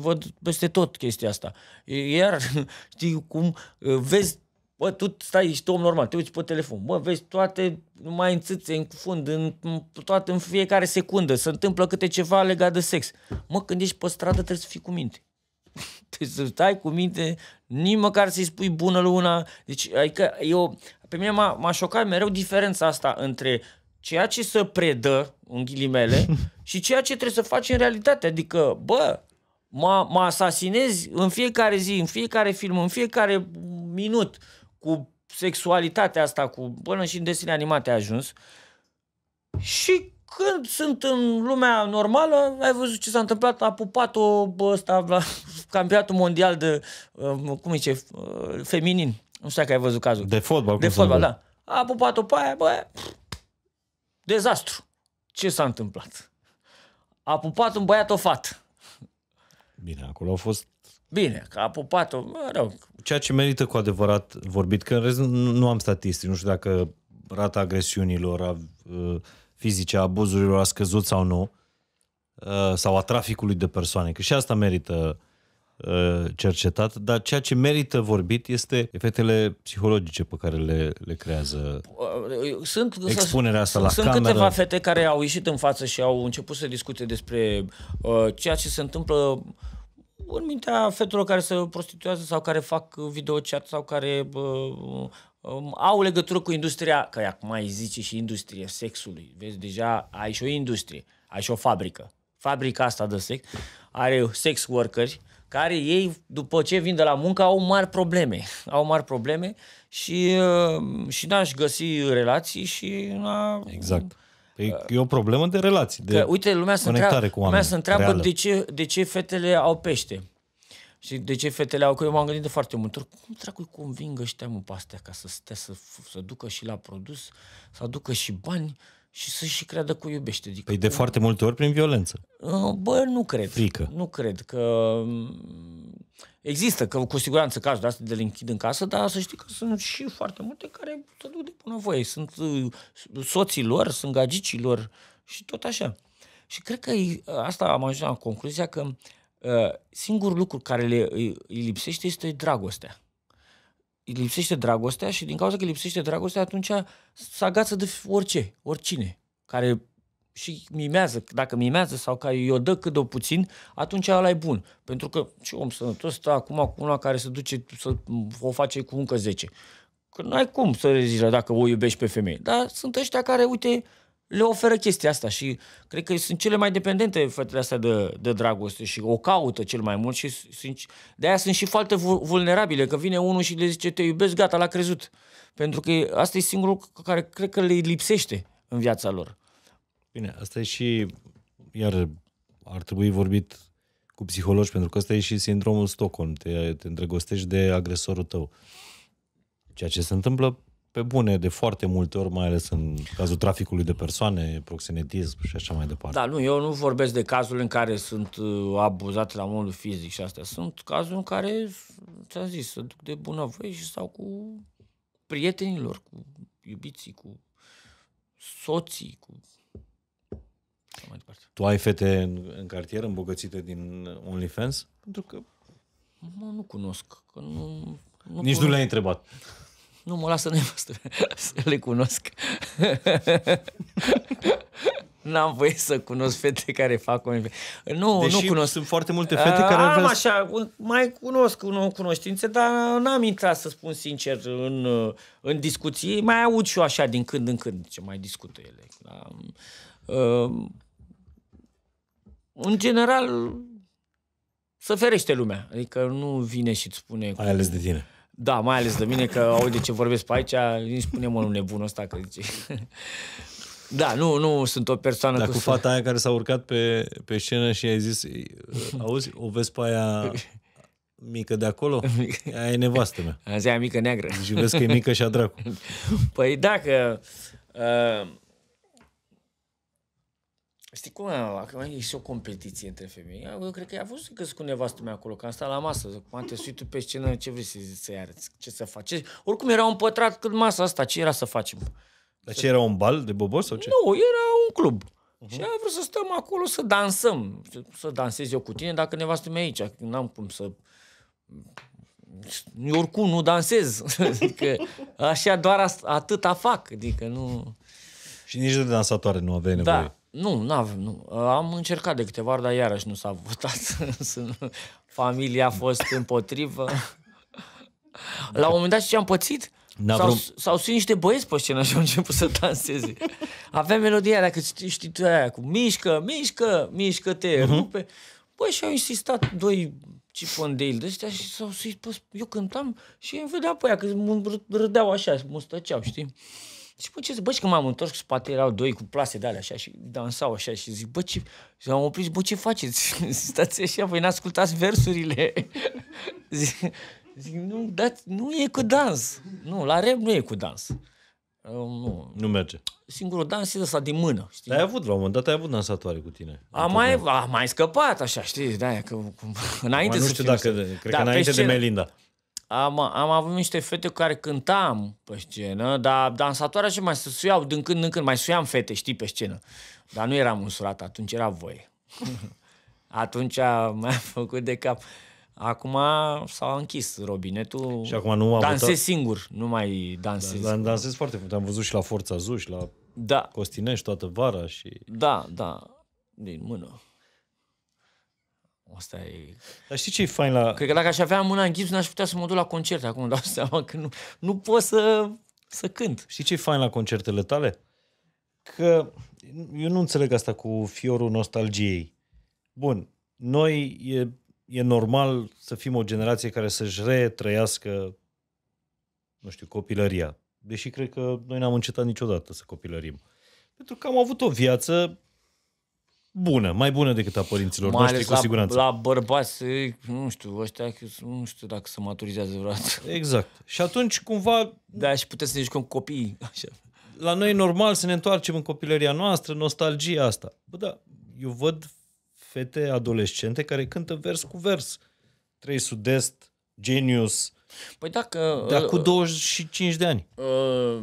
văd peste tot chestia asta. Iar, știi cum, vezi Bă, tu stai, ești om normal, te uiți pe telefon, bă, vezi toate, mai în țâțe, în fund, în, toate, în fiecare secundă, se întâmplă câte ceva legat de sex. Mă, când ești pe stradă trebuie să fii cu minte. trebuie să stai cu minte, nici măcar să-i spui bună luna. Deci, adică, eu, pe mine m-a, m-a șocat mereu diferența asta între ceea ce se predă, în ghilimele, și ceea ce trebuie să faci în realitate. Adică, bă, mă, mă asasinezi în fiecare zi, în fiecare film, în fiecare minut cu sexualitatea asta, cu până și în desene animate a ajuns. Și când sunt în lumea normală, ai văzut ce s-a întâmplat, a pupat-o bă, ăsta la campionatul mondial de, uh, cum zice, uh, feminin. Nu știu dacă ai văzut cazul. De fotbal. De fotbal, da. A pupat-o pe aia, bă, dezastru. Ce s-a întâmplat? A pupat un băiat o fată. Bine, acolo au fost Bine, că a pupat-o, mă rog. Ceea ce merită cu adevărat vorbit, că în rest nu am statistici, nu știu dacă rata agresiunilor a, uh, fizice, a abuzurilor a scăzut sau nu, uh, sau a traficului de persoane, că și asta merită uh, cercetat, dar ceea ce merită vorbit este efectele psihologice pe care le, le creează sunt, expunerea asta sunt, la sunt cameră. Sunt câteva fete care au ieșit în față și au început să discute despre uh, ceea ce se întâmplă în mintea fetelor care se prostituează sau care fac videochat sau care uh, um, au legătură cu industria, că acum mai zice și industria sexului. Vezi, deja ai și o industrie, ai și o fabrică. Fabrica asta de sex are sex workeri care ei, după ce vin de la muncă, au mari probleme. Au mari probleme și, uh, și n-aș găsi relații și n-a... Exact E, e o problemă de relații, de că, uite, lumea se întreabă, cu Lumea se întreabă de ce, de ce fetele au pește. Și de ce fetele au... Că eu m-am gândit de foarte mult Cum cum să convingă, ăștia mă pe astea ca să stea să, să ducă și la produs, să aducă și bani și să și creadă că iubește. Adică păi de cu... foarte multe ori prin violență. Uh, bă, nu cred. Frică. Nu cred că... Um, există, că cu siguranță cazul de astea de le închid în casă, dar să știi că sunt și foarte multe care se duc de bunăvoie. Sunt uh, soții lor, sunt gagicii lor și tot așa. Și cred că uh, asta am ajuns la concluzia că singurul lucru care le, îi lipsește este dragostea îi lipsește dragostea și din cauza că lipsește dragostea, atunci se agață de orice, oricine, care și mimează, dacă mimează sau care i o dă cât de puțin, atunci ăla e bun. Pentru că ce om sănătos stă acum cu una care se duce să o face cu încă 10. Că n-ai cum să rezistă dacă o iubești pe femeie. Dar sunt ăștia care, uite, le oferă chestia asta și cred că sunt cele mai dependente fetele astea de, de dragoste și o caută cel mai mult și sunt, de aia sunt și foarte vulnerabile, că vine unul și le zice te iubesc, gata, l-a crezut. Pentru că asta e singurul care cred că le lipsește în viața lor. Bine, asta e și, iar ar trebui vorbit cu psihologi, pentru că asta e și sindromul Stockholm, te, te îndrăgostești de agresorul tău. Ceea ce se întâmplă pe bune de foarte multe ori, mai ales în cazul traficului de persoane, proxenetism și așa mai departe. Da, nu, eu nu vorbesc de cazul în care sunt uh, abuzate la modul fizic și astea. Sunt cazuri în care, ți-am zis, să duc de bunăvoie și sau cu prietenilor, cu iubiții, cu soții, cu... Mai departe. Tu ai fete în, în cartier îmbogățite din OnlyFans? Pentru că... Mă, nu cunosc, că nu... nu Nici cunosc. nu le-ai întrebat. Nu, mă lasă nevastă să le cunosc. N-am voie să cunosc fete care fac o Nu, Deși nu cunosc. sunt foarte multe fete care Am vrea... așa, mai cunosc nu cunoștință, dar n-am intrat, să spun sincer, în, în discuții. Mai aud și eu așa din când în când ce mai discută ele. Da. În general, să ferește lumea. Adică nu vine și îți spune... Ai cu... ales de tine. Da, mai ales de mine, că aude ce vorbesc pe aici, îmi spune mă nebun ăsta, că zice... Da, nu, nu sunt o persoană Dar cu, cu fata aia care s-a urcat pe, pe scenă și ai zis, auzi, o vezi pe aia mică de acolo? Aia e nevastă mea. Azi aia mică neagră. Și vezi că e mică și a dracu. Păi dacă... uh, Știi cum a, e și o competiție între femei. Eu cred că a văzut că cu nevastă mea acolo, că am stat la masă. Zic, mă, te sui tu pe scenă, ce vrei să să arăți, ce să faci? Oricum era un pătrat cât masa asta, ce era să facem? Dar ce era un bal de bobos sau ce? Nu, era un club. Uh-huh. Și a vrut să stăm acolo să dansăm. Să dansez eu cu tine dacă nevastă mea aici. N-am cum să... Eu oricum nu dansez. că adică, așa doar atâta fac. Adică nu... Și nici de dansatoare nu aveai da. nevoie. Da. Nu, n avem, nu. Am încercat de câteva ori, dar iarăși nu s-a votat. Familia a fost împotrivă. La un moment dat ce am pățit? s-au, vreun... s-au niște băieți pe scenă și au început să danseze. Aveam melodia aia, că știi, știi tu aia, cu mișcă, mișcă, mișcă-te, uh-huh. Mhm. rupe. Băi, și au insistat doi cipondeli de ăștia și s-au suit păi, Eu cântam și îmi vedea pe aia, că râdeau așa, mustăceau, știi? Și ce zic, bă, și când m-am întors, cu spate erau doi cu plase de alea așa și dansau așa și zic, bă, ce... Și am oprit, bă, ce faceți? Stați așa, voi n-ascultați versurile. zic, zic, nu, dat, nu e cu dans. Nu, la rap nu e cu dans. nu. nu merge. Singurul dans e ăsta din mână. Știi? Ai avut la un moment dat, ai avut dansatoare cu tine. A mai, a mai scăpat așa, știi, de că, cum, înainte mai să nu știu dacă, cred da, că înainte de Melinda am, am avut niște fete cu care cântam pe scenă, dar dansatoarea și mai se suiau din când în când, mai suiam fete, știi, pe scenă. Dar nu eram însurat, atunci era voie. atunci mi-a făcut de cap. Acum s-a închis robinetul. Și acum nu am Dansez avut... singur, nu mai dansez. Da, dansez foarte mult. Am văzut și la Forța Zuș, la da. Costinești toată vara și... Da, da, din mână. Asta e... Dar știi ce e fain la... Cred că dacă aș avea mâna înghisă, n-aș putea să mă duc la concert acum, dau seama că nu, nu pot să, să cânt. Știi ce e fain la concertele tale? Că eu nu înțeleg asta cu fiorul nostalgiei. Bun, noi e, e normal să fim o generație care să-și retrăiască, nu știu, copilăria. Deși cred că noi n-am încetat niciodată să copilărim. Pentru că am avut o viață bună, mai bună decât a părinților mai noștri, cu la, siguranță. la bărbați, nu știu, ăștia, nu știu dacă se maturizează vreodată. Exact. Și atunci, cumva... Da, și putem să ne jucăm copiii, așa. La noi e normal să ne întoarcem în copilăria noastră, nostalgia asta. Bă, da, eu văd fete adolescente care cântă vers cu vers. Trei sud-est, genius. Păi dacă... Dar cu 25 de ani. Uh,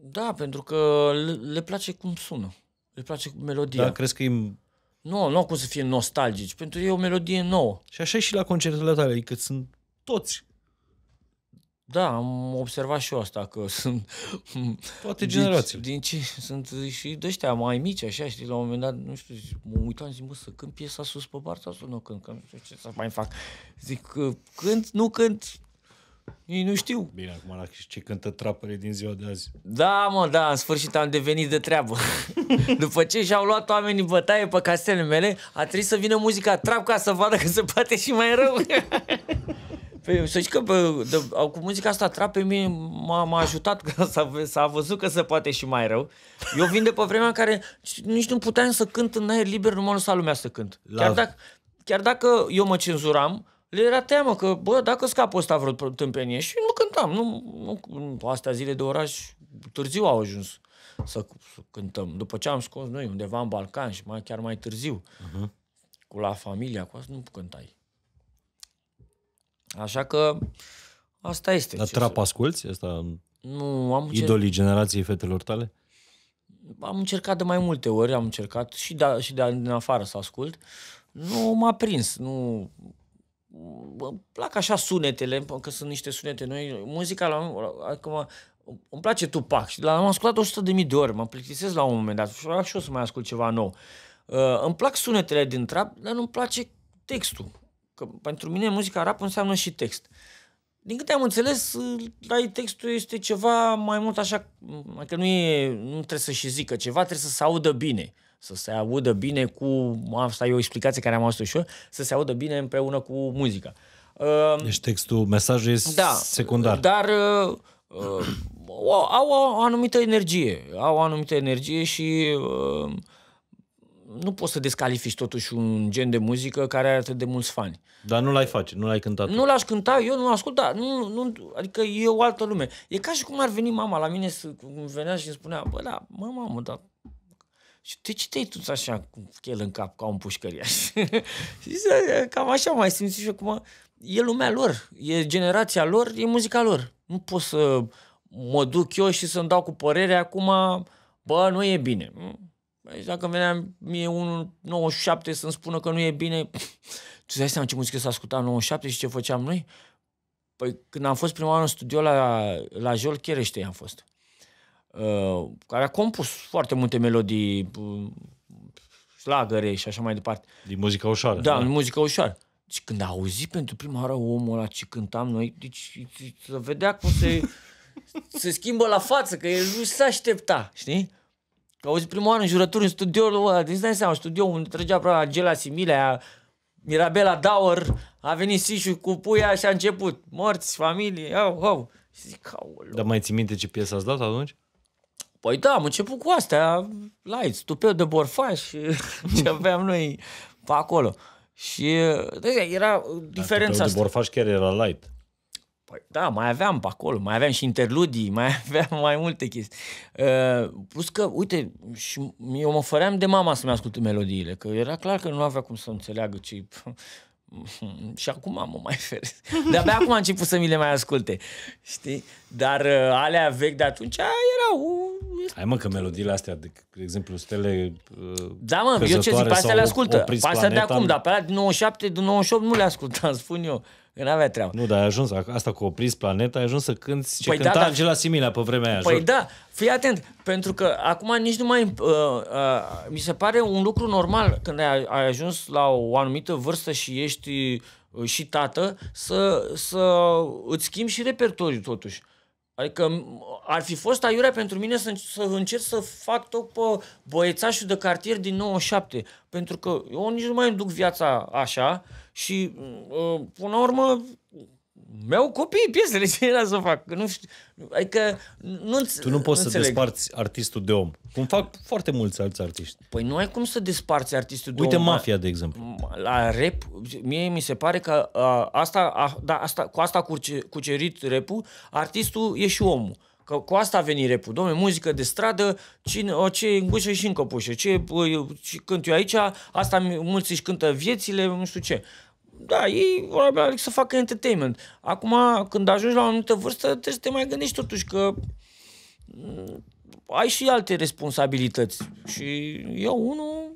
da, pentru că le place cum sună. Îți place melodia. Da, crezi că e... Nu, nu cum să fie nostalgici. Pentru ei e o melodie nouă. Și așa e și la concertele tale, adică sunt toți da, am observat și eu asta, că sunt... Toate deci, generațiile. Din, ce sunt și de ăștia mai mici, așa, știi, la un moment dat, nu știu, mă uitam, zic, mă, să cânt piesa sus pe bar sau nu cânt, că nu știu ce să mai fac. Zic, că cânt, nu cânt, ei nu știu. Bine, acum la ce cântă trapele din ziua de azi. Da, mă, da, în sfârșit am devenit de treabă. După ce și-au luat oamenii bătaie pe casele mele, a trebuit să vină muzica trap ca să vadă că se poate și mai rău. Păi, să zic că pe, de, cu muzica asta trap pe mine m-a, m-a ajutat că s-a, s-a văzut că se poate și mai rău. Eu vin de pe vremea în care nici nu puteam să cânt în aer liber, nu mă lăsa lumea să cânt. Chiar dacă, chiar dacă eu mă cenzuram, le era teamă că, bă, dacă scapă ăsta vreo tâmpenie și nu cântam, nu, nu, astea zile de oraș, târziu au ajuns să, să cântăm. După ce am scos noi undeva în Balcan și mai, chiar mai târziu, uh-huh. cu la familia, cu asta nu cântai. Așa că asta este. Dar trap să... asculti? Asta... Nu, am încerc... Idolii generației fetelor tale? Am încercat de mai multe ori, am încercat și de, și de din afară să ascult. Nu m-a prins, nu îmi plac așa sunetele, că sunt niște sunete noi. Muzica, la, acum, îmi place Tupac. Și l-am ascultat 100 de mii de ori, mă plictisesc la un moment dat și vreau și o să mai ascult ceva nou. Uh, îmi plac sunetele din trap, dar nu-mi place textul. Că pentru mine muzica rap înseamnă și text. Din câte am înțeles, la textul este ceva mai mult așa, că adică nu, e, nu trebuie să și zică ceva, trebuie să se audă bine. Uh, să se audă bine cu, asta e o explicație care am auzit și eu, să se audă bine împreună cu muzica. Ehm, deci textul, mesajul este da, secundar. Dar uh, uh au o anumită energie, au o anumită energie și uh, nu poți să descalifici totuși un gen de muzică care are atât de mulți fani. Dar nu l-ai face, nu l-ai cântat. Nu l-aș cânta, eu nu ascult, dar nu, nu, adică e o altă lume. E ca și cum ar veni mama la mine, să, venea și îmi spunea, bă, da, mă, mamă, dar și de ce te-ai tu așa cu el în cap ca un pușcăriaș? și zice, cam așa mai simțit și acum. E lumea lor, e generația lor, e muzica lor. Nu pot să mă duc eu și să-mi dau cu părere acum, bă, nu e bine. Deci dacă venea mie 97 să-mi spună că nu e bine, tu dai seama ce muzică s-a ascultat în 97 și ce făceam noi? Păi când am fost prima oară în studio la, la Jol Cherește am fost. Uh, care a compus foarte multe melodii, uh, slagăre și așa mai departe. Din muzica ușoară. Da, da, din muzica ușoară. Deci când a auzit pentru prima oară omul ăla ce cântam noi, deci să vedea cum se, se schimbă la față, că el nu se aștepta, știi? Că auzit prima oară în jurături, în studioul ăla, deci dai seama, studio unde trăgea prea Gela Similea, Mirabela Dauer a venit Sișu cu puia și a început. Morți, familie, au, au. Și zic, Dar mai ții minte ce piesă ați dat atunci? Păi da, am început cu astea, lights, tupeu de borfaș, ce aveam noi pe acolo. Și deci, de, era diferența da, asta. de borfaș chiar era light. Păi da, mai aveam pe acolo, mai aveam și interludii, mai aveam mai multe chestii. Uh, plus că, uite, și eu mă făream de mama să-mi asculte melodiile, că era clar că nu avea cum să înțeleagă ce Hmm, și acum mă mai feresc. De-abia acum am început să mi le mai asculte. Știi? Dar uh, alea vechi de atunci erau... Uh, Hai mă că melodiile astea, de, de exemplu, stele uh, Da mă, eu ce zic, pe astea le ascultă. Pe astea de acum, dar pe alea din 97, din 98 nu le ascultam, spun eu că n-avea treabă. Nu, dar ai ajuns, asta cu opris planeta, ai ajuns să cânti ce păi da, cânta da, Angela Similea pe vremea aia. Păi jur. da, fii atent, pentru că acum nici nu mai... Uh, uh, mi se pare un lucru normal când ai, ai ajuns la o anumită vârstă și ești uh, și tată, să, să îți schimbi și repertoriul totuși. Uh, Adică ar fi fost aiurea pentru mine să, să încerc să fac tot pe băiețașul de cartier din 97. Pentru că eu nici nu mai îmi duc viața așa și ă, până la urmă meu copii piesele, ce era să fac? Nu știu, adică nu Tu nu poți nu să înțeleg. desparți artistul de om, cum fac foarte mulți alți artiști. Păi nu ai cum să desparți artistul de om. Uite Mafia, de exemplu. La rap, mie mi se pare că a, asta, a, da, asta, cu asta a cucerit repul, artistul e și omul. Că cu asta a venit repul. Domne, muzică de stradă, cine, o, ce în și în ce, ce păi, cânt eu aici, asta mulți își cântă viețile, nu știu ce da, ei vor avea să facă entertainment. Acum, când ajungi la o anumită vârstă, trebuie să te mai gândești totuși că mm, ai și alte responsabilități. Și eu, unul,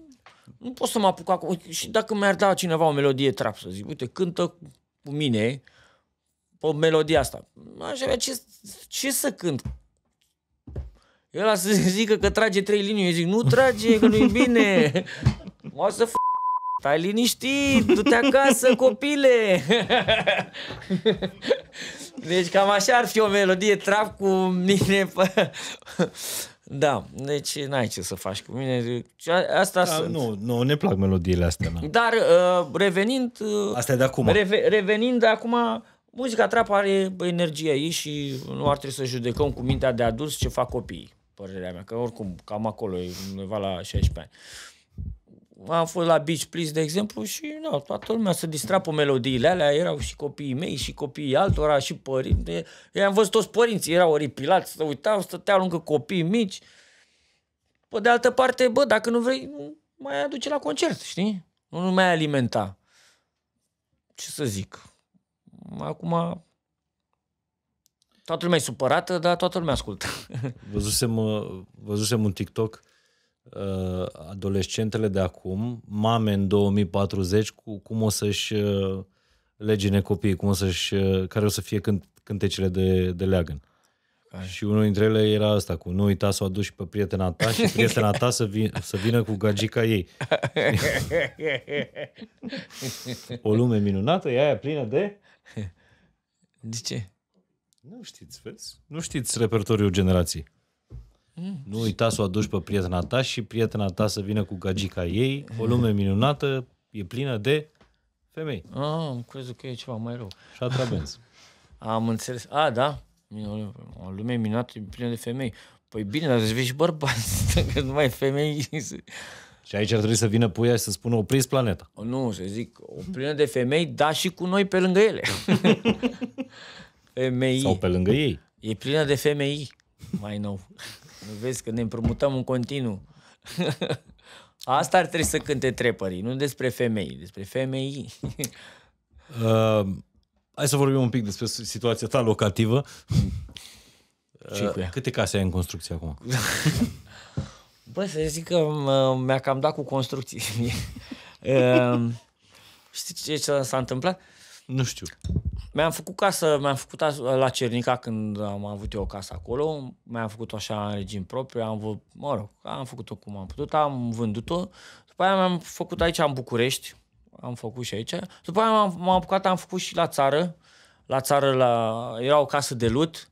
nu pot să mă apuc acum. Și dacă mi-ar da cineva o melodie trap, să zic, uite, cântă cu mine pe melodia asta. Aș avea ce, ce să cânt? El a să zică că trage trei linii, eu zic, nu trage, că nu-i bine. O să Stai liniștit, du-te acasă, copile! deci cam așa ar fi o melodie trap cu mine. da, deci n-ai ce să faci cu mine. Asta da, sunt. Nu, nu, ne plac melodiile astea. Na. Dar uh, revenind... Uh, asta de acum. Reve- revenind de acum, muzica trap are energia ei și nu ar trebui să judecăm cu mintea de adus ce fac copiii părerea mea, că oricum cam acolo e undeva la 16 ani am fost la Beach Please, de exemplu, și nu, toată lumea se distra pe melodiile alea, erau și copiii mei, și copiii altora, și părinți. Eu am văzut toți părinții, erau oripilați, se uitau, stăteau lângă copii mici. Pe de altă parte, bă, dacă nu vrei, mai aduce la concert, știi? Nu, nu mai alimenta. Ce să zic? Acum toată lumea e supărată, dar toată lumea ascultă. Văzusem, uh, văzusem un TikTok uh, adolescentele de acum, mame în 2040, cu, cum o să-și uh, legine copiii, cum o să-și, uh, care o să fie cânt, cântecele de, de leagăn. Și unul dintre ele era asta cu nu uita să o aduci pe prietena ta și prietena ta să, vin, să vină cu gagica ei. o lume minunată, e aia plină de... De ce? Nu știți, vezi? Nu știți repertoriul generației. Mm. Nu uita să o aduci pe prietena ta și prietena ta să vină cu gagica ei. O lume minunată, e plină de femei. Ah, am crezut că e ceva mai rău. Și atrabenz. am înțeles. A, ah, da? O lume minunată e plină de femei. Păi bine, dar să și bărbați, că numai femei... Și aici ar trebui să vină puia și să spună opriți planeta. Nu, să zic, o plină de femei, dar și cu noi pe lângă ele. femei. Sau pe lângă ei. E plină de femei, mai nou. Nu vezi că ne împrumutăm în continuu. Asta ar trebui să cânte trepării, nu despre femei, despre femei. uh, hai să vorbim un pic despre situația ta locativă. Uh, câte case ai în construcție acum? Bă, să zic că uh, mi-a cam dat cu construcții. uh, știi ce s-a întâmplat? Nu știu. Mi-am făcut casă, mi-am făcut la Cernica când am avut eu o casă acolo, mi-am făcut-o așa în regim propriu, am, văzut, mă rog, am făcut-o cum am putut, am vândut-o, după aia mi-am făcut aici în București, am făcut și aici, după aia m-am, m-am apucat, am făcut și la țară, la țară la, era o casă de lut,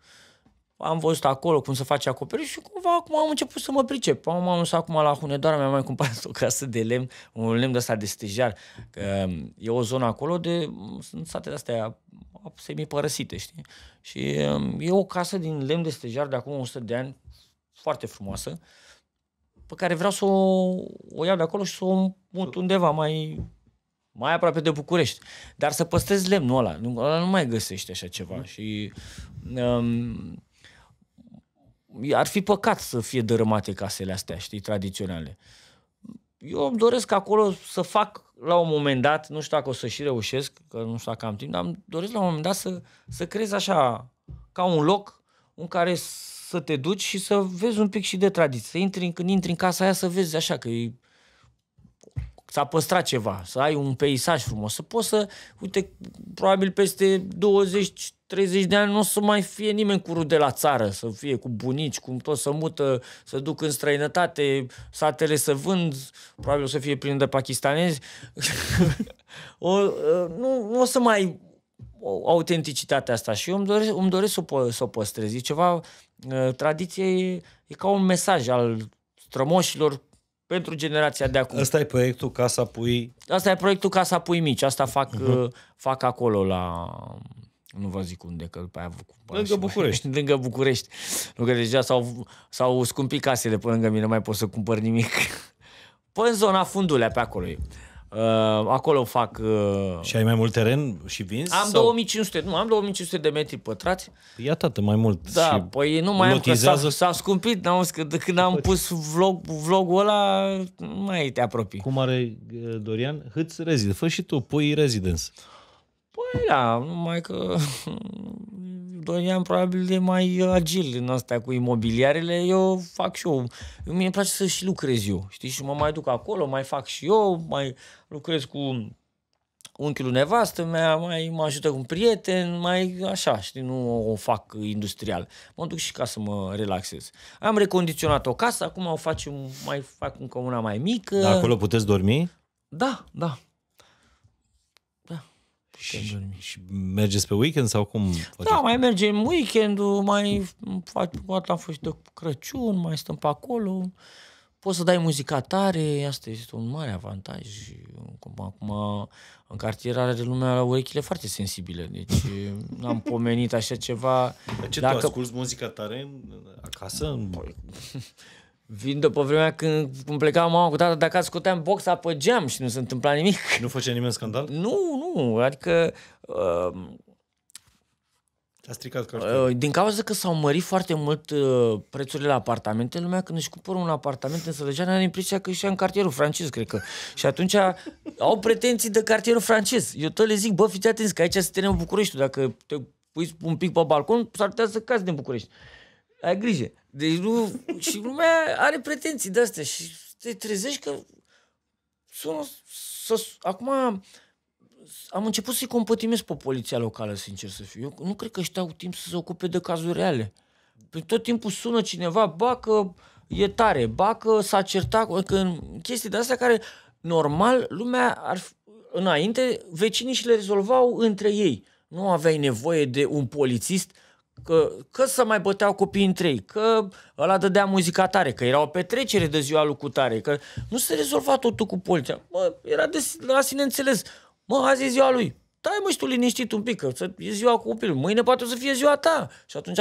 am văzut acolo cum se face acoperiș și cumva acum am început să mă pricep. Am ajuns acum la Hunedoara, mi-am mai cumpărat o casă de lemn, un lemn de ăsta de stejar. Că um, e o zonă acolo de, um, sunt sate de astea semi-părăsite, știi? Și um, e o casă din lemn de stejar de acum 100 de ani, foarte frumoasă, pe care vreau să o, o iau de acolo și să o mut undeva mai mai aproape de București. Dar să păstrezi lemnul ăla. Ăla nu mai găsește așa ceva. Mm. Și um, ar fi păcat să fie dărâmate casele astea, știi, tradiționale. Eu îmi doresc acolo să fac la un moment dat, nu știu dacă o să și reușesc, că nu știu dacă am timp, dar îmi doresc la un moment dat să, să creez așa, ca un loc în care să te duci și să vezi un pic și de tradiție. Să intri, când intri în casa aia să vezi așa că e s-a păstrat ceva, să ai un peisaj frumos, să poți să, uite, probabil peste 20, 30 de ani nu o să mai fie nimeni cu rude la țară, să fie cu bunici, cum tot să mută, să duc în străinătate, satele să vând, probabil o să fie plin de pakistanezi. o, ă, nu, nu o să mai autenticitatea asta și eu îmi doresc, îmi doresc să, o, să o păstrez. E ceva, ă, tradiție e, e ca un mesaj al strămoșilor pentru generația de acum. Asta e proiectul Casa Pui? Asta e proiectul Casa Pui Mici. Asta fac, uh-huh. fac acolo la... Nu vă zic unde, că după aia... Lângă București. Mai, lângă București. Nu că deja s-au, s-au scumpit casele pe lângă mine, nu mai pot să cumpăr nimic. Păi în zona Fundulea, pe acolo e. Uh, acolo fac... Uh... Și ai mai mult teren și vinzi? Am sau? 2500, nu, am 2500 de metri pătrați. Ia tată, mai mult. Da, și păi nu mai lotizează... am, că s-a, s-a scumpit, n-am că de când am păi. pus vlog, vlogul ăla, nu mai te apropii. Cum are uh, Dorian? Hâți rezid, fă și tu, pui residence. Păi da, numai că Dorian probabil de mai uh, agil în astea cu imobiliarele, eu fac și eu. Mie îmi place să și lucrez eu, știi? Și mă mai duc acolo, mai fac și eu, mai lucrez cu unchiul nevastă mea, mai mă ajută cu un prieten, mai așa, știi, nu o fac industrial. Mă duc și ca să mă relaxez. Am recondiționat o casă, acum o facem, mai fac încă una mai mică. Da, acolo puteți dormi? Da, da, și, și mergeți pe weekend sau cum? Da, mai mergem weekendul, mai faci cu am fost de Crăciun, mai stăm pe acolo. Poți să dai muzica tare, asta este un mare avantaj. Cum acum, în cartier are de lumea la urechile foarte sensibile, deci n-am pomenit așa ceva. De ce dacă... tu asculti muzica tare acasă? Păi, Vin după vremea când, când plecam mama cu tata de scoteam boxa pe geam și nu se întâmpla nimic. Nu făcea nimeni scandal? Nu, nu, adică... Uh, a stricat Uh, din cauza că s-au mărit foarte mult uh, prețurile la apartamente, lumea când își cumpără un apartament în Sălăgeană are impresia că și în cartierul francez, cred că. Și atunci au pretenții de cartierul francez. Eu tot le zic, bă, fiți atenți că aici se în București. Dacă te pui un pic pe balcon, s-ar putea să cazi din București. Ai grijă. Deci nu... și lumea are pretenții de-astea și te trezești că sună... Să, acum am început să-i compătimesc pe poliția locală, sincer să fiu. Eu nu cred că ăștia au timp să se ocupe de cazuri reale. Păi tot timpul sună cineva, ba că e tare, ba că s-a certat, că chestii de astea care, normal, lumea ar înainte, vecinii și le rezolvau între ei. Nu aveai nevoie de un polițist că, că să mai băteau copiii între ei, că ăla dădea muzica tare, că era o petrecere de ziua lui Cutare, că nu se rezolva totul cu poliția. Mă, era de la sine înțeles. Mă, azi e ziua lui. tai mă și tu liniștit un pic, că e ziua copilului. Mâine poate o să fie ziua ta. Și atunci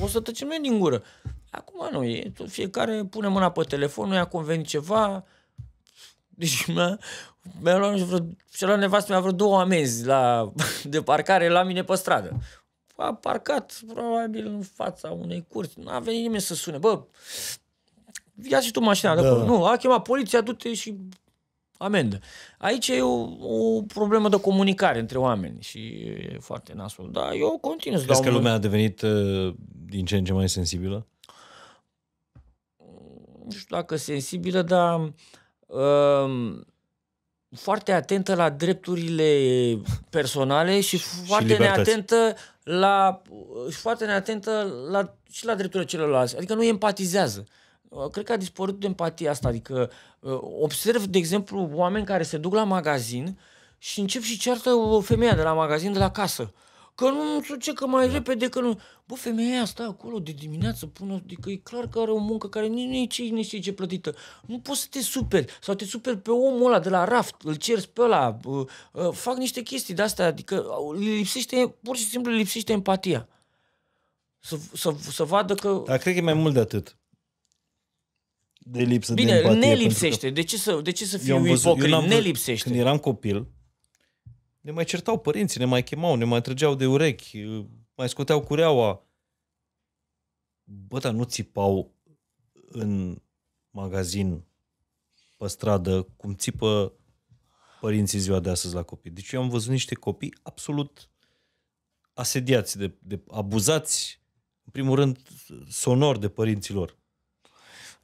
o să tăcem noi din gură. Acum nu, e, fiecare pune mâna pe telefon, nu i-a convenit ceva. Deci mă, mi-a luat vreo, și la nevastă mi-a vreo două amenzi la, de parcare la mine pe stradă a parcat probabil în fața unei curți. N-a venit nimeni să sune. Bă, ia și tu mașina da. de acolo. Nu, a chemat poliția, du-te și amendă. Aici e o, o problemă de comunicare între oameni și e foarte nasol. Dar eu continuu să Crezi că lumea a devenit uh, din ce în ce mai sensibilă? Nu știu dacă sensibilă, dar um, foarte atentă la drepturile personale și foarte și neatentă la, uh, și foarte neatentă la, și la drepturile celorlalți. Adică nu empatizează. Uh, cred că a dispărut de empatia asta. Adică uh, observ, de exemplu, oameni care se duc la magazin și încep și ceartă o femeie de la magazin de la casă că nu, nu știu ce, că mai da. repede, că nu... Bă, femeia asta acolo de dimineață până, adică e clar că are o muncă care nici nu e ce, nici ce plătită. Nu poți să te superi. Sau te superi pe omul ăla de la raft, îl ceri pe ăla, uh, uh, fac niște chestii de-astea, adică uh, lipsește, pur și simplu lipsește empatia. Să, să, să vadă că... Dar cred că e mai mult de atât de lipsă Bine, de empatie. Bine, ne lipsește. Că... De, ce să, de ce să fiu văzut, ipocrit? Ne lipsește. Când eram copil, ne mai certau părinții, ne mai chemau, ne mai trăgeau de urechi, mai scoteau cureaua. Bă, dar nu țipau în magazin, pe stradă, cum țipă părinții ziua de astăzi la copii. Deci eu am văzut niște copii absolut asediați, de, de abuzați, în primul rând, sonor de părinților.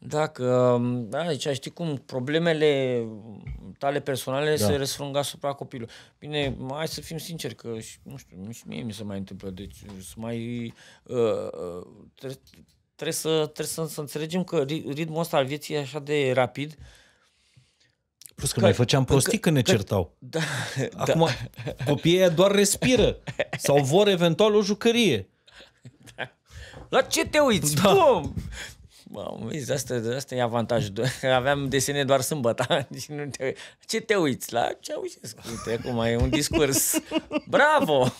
Dacă, deci știi cum, problemele tale personale da. se răsfrâng asupra copilului. Bine, hai să fim sinceri că, și, nu știu, și mie mi se mai întâmplă, deci uh, să mai... Uh, uh trebuie, tre să, trebuie să, să înțelegem că ritmul ăsta al vieții e așa de rapid Plus că, că noi făceam prostii că, când ne că, certau. Da, Acum da. copiii doar respiră sau vor eventual o jucărie. Da. La ce te uiți? Da. Bum! Bă, vezi, asta, asta e avantajul. Aveam desene doar sâmbătă. Deci nu te, ce te uiți? La ce Ceaușescu? Uite, acum e un discurs. Bravo!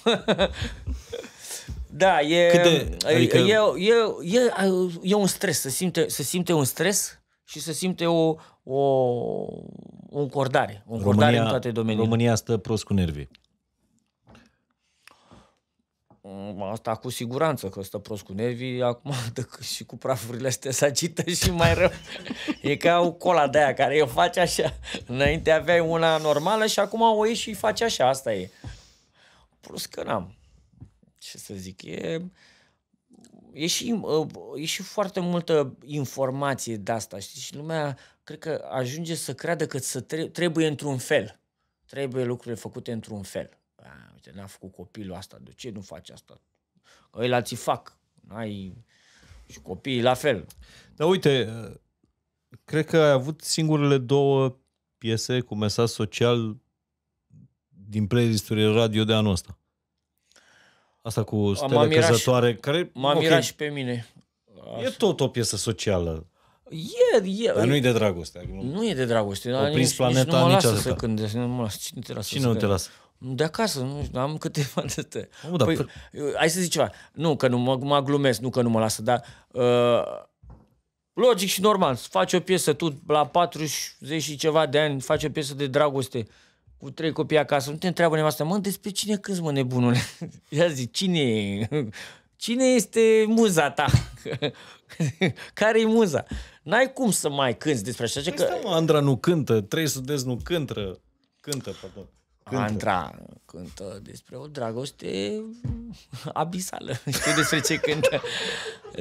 Da, e, adică... e, e, e, e un stres, să simte, să simte un stres și să simte o, o, o încordare, o încordare România, în toate domeniile. România stă prost cu nervii. Mm, asta cu siguranță, că stă prost cu nervii, acum și cu prafurile astea să agită și mai rău. E ca o cola de aia care o face așa. Înainte aveai una normală și acum o ieși și faci așa, asta e. Plus că n-am. Ce să zic, e... E și, e și foarte multă informație de asta, știi? Și lumea, cred că ajunge să creadă că să trebuie într-un fel. Trebuie lucrurile făcute într-un fel uite, n-a făcut copilul asta, de ce nu faci asta? Că îi alții fac, ai și copiii la fel. Dar uite, cred că ai avut singurele două piese cu mesaj social din playlisturile radio de anul ăsta. Asta cu stele căzătoare. care, m-a okay, mirat și pe mine. E tot o piesă socială. E, e. Dar nu e de dragoste. Adică nu, nu e de dragoste. O prins nici, planeta nici nu mă lasă să cântesc. Nu mă lasă, cine te lasă Cine să nu te lasă? De acasă, nu știu, am câteva de te. da, păi, fă... hai să zic ceva. Nu că nu mă, mă glumesc, nu că nu mă lasă, dar uh, logic și normal, să faci o piesă tu la 40 și ceva de ani, faci o piesă de dragoste cu trei copii acasă, nu te întreabă nevastă, mă, despre cine cânti, mă, nebunule? Ia zic, cine e? Cine este muza ta? Care-i muza? N-ai cum să mai cânti despre așa ceva. Păi că... Stă, mă, Andra nu cântă, trei sudezi nu cântă, cântă, pardon. Cântă. Andra cântă despre o dragoste abisală. Știu despre ce cântă.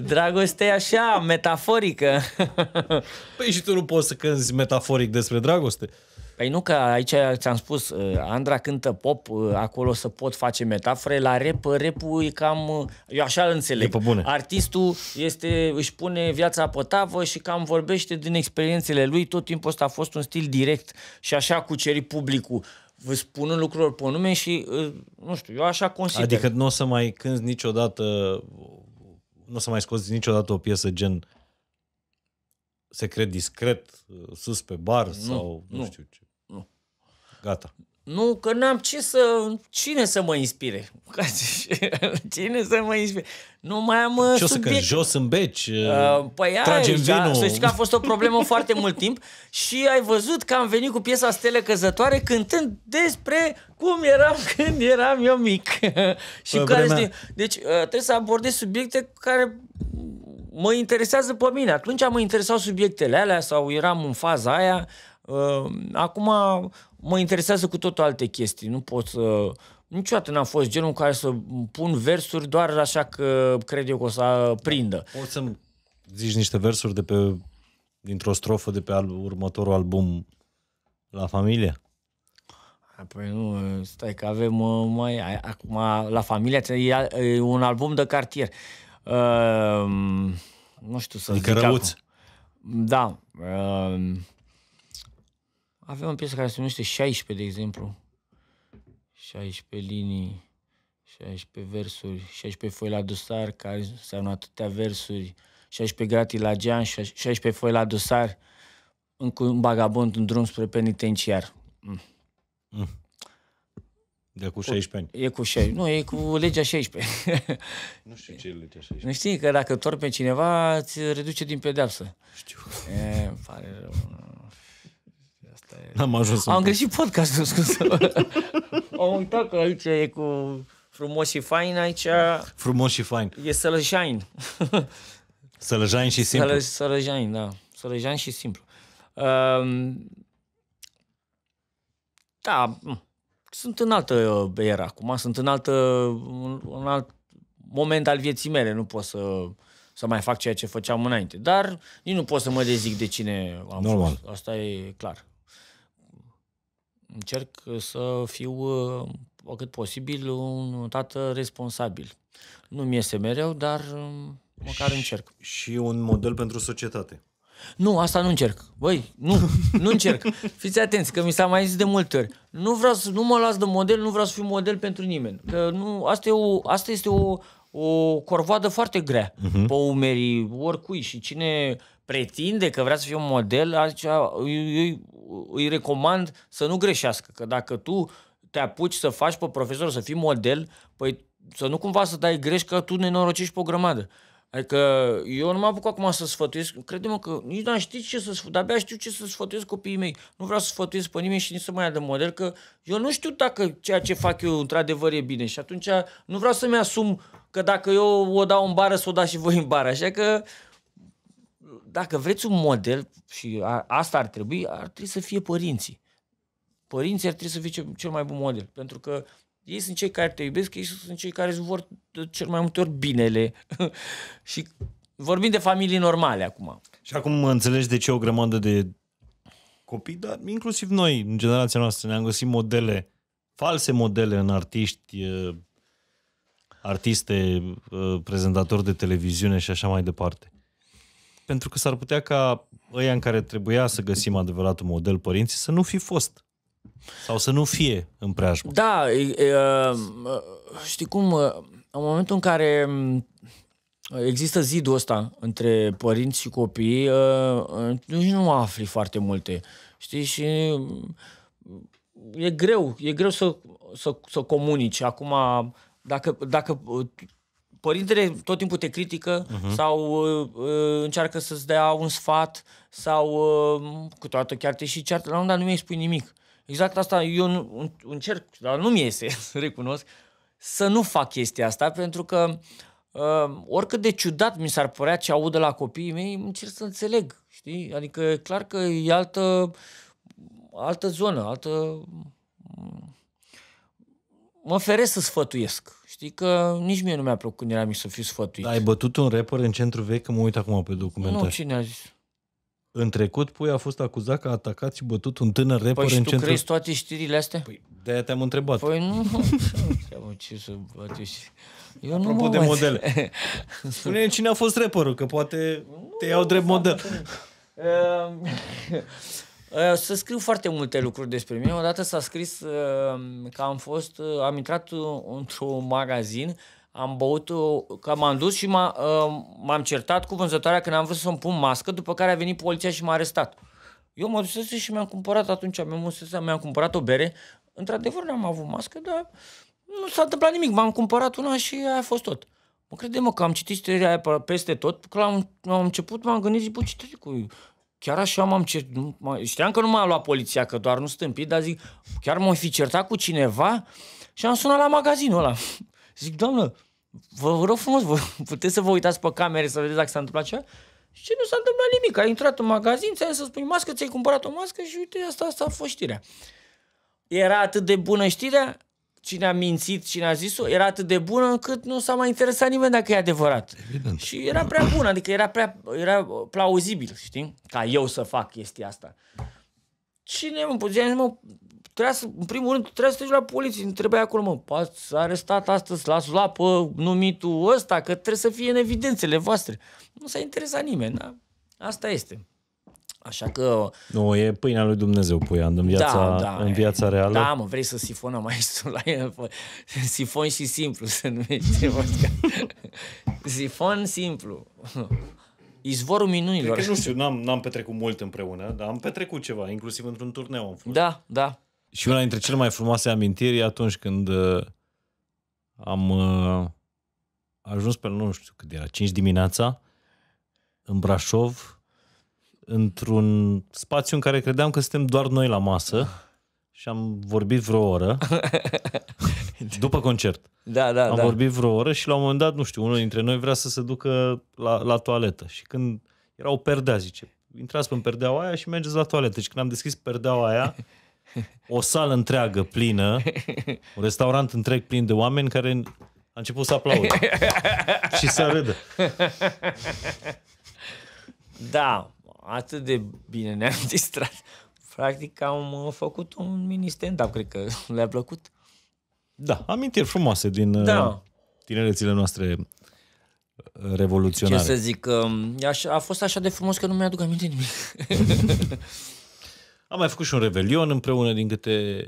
Dragoste așa, metaforică. Păi și tu nu poți să cânti metaforic despre dragoste. Păi nu, că aici ți-am spus, uh, Andra cântă pop, uh, acolo să pot face metafore, la rep, repul e cam, uh, eu așa îl înțeleg. bune. Artistul este, își pune viața pe tavă și cam vorbește din experiențele lui, tot timpul ăsta a fost un stil direct și așa cuceri publicul vă spun în lucrurilor pe nume și, uh, nu știu, eu așa consider. Adică nu o să mai cânti niciodată, nu o să mai scoți niciodată o piesă gen secret discret, sus pe bar nu, sau nu, nu știu ce. Nu. Gata. Nu, că n-am ce să... Cine să mă inspire? Cine să mă inspire? Nu mai am uh, Ce subiect. să că jos în beci, uh, uh, păi trage aici, vinul. Da, să știi că a fost o problemă foarte mult timp și ai văzut că am venit cu piesa Stele Căzătoare cântând despre cum eram când eram eu mic. și Pe păi, care vremea... Deci trebuie să abordez subiecte care mă interesează pe mine. Atunci mă interesau subiectele alea sau eram în faza aia. Acum mă interesează cu totul alte chestii. Nu pot să... Niciodată n-am fost genul care să pun versuri doar așa că cred eu că o să prindă. Da, poți să-mi zici niște versuri de pe, dintr-o strofă de pe al, următorul album La Familie? Păi nu, stai că avem uh, mai... Acum La Familia e un album de cartier. Uh, nu știu să adică zic răuți. Acum. Da. Uh, avem o piesă care se numește 16, de exemplu. 16 linii, 16 versuri, 16 foi la dosar, care înseamnă atâtea versuri, 16 gratii la gean, 16 foi la dosar, încă un vagabond în drum spre penitenciar. Mm. Mm. De cu 16 ani. E cu 16. Nu, e cu legea 16. nu știu ce e legea 16. Nu știi că dacă torpe cineva, îți reduce din pedeapsă. Știu. E, pare rău am ajuns. Am greșit podcastul, scuze. Am uitat că aici e cu frumos și fain aici. Frumos și fain. E sălăjain. sălăjain și simplu. Sălă, sălăjain, da. Sălăjain și simplu. Um, da, sunt în altă era acum, sunt în, altă, un alt moment al vieții mele, nu pot să, să mai fac ceea ce făceam înainte. Dar nici nu pot să mă dezic de cine am Normal. fost, asta e clar încerc uh, să fiu o uh, cât posibil un tată responsabil. Nu mi este mereu, dar uh, măcar încerc. Și un model pentru societate. Nu, asta nu încerc. Băi, nu, nu încerc. Fiți atenți, că mi s-a mai zis de multe ori. Nu vreau să, nu mă las de model, nu vreau să fiu model pentru nimeni. Că nu, asta, e o, asta este o, o corvoadă foarte grea uh-huh. pe umerii oricui și cine pretinde că vrea să fie un model, atunci îi, îi recomand să nu greșească. Că dacă tu te apuci să faci pe profesor, să fii model, păi să nu cumva să dai greș că tu ne norocești pe o grămadă. Adică eu nu mă apuc acum să sfătuiesc, crede-mă că nici nu știți ce să sfătuiesc, abia știu ce să sfătuiesc copiii mei. Nu vreau să sfătuiesc pe nimeni și nici să mă ia de model, că eu nu știu dacă ceea ce fac eu într-adevăr e bine și atunci nu vreau să-mi asum că dacă eu o dau în bară, să o dau și voi în bară. Așa că uh, dacă vreți un model, și a, asta ar trebui, ar trebui să fie părinții. Părinții ar trebui să fie ce, cel mai bun model, pentru că ei sunt cei care te iubesc, ei sunt cei care îți vor cel mai multe ori binele. și vorbim de familii normale acum. Și acum înțelegi de ce o grămadă de copii, dar inclusiv noi, în generația noastră, ne-am găsit modele, false modele în artiști, artiste, prezentatori de televiziune și așa mai departe pentru că s-ar putea ca ăia în care trebuia să găsim adevăratul model părinții să nu fi fost. Sau să nu fie în preajmă. Da, e, e, știi cum, în momentul în care există zidul ăsta între părinți și copii, nici nu afli foarte multe. Știi, și e greu, e greu să, să, să comunici. Acum, dacă, dacă părintele tot timpul te critică uh-huh. sau uh, uh, încearcă să-ți dea un sfat sau uh, câteodată chiar te și ceartă, la un dat nu mi-ai spui nimic. Exact asta eu încerc, dar nu mi iese, recunosc, să nu fac chestia asta pentru că uh, oricât de ciudat mi s-ar părea ce aud de la copiii mei, încerc să înțeleg, știi? Adică e clar că e altă, altă zonă, altă... Mă feresc să sfătuiesc Știi că nici mie nu mi-a plăcut când era mic să fiu sfătuit. Ai bătut un rapper în centru vechi? Că mă uit acum pe documentar. Nu, cine a zis? În trecut, Pui a fost acuzat că a atacat și bătut un tânăr rapper păi, în centru... Păi tu crezi toate știrile astea? Păi de-aia te-am întrebat. Păi nu, nu ce să bătești. Eu Eu nu Apropo de modele. spune cine a fost rapperul, că poate nu, te iau drept model. Ă, să scriu foarte multe lucruri despre mine. Odată s-a scris ă, că am fost, ă, am intrat într-un magazin, am băut, că m-am dus și m am certat cu vânzătoarea când am vrut să-mi pun mască, după care a venit poliția și m-a arestat. Eu mă dusese și mi-am cumpărat atunci, mi-am, mi-am cumpărat o bere. Într-adevăr n-am avut mască, dar nu s-a întâmplat nimic. M-am cumpărat una și aia a fost tot. Mă crede, mă, că am citit știrea aia peste tot, că am, un început, m-am gândit, zic, bă, ce cu chiar așa m-am cer... Știam că nu m-a luat poliția, că doar nu stâmpit, dar zic, chiar m-o fi certat cu cineva și am sunat la magazinul ăla. Zic, doamnă, vă rog frumos, vă, puteți să vă uitați pe camere să vedeți dacă s-a întâmplat ceva? Și nu s-a întâmplat nimic. A intrat în magazin, ți-a să spui mască, ți-ai cumpărat o mască și uite, asta, asta a fost știrea. Era atât de bună știrea cine a mințit, cine a zis-o, era atât de bună încât nu s-a mai interesat nimeni dacă e adevărat. Evident. Și era prea bună, adică era prea era plauzibil, știi? Ca eu să fac chestia asta. Cine mă putea, mă, trebuia să, în primul rând, trebuia să treci la poliție, îmi trebuia acolo, mă, ați arestat astăzi, l-ați pe numitul ăsta, că trebuie să fie în evidențele voastre. Nu s-a interesat nimeni, da? Asta este. Așa că... Nu, e pâinea lui Dumnezeu, puia în viața, da, da, în viața reală. Da, mă, vrei să sifonăm aici la el, sifon și simplu se numește. sifon simplu. Izvorul minunilor. Cred că, nu știu, n-am, n-am petrecut mult împreună, dar am petrecut ceva, inclusiv într-un turneu am fost. Da, da. Și una dintre cele mai frumoase amintiri e atunci când uh, am uh, ajuns pe, nu știu cât era, 5 dimineața, în Brașov, într-un spațiu în care credeam că suntem doar noi la masă și am vorbit vreo oră după concert. Da, da, am da. vorbit vreo oră și la un moment dat, nu știu, unul dintre noi vrea să se ducă la, la toaletă și când era o perdea, zice, intrați pe perdeaua aia și mergeți la toaletă. Și deci când am deschis perdeaua aia, o sală întreagă plină, un restaurant întreg plin de oameni care a început să aplaudă și să râdă. Da, atât de bine ne-am distrat. Practic am uh, făcut un mini stand-up, cred că le-a plăcut. Da, amintiri frumoase din uh, da. tinerețile noastre uh, revoluționare. Ce să zic, um, a fost așa de frumos că nu mi-aduc aminte nimic. am mai făcut și un revelion împreună, din câte,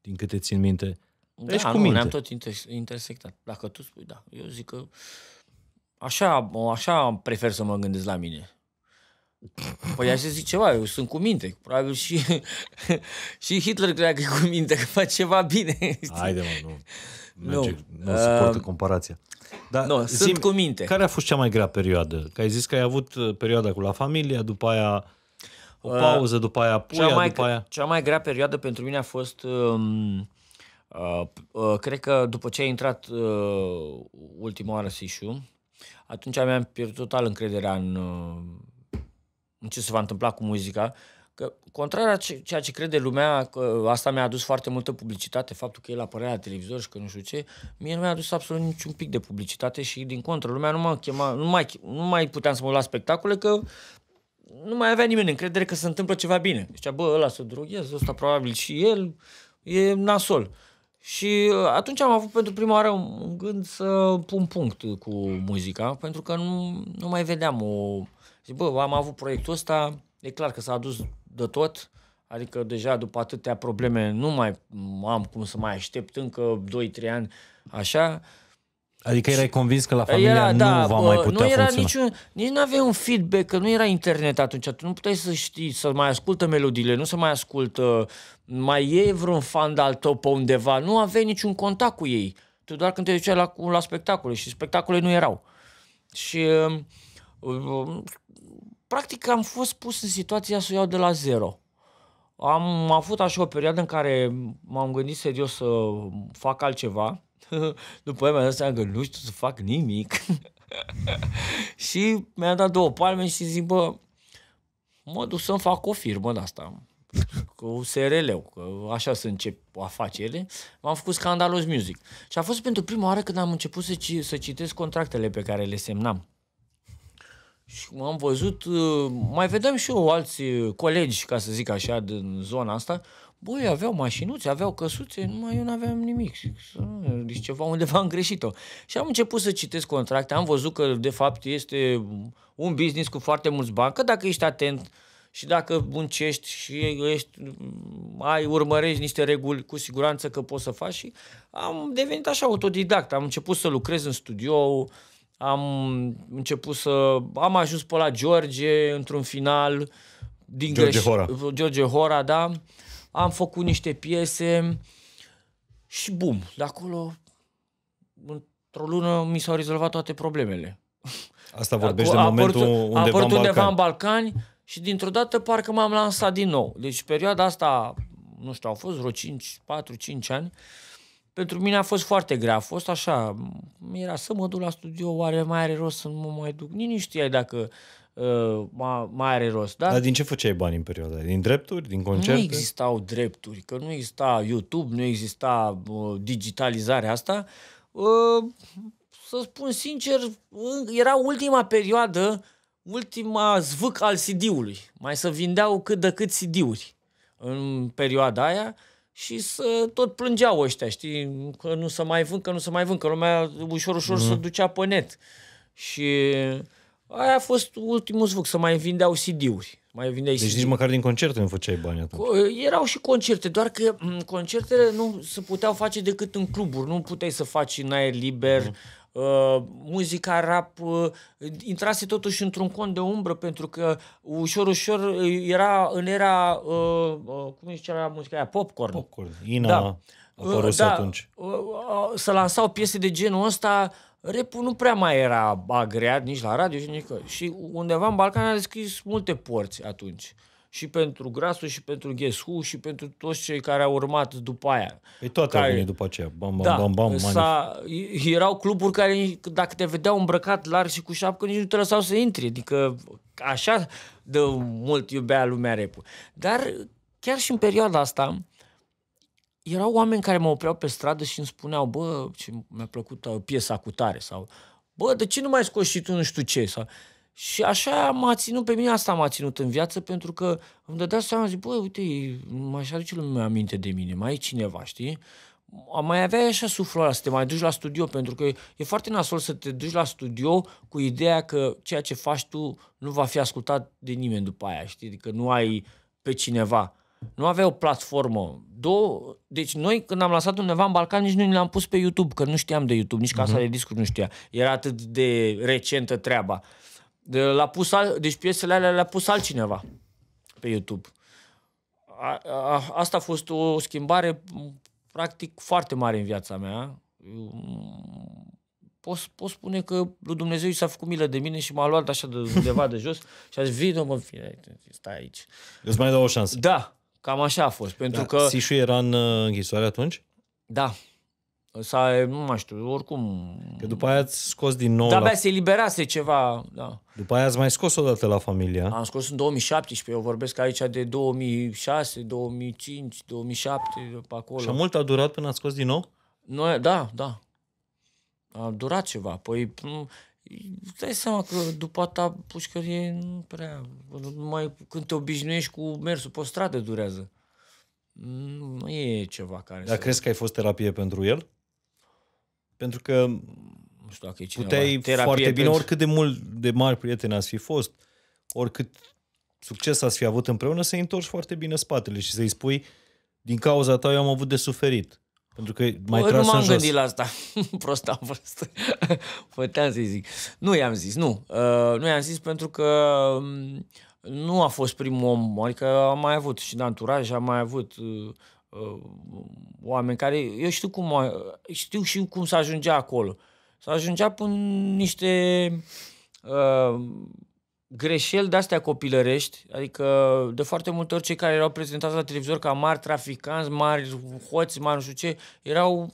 din câte țin minte. Da, Ești cu minte. ne-am tot intersectat. Dacă tu spui, da. Eu zic că așa, așa prefer să mă gândesc la mine. Păi aș zic ceva, eu sunt cu minte. Probabil și, și Hitler crea că e cu minte, că face ceva bine. Haide, mă, nu. Merge, nu, nu poate uh, comparația. Dar nu, zi, sunt cu minte. Care a fost cea mai grea perioadă? Că ai zis că ai avut uh, perioada cu la familia, după aia o uh, pauză, după aia puia, cea mai, după aia... Cea mai grea perioadă pentru mine a fost... Um, Uh, uh, cred că după ce a intrat uh, ultima oară Sișu, atunci mi-am pierdut total încrederea în uh, ce se va întâmpla cu muzica, că contrar a ceea ce crede lumea, că asta mi-a adus foarte multă publicitate, faptul că el apărea la televizor și că nu știu ce, mie nu mi-a adus absolut niciun pic de publicitate și din contră, lumea nu m nu mai, nu mai puteam să mă la spectacole că nu mai avea nimeni încredere că se întâmplă ceva bine. Zicea, bă, ăla se droghează, ăsta probabil și el e nasol. Și uh, atunci am avut pentru prima oară un gând să pun punct cu muzica, pentru că nu, nu mai vedeam o, Zic, bă, am avut proiectul ăsta, e clar că s-a adus de tot, adică deja după atâtea probleme nu mai am cum să mai aștept încă 2-3 ani așa. Adică erai convins că la familia era, nu da, va bă, mai putea nu era funcționa. Niciun, nici nu aveai un feedback, că nu era internet atunci, tu nu puteai să știi, să mai ascultă melodiile, nu să mai ascultă, mai e vreun fan de-al tău pe undeva, nu aveai niciun contact cu ei. Tu doar când te duceai la, la spectacole și spectacole nu erau. Și uh, practic am fost pus în situația să o iau de la zero. Am avut așa o perioadă în care m-am gândit serios să fac altceva. După aia mi-am dat seama că nu știu să fac nimic. și mi-am dat două palme și zic, bă, mă duc să-mi fac o firmă de asta cu srl că așa să încep afacerile, m-am făcut Scandalos Music. Și a fost pentru prima oară când am început să, ci, să citesc contractele pe care le semnam. Și am văzut, uh, mai vedem și eu alți uh, colegi, ca să zic așa, din zona asta, Băi, aveau mașinuțe, aveau căsuțe, numai eu n aveam nimic. Deci ceva undeva am greșit-o. Și am început să citesc contracte, am văzut că de fapt este un business cu foarte mulți bani, că dacă ești atent și dacă muncești și ești, ai, urmărești niște reguli, cu siguranță că poți să faci și am devenit așa autodidact. Am început să lucrez în studio, am început să... Am ajuns pe la George într-un final. Din George greș... Hora. George Hora, da. Am făcut niște piese și bum, de acolo într-o lună mi s-au rezolvat toate problemele. Asta vorbești de momentul apărut, undeva, apărut în undeva în Balcani și dintr-o dată parcă m-am lansat din nou. Deci perioada asta, nu știu, au fost vreo 5, 4-5 ani pentru mine a fost foarte grea. A fost așa, era să mă duc la studio, oare mai are rost să nu mă mai duc? Nici nu știai dacă uh, mai are rost. Da? Dar din ce făceai bani în perioada Din drepturi? Din concerte? Nu existau drepturi, că nu exista YouTube, nu exista uh, digitalizarea asta. Uh, să spun sincer, era ultima perioadă, ultima zvâc al CD-ului. Mai să vindeau cât de cât CD-uri în perioada aia și să tot plângeau ăștia, știi, că nu să mai vând, că nu să mai vând, că lumea ușor, ușor mm-hmm. se ducea pe net. Și aia a fost ultimul zvuc, să mai vindeau CD-uri. Mai deci CD-uri. nici măcar din concerte nu făceai bani atunci. Erau și concerte, doar că mm, concertele nu se puteau face decât în cluburi, nu puteai să faci în aer liber, mm-hmm Uh, muzica rap uh, intrase totuși într-un cont de umbră pentru că ușor, ușor era în era, uh, uh, cum îi zicea muzica aia, popcorn. Popcorn, Ina da. uh, da, atunci. Uh, uh, să lansau piese de genul ăsta, repul nu prea mai era agreat nici la radio și nici Și undeva în Balcan a deschis multe porți atunci. Uh, și pentru Grasul, și pentru Ghesu, și pentru toți cei care au urmat după aia. E păi toată care... au după aceea. Bam, bam, da, bam, bam, s-a... Erau cluburi care, dacă te vedeau îmbrăcat larg și cu șapcă, nici nu te lăsau să intri. Adică așa de mult iubea lumea rap Dar chiar și în perioada asta, erau oameni care mă opreau pe stradă și îmi spuneau, bă, ce mi-a plăcut uh, piesa cu tare sau, bă, de ce nu mai scoți și tu nu știu ce? Sau, și așa m-a ținut, pe mine asta m-a ținut în viață, pentru că îmi dădea seama, zic, băi, uite, mai aduce lumea aminte de mine, mai e cineva, știi? mai avea așa suflul ăla să te mai duci la studio, pentru că e foarte nasol să te duci la studio cu ideea că ceea ce faci tu nu va fi ascultat de nimeni după aia, știi? Că adică nu ai pe cineva. Nu avea o platformă. Două... Deci noi când am lansat undeva în Balcan, nici nu ne am pus pe YouTube, că nu știam de YouTube, nici casa uh-huh. de discuri nu știa. Era atât de recentă treaba. Uh, de, l-a pus al, deci piesele alea le-a pus altcineva pe YouTube. A, a, asta a fost o schimbare practic foarte mare în viața mea. pot, pot spune că lui Dumnezeu i s-a făcut milă de mine și m-a luat așa de undeva de jos și a zis, vină mă, în fine, stai aici. Îți mai dau o șansă. Da, cam așa a fost. Pentru da, că... Sișu era în uh, închisoare atunci? Da, sau, nu mai știu, oricum... Că după aia ați scos din nou... De-abia la... se eliberase ceva, da. După aia ați mai scos odată la familia. Am scos în 2017, eu vorbesc aici de 2006, 2005, 2007, pe acolo. Și mult a durat până ați scos din nou? Noi, da, da. A durat ceva. Păi, dai seama că după ta pușcărie nu prea... Numai când te obișnuiești cu mersul pe stradă durează. Nu e ceva care Dar să... crezi că ai fost terapie pentru el? Pentru că nu știu dacă e cineva, puteai terapie foarte bine, pentru... oricât de mult de mari prieteni ați fi fost, oricât succes ați fi avut împreună, să-i întorci foarte bine spatele și să-i spui din cauza ta eu am avut de suferit. Pentru că mai Bă, tras nu m-am în gândit jos. la asta. Prost am fost. Făteam să-i zic. Nu i-am zis, nu. Uh, nu i-am zis pentru că mm, nu a fost primul om. Adică am mai avut și de anturaj, am mai avut... Uh, Uh, oameni care, eu știu cum, știu și cum să ajungea acolo. Să ajungea pe niște uh, greșeli de-astea copilărești, adică de foarte multe ori cei care erau prezentați la televizor ca mari traficanți, mari hoți, mari nu știu ce, erau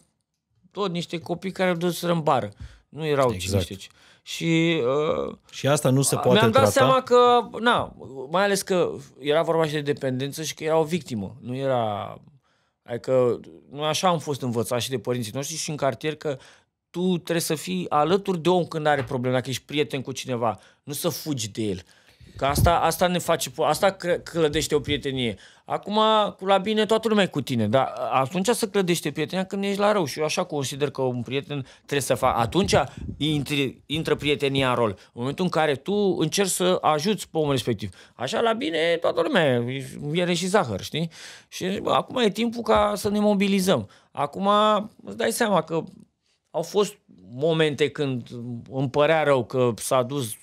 tot niște copii care au dus în bară. Nu erau exact. cine ce. Și, uh, și asta nu se poate Mi-am dat trata. seama că, na, mai ales că era vorba și de dependență și că era o victimă. Nu era Adică noi așa am fost învățați și de părinții noștri și în cartier că tu trebuie să fii alături de om când are probleme, dacă ești prieten cu cineva, nu să fugi de el. Că asta, asta ne face, asta clădește o prietenie. Acum, cu la bine, toată lumea e cu tine, dar atunci se clădește prietenia când ești la rău și eu așa consider că un prieten trebuie să facă. Atunci intri, intră prietenia în rol, în momentul în care tu încerci să ajuți pe omul respectiv. Așa, la bine, toată lumea, vine și zahăr, știi? Și bă, acum e timpul ca să ne mobilizăm. Acum îți dai seama că au fost momente când îmi părea rău că s-a dus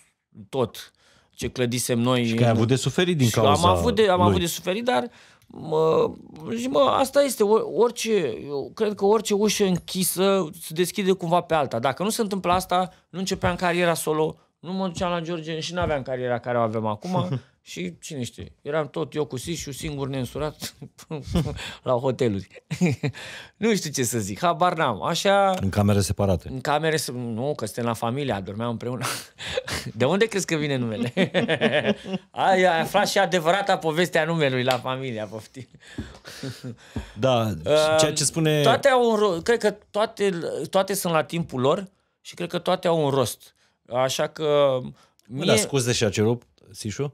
tot ce clădisem noi. Și că ai avut de suferit din cauza am avut de, am lui. avut de suferit, dar mă, zi, mă, asta este, orice, eu cred că orice ușă închisă se deschide cumva pe alta. Dacă nu se întâmplă asta, nu începeam cariera solo, nu mă duceam la George și nu aveam cariera care o avem acum Și cine știe, eram tot eu cu Sișu, singur neînsurat la hoteluri. nu știu ce să zic, habar n-am. Așa... În camere separate. În camere, se... nu, că suntem la familia, dormeam împreună. De unde crezi că vine numele? ai, ai aflat și adevărata povestea numelui la familia, poftim. da, ceea ce spune... Um, toate au un ro- cred că toate, toate sunt la timpul lor și cred că toate au un rost. Așa că... Mie... Da, scuze și a cerut, Sișu?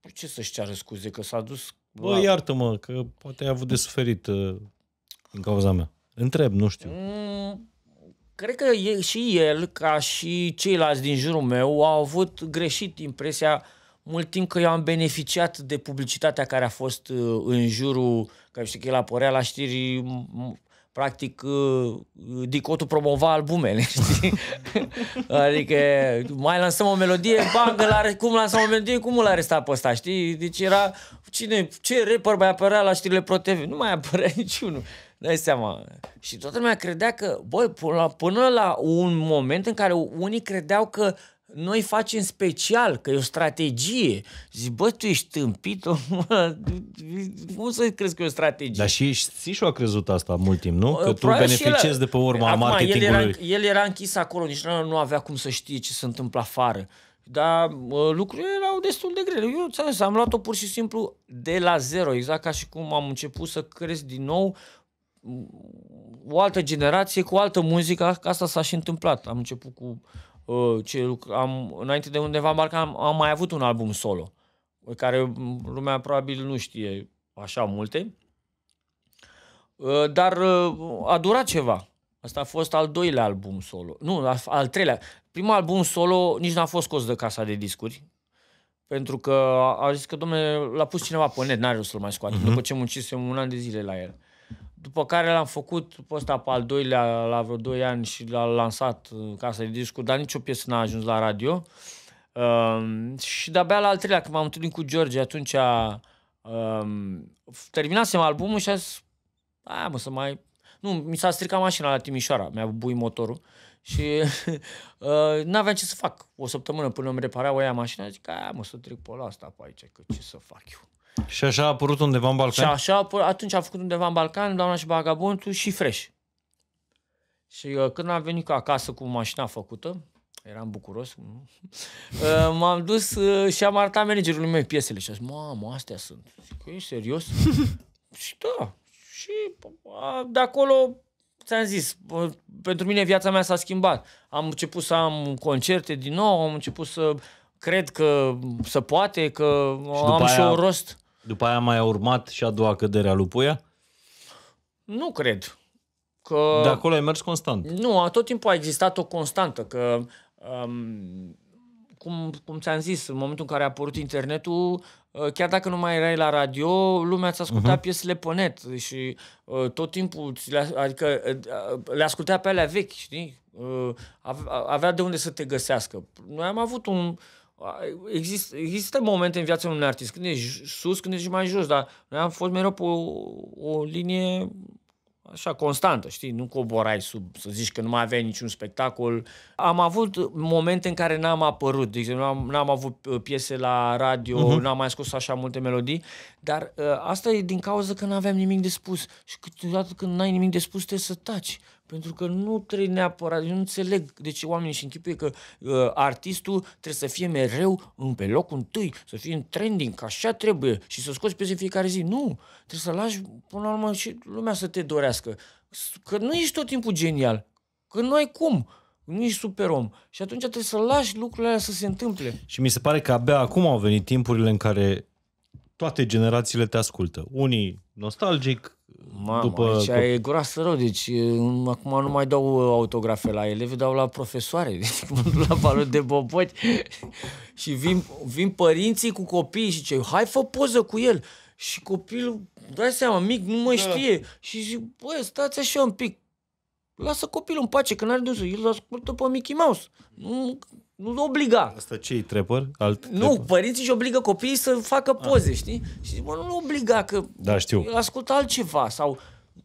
Păi ce să-și ceară scuze că s-a dus? Bă, la... iartă-mă, că poate ai avut de suferit uh, în cauza mea. Întreb, nu știu. Mm, cred că e, și el, ca și ceilalți din jurul meu, au avut greșit impresia mult timp că eu am beneficiat de publicitatea care a fost uh, în jurul, că știu că el apărea la știri practic, uh, uh, Dicotu promova albumele, știi? adică, mai lansăm o melodie, bagă, la, cum lansăm o melodie, cum îl aresta pe ăsta, știi? Deci era, cine, ce rapper mai apărea la știrile Pro TV? Nu mai apărea niciunul. Dai seama. Și toată lumea credea că, băi, până la, până la un moment în care unii credeau că noi facem special, că e o strategie. Zic, bă, tu ești tâmpit, cum să crezi că e o strategie? Dar și Sișu a crezut asta mult timp, nu? Că tu beneficiezi de pe urma Acum, marketingului. El era, el era închis acolo, nici nu avea cum să știe ce se întâmplă afară. Dar lucrurile erau destul de grele. Eu ți-am zis, am luat-o pur și simplu de la zero, exact ca și cum am început să cresc din nou o altă generație cu altă muzică, asta s-a și întâmplat. Am început cu Uh, ce am, înainte de undeva marca am, am mai avut un album solo, care lumea probabil nu știe așa multe, uh, dar uh, a durat ceva. Asta a fost al doilea album solo. Nu, al treilea. Primul album solo nici n-a fost scos de casa de discuri, pentru că a zis că, domnule, l-a pus cineva pe net, n-are să-l mai scoate, uh-huh. Mhm. după ce muncisem un an de zile la el. Uh, după care l-am făcut pe ăsta pe al doilea la vreo 2 ani și l a lansat uh, ca să discu, dar nicio piesă n-a ajuns la radio. Um, și de-abia la al treilea, când m-am întâlnit cu George, atunci a um, terminasem albumul și a zis, aia mă, să mai... Nu, mi s-a stricat mașina la Timișoara, mi-a bui motorul și uh, n-aveam ce să fac. O săptămână până îmi reparau aia mașina, zic, aia mă, să trec pe asta pe aici, că ce să fac eu. Și așa a apărut undeva în Balcan? Și așa, a atunci a făcut undeva în Balcan, Doamna și bagabontul și Fresh. Și uh, când am venit acasă cu mașina făcută, eram bucuros, uh, m-am dus uh, și am arătat managerului meu piesele și a zis, mamă, astea sunt. Zic, ești păi, serios? și da, și uh, de acolo ți-am zis, uh, pentru mine viața mea s-a schimbat. Am început să am concerte din nou, am început să cred că se poate, că și am și un rost. După aia mai a urmat și a doua cădere a lui Puia? Nu cred. Că... De acolo ai mers constant. Nu, tot timpul a existat o constantă, că um, cum, cum ți-am zis, în momentul în care a apărut internetul, uh, chiar dacă nu mai erai la radio, lumea ți ascultat uh-huh. piesele pe net și uh, tot timpul, le, adică uh, uh, le ascultea pe alea vechi, știi? Uh, avea de unde să te găsească. Noi am avut un, uh, Exist, există momente în viața unui artist, când ești sus, când ești mai jos, dar noi am fost mereu pe o, o linie așa, constantă, știi, nu coborai sub, să zici că nu mai aveai niciun spectacol. Am avut momente în care n-am apărut, de exemplu, n-am, n-am avut uh, piese la radio, uh-huh. n-am mai scos așa multe melodii, dar ă, asta e din cauza că n-aveam nimic de spus și câteodată când n-ai nimic de spus trebuie să taci, pentru că nu trebuie neapărat, eu nu înțeleg de ce oamenii și închipuie că uh, artistul trebuie să fie mereu în, pe locul întâi, să fie în trending, că așa trebuie și să scoți piese fiecare zi. Nu, trebuie să lași până la urmă și lumea să te dorească. Că nu ești tot timpul genial, că nu ai cum nu ești super om. Și atunci trebuie să lași lucrurile alea să se întâmple. Și mi se pare că abia acum au venit timpurile în care toate generațiile te ascultă. Unii nostalgic, Mama. după... cu... e groasă rău, deci acum nu mai dau uh, autografe la elevi, dau la profesoare, deci mă duc la balon de boboci și vin, vin părinții cu copiii și ce, hai fă poză cu el și copilul, dai seama, mic, nu mă da. știe și zic, băi, stați așa un pic, lasă copilul în pace, că n-are de el ascultă pe Mickey Mouse, nu, nu obliga. Asta ce e trepăr? Alt nu, trepăr? părinții își obligă copiii să facă ah. poze, ah. știi? Și mă, nu obliga că da, știu. ascultă altceva sau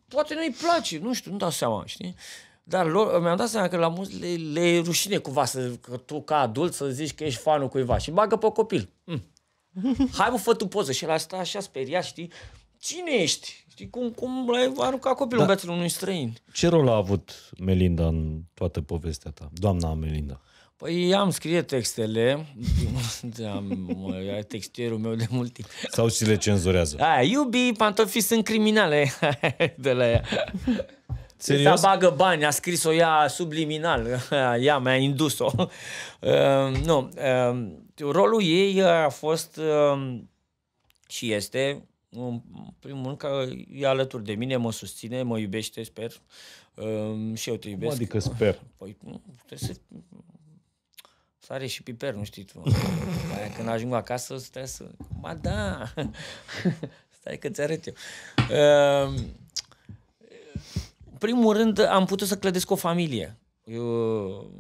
poate nu-i place, nu știu, nu dau seama, știi? Dar lor, mi-am dat seama că la mulți le, le rușine cumva să, că tu ca adult să zici că ești fanul cuiva și bagă pe copil. Mm. Hai mă, fă tu poză. Și a stat așa speriat, știi? Cine ești? Știi, cum, cum l-ai aruncat copilul da. în brațele unui străin? Ce rol a avut Melinda în toată povestea ta? Doamna Melinda. Păi am scrie textele, am, textierul meu de mult timp. Sau și le cenzurează. A, iubii pantofii sunt criminale de la ea. Serios? Ea bagă bani, a scris-o ea subliminal, ea mi-a indus-o. Uh, nu, uh, rolul ei a fost uh, și este, în primul rând, că e alături de mine, mă susține, mă iubește, sper. Uh, și eu te iubesc. Cum adică sper? Păi, trebuie să Sare și piper, nu știi tu. Aia, când ajung acasă, stai să... Ba da! stai că ți arăt eu. Ehm, în primul rând, am putut să clădesc o familie. Eu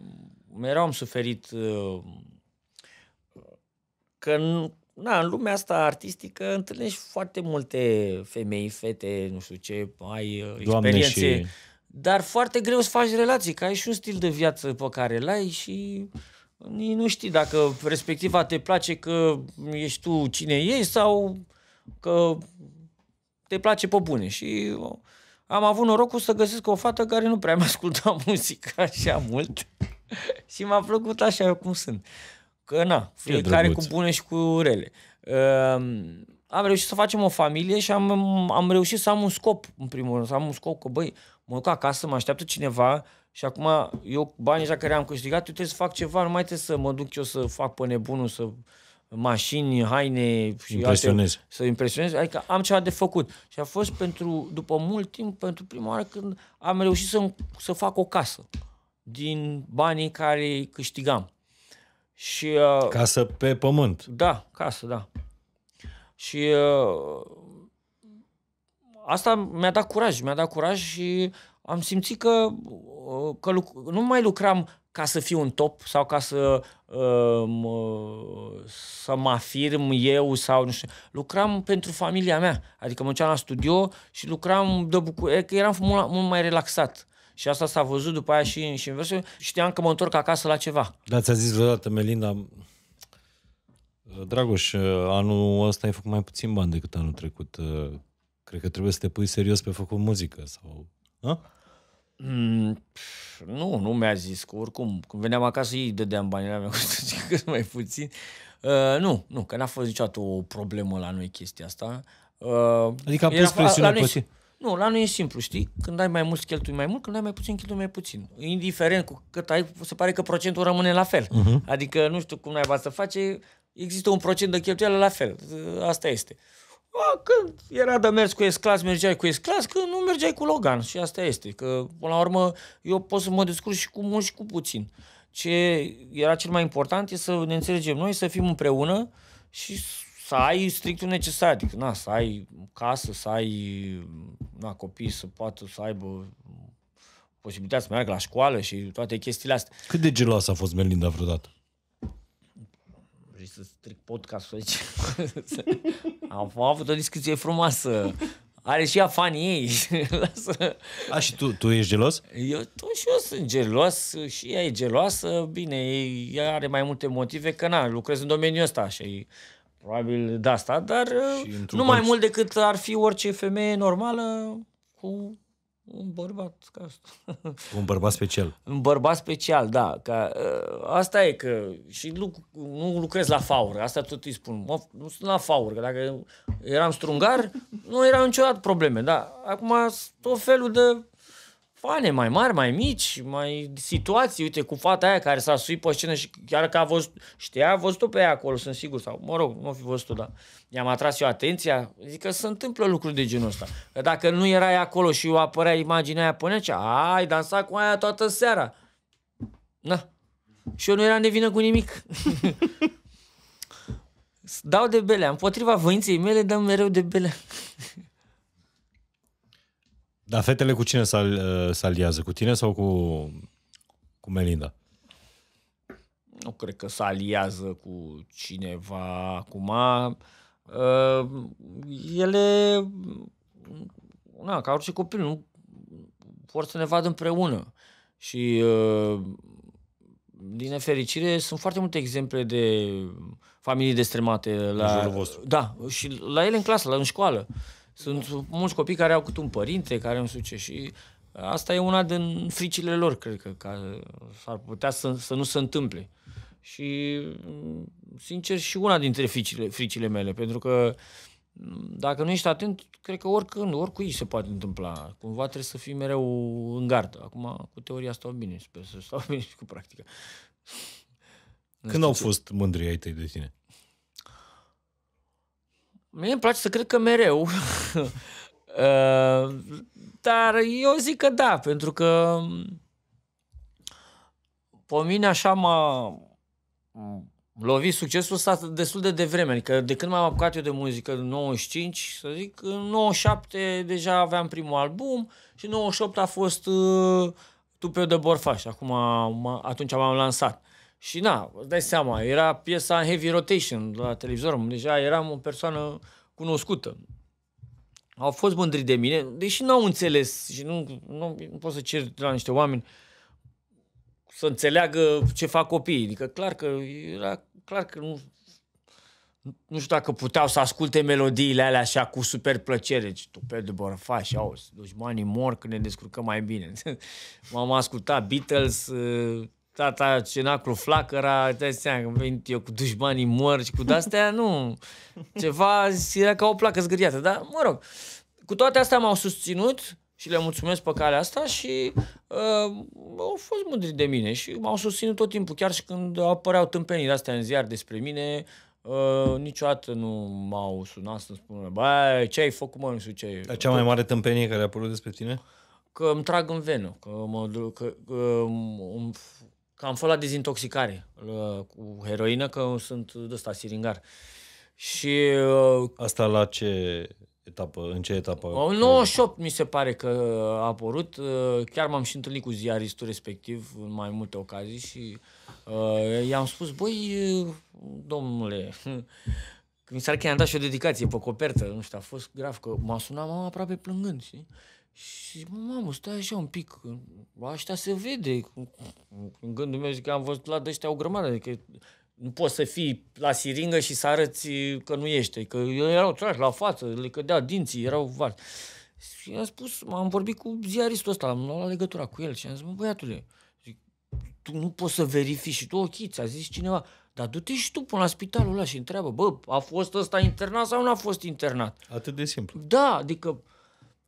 mereu am suferit ehm, că na, în lumea asta artistică întâlnești foarte multe femei, fete, nu știu ce, ai uh, Doamne experiențe, și... dar foarte greu să faci relații, că ai și un stil de viață pe care l-ai și nu știi dacă respectiva te place că ești tu cine ești sau că te place pe bune. Și am avut norocul să găsesc o fată care nu prea mi asculta muzica așa mult și m-a plăcut așa cum sunt. Că na, fiecare cu bune și cu rele. Uh, am reușit să facem o familie și am, am reușit să am un scop, în primul rând, să am un scop că, băi, mă duc acasă, mă așteaptă cineva și acum eu banii deja care am câștigat, eu trebuie să fac ceva, nu mai trebuie să mă duc eu să fac pe nebunul, să mașini, haine și impresionez. alte, să impresionez. Adică am ceva de făcut. Și a fost pentru, după mult timp, pentru prima oară când am reușit să, să fac o casă din banii care câștigam. Și, uh, casă pe pământ. Da, casă, da. Și uh, asta mi-a dat curaj, mi-a dat curaj și am simțit că, uh, că nu mai lucram ca să fiu un top sau ca să, uh, să mă afirm eu sau nu știu. Lucram pentru familia mea, adică mă la studio și lucram de bucurie, că eram mult, mult mai relaxat. Și asta s-a văzut după aia și, și în versul. Știam că mă întorc acasă la ceva. Da, ți-a zis vreodată, Melinda, Dragoș, anul ăsta ai făcut mai puțin bani decât anul trecut. Cred că trebuie să te pui serios pe făcut muzică sau... A? Mm, nu, nu mi-a zis că oricum, când veneam acasă, ei dădeam bani la mea cu cât mai puțin. Uh, nu, nu, că n-a fost niciodată o problemă la noi chestia asta. Uh, adică a pus presiune pe Nu, la noi e simplu, știi? Când ai mai mult, cheltui mai mult, când ai mai puțin, cheltui mai puțin. Indiferent cu cât ai, se pare că procentul rămâne la fel. Uh-huh. Adică, nu știu cum ai să face, există un procent de cheltuială la fel. Uh, asta este. Uh, Bă, când era de mers cu esclas, mergeai cu esclas, când că nu mergeai cu Logan și asta este. Că, până la urmă, eu pot să mă descurc și cu mult și cu puțin. Ce era cel mai important e să ne înțelegem noi, să fim împreună și să ai strictul necesar, adică na, să ai casă, să ai na, copii, să poată să aibă posibilitatea să meargă la școală și toate chestiile astea. Cât de gelos a fost Melinda vreodată? vrei să stric podcastul aici? Am avut o discuție frumoasă. Are și ea fanii ei. Lasă. A, și tu, tu ești gelos? Eu, tu și eu sunt gelos și ea e geloasă. Bine, ea are mai multe motive că na, lucrez în domeniul ăsta și probabil de asta, dar nu mai mult decât ar fi orice femeie normală cu un bărbat ca asta. Un bărbat special. un bărbat special, da. Ca, ă, asta e că și luc, nu lucrez la faur, asta tot îi spun. Mă, nu sunt la faur, că dacă eram strungar, nu erau niciodată probleme, da. Acum tot felul de fane mai mari, mai mici, mai situații, uite, cu fata aia care s-a suit pe scenă și chiar că a văzut, știa, a văzut-o pe ea acolo, sunt sigur, sau, mă rog, nu fi văzut-o, dar i-am atras eu atenția, zic că se întâmplă lucruri de genul ăsta. Că dacă nu erai acolo și o apărea imaginea aia până cea, ai dansa cu aia toată seara. Na. Și eu nu eram de vină cu nimic. Dau de bele, împotriva voinței mele dăm mereu de bele. Dar fetele cu cine se, al, uh, aliază? Cu tine sau cu, cu Melinda? Nu cred că se aliază cu cineva acum. Uh, ele, na, ca orice copil, nu vor să ne vadă împreună. Și uh, din nefericire, sunt foarte multe exemple de familii destremate. La, la da, și la ele în clasă, la în școală. Sunt da. mulți copii care au cât un părinte, care nu știu ce și asta e una din fricile lor, cred că, că s-ar putea să, să nu se întâmple. Și, sincer, și una dintre fricile, fricile mele, pentru că dacă nu ești atent, cred că oricând, oricui se poate întâmpla. Cumva trebuie să fii mereu în gardă. Acum, cu teoria stau bine, sper să stau bine și cu practica. Când au fost mândrii ai tăi de tine? Mie îmi place să cred că mereu. Uh, dar eu zic că da, pentru că um, pe mine așa m-a lovit succesul ăsta destul de devreme. Adică de când m-am apucat eu de muzică, în 95, să zic, în 97 deja aveam primul album și în 98 a fost uh, Tupeu de Borfaș. Acum, atunci m-am lansat. Și na, îți dai seama, era piesa în heavy rotation la televizor, deja deci eram o persoană cunoscută. Au fost mândri de mine, deși nu au înțeles și nu, nu, nu pot să cer de la niște oameni să înțeleagă ce fac copiii. Adică clar că era clar că nu, nu știu dacă puteau să asculte melodiile alea așa cu super plăcere. Ci deci, tu pe de borfaș, auzi, dușmanii mor când ne descurcăm mai bine. M-am ascultat Beatles, uh, tata cenaclu flacăra, dai seama că vin eu cu dușmanii morți, cu de-astea, nu. Ceva era ca o placă zgâriată, dar mă rog. Cu toate astea m-au susținut și le mulțumesc pe calea asta și uh, au fost mândri de mine și m-au susținut tot timpul, chiar și când apăreau tâmpenii astea în ziar despre mine, Uh, niciodată nu m-au sunat să-mi spună, bă, ce ai făcut, mă, nu știu ce. ai cea mai mare tâmpenie care a apărut despre tine? Că îmi trag în venă, că mă, că, că, um, Că am fost la dezintoxicare la, uh, cu heroină, că sunt de ăsta siringar. Și... Uh, Asta la ce etapă? În ce etapă? În 98 mi se pare că a apărut. Uh, chiar m-am și întâlnit cu ziaristul respectiv în mai multe ocazii și uh, i-am spus, băi, domnule, mi s-ar că i-am dat și o dedicație pe copertă, nu știu, a fost grav, că m-a sunat mama aproape plângând, știi? Și zic, mamă, stai așa un pic, așa se vede. În gândul meu zic că am văzut la ăștia o grămadă, adică nu poți să fii la siringă și să arăți că nu ești, că erau trași la față, le cădea dinții, erau vari. Și am spus, am vorbit cu ziaristul ăsta, am luat legătura cu el și am zis, mă, băiatule, zic, tu nu poți să verifici și tu, ochii, ți-a zis cineva, dar du-te și tu până la spitalul ăla și întreabă, bă, a fost ăsta internat sau nu a fost internat? Atât de simplu. Da, adică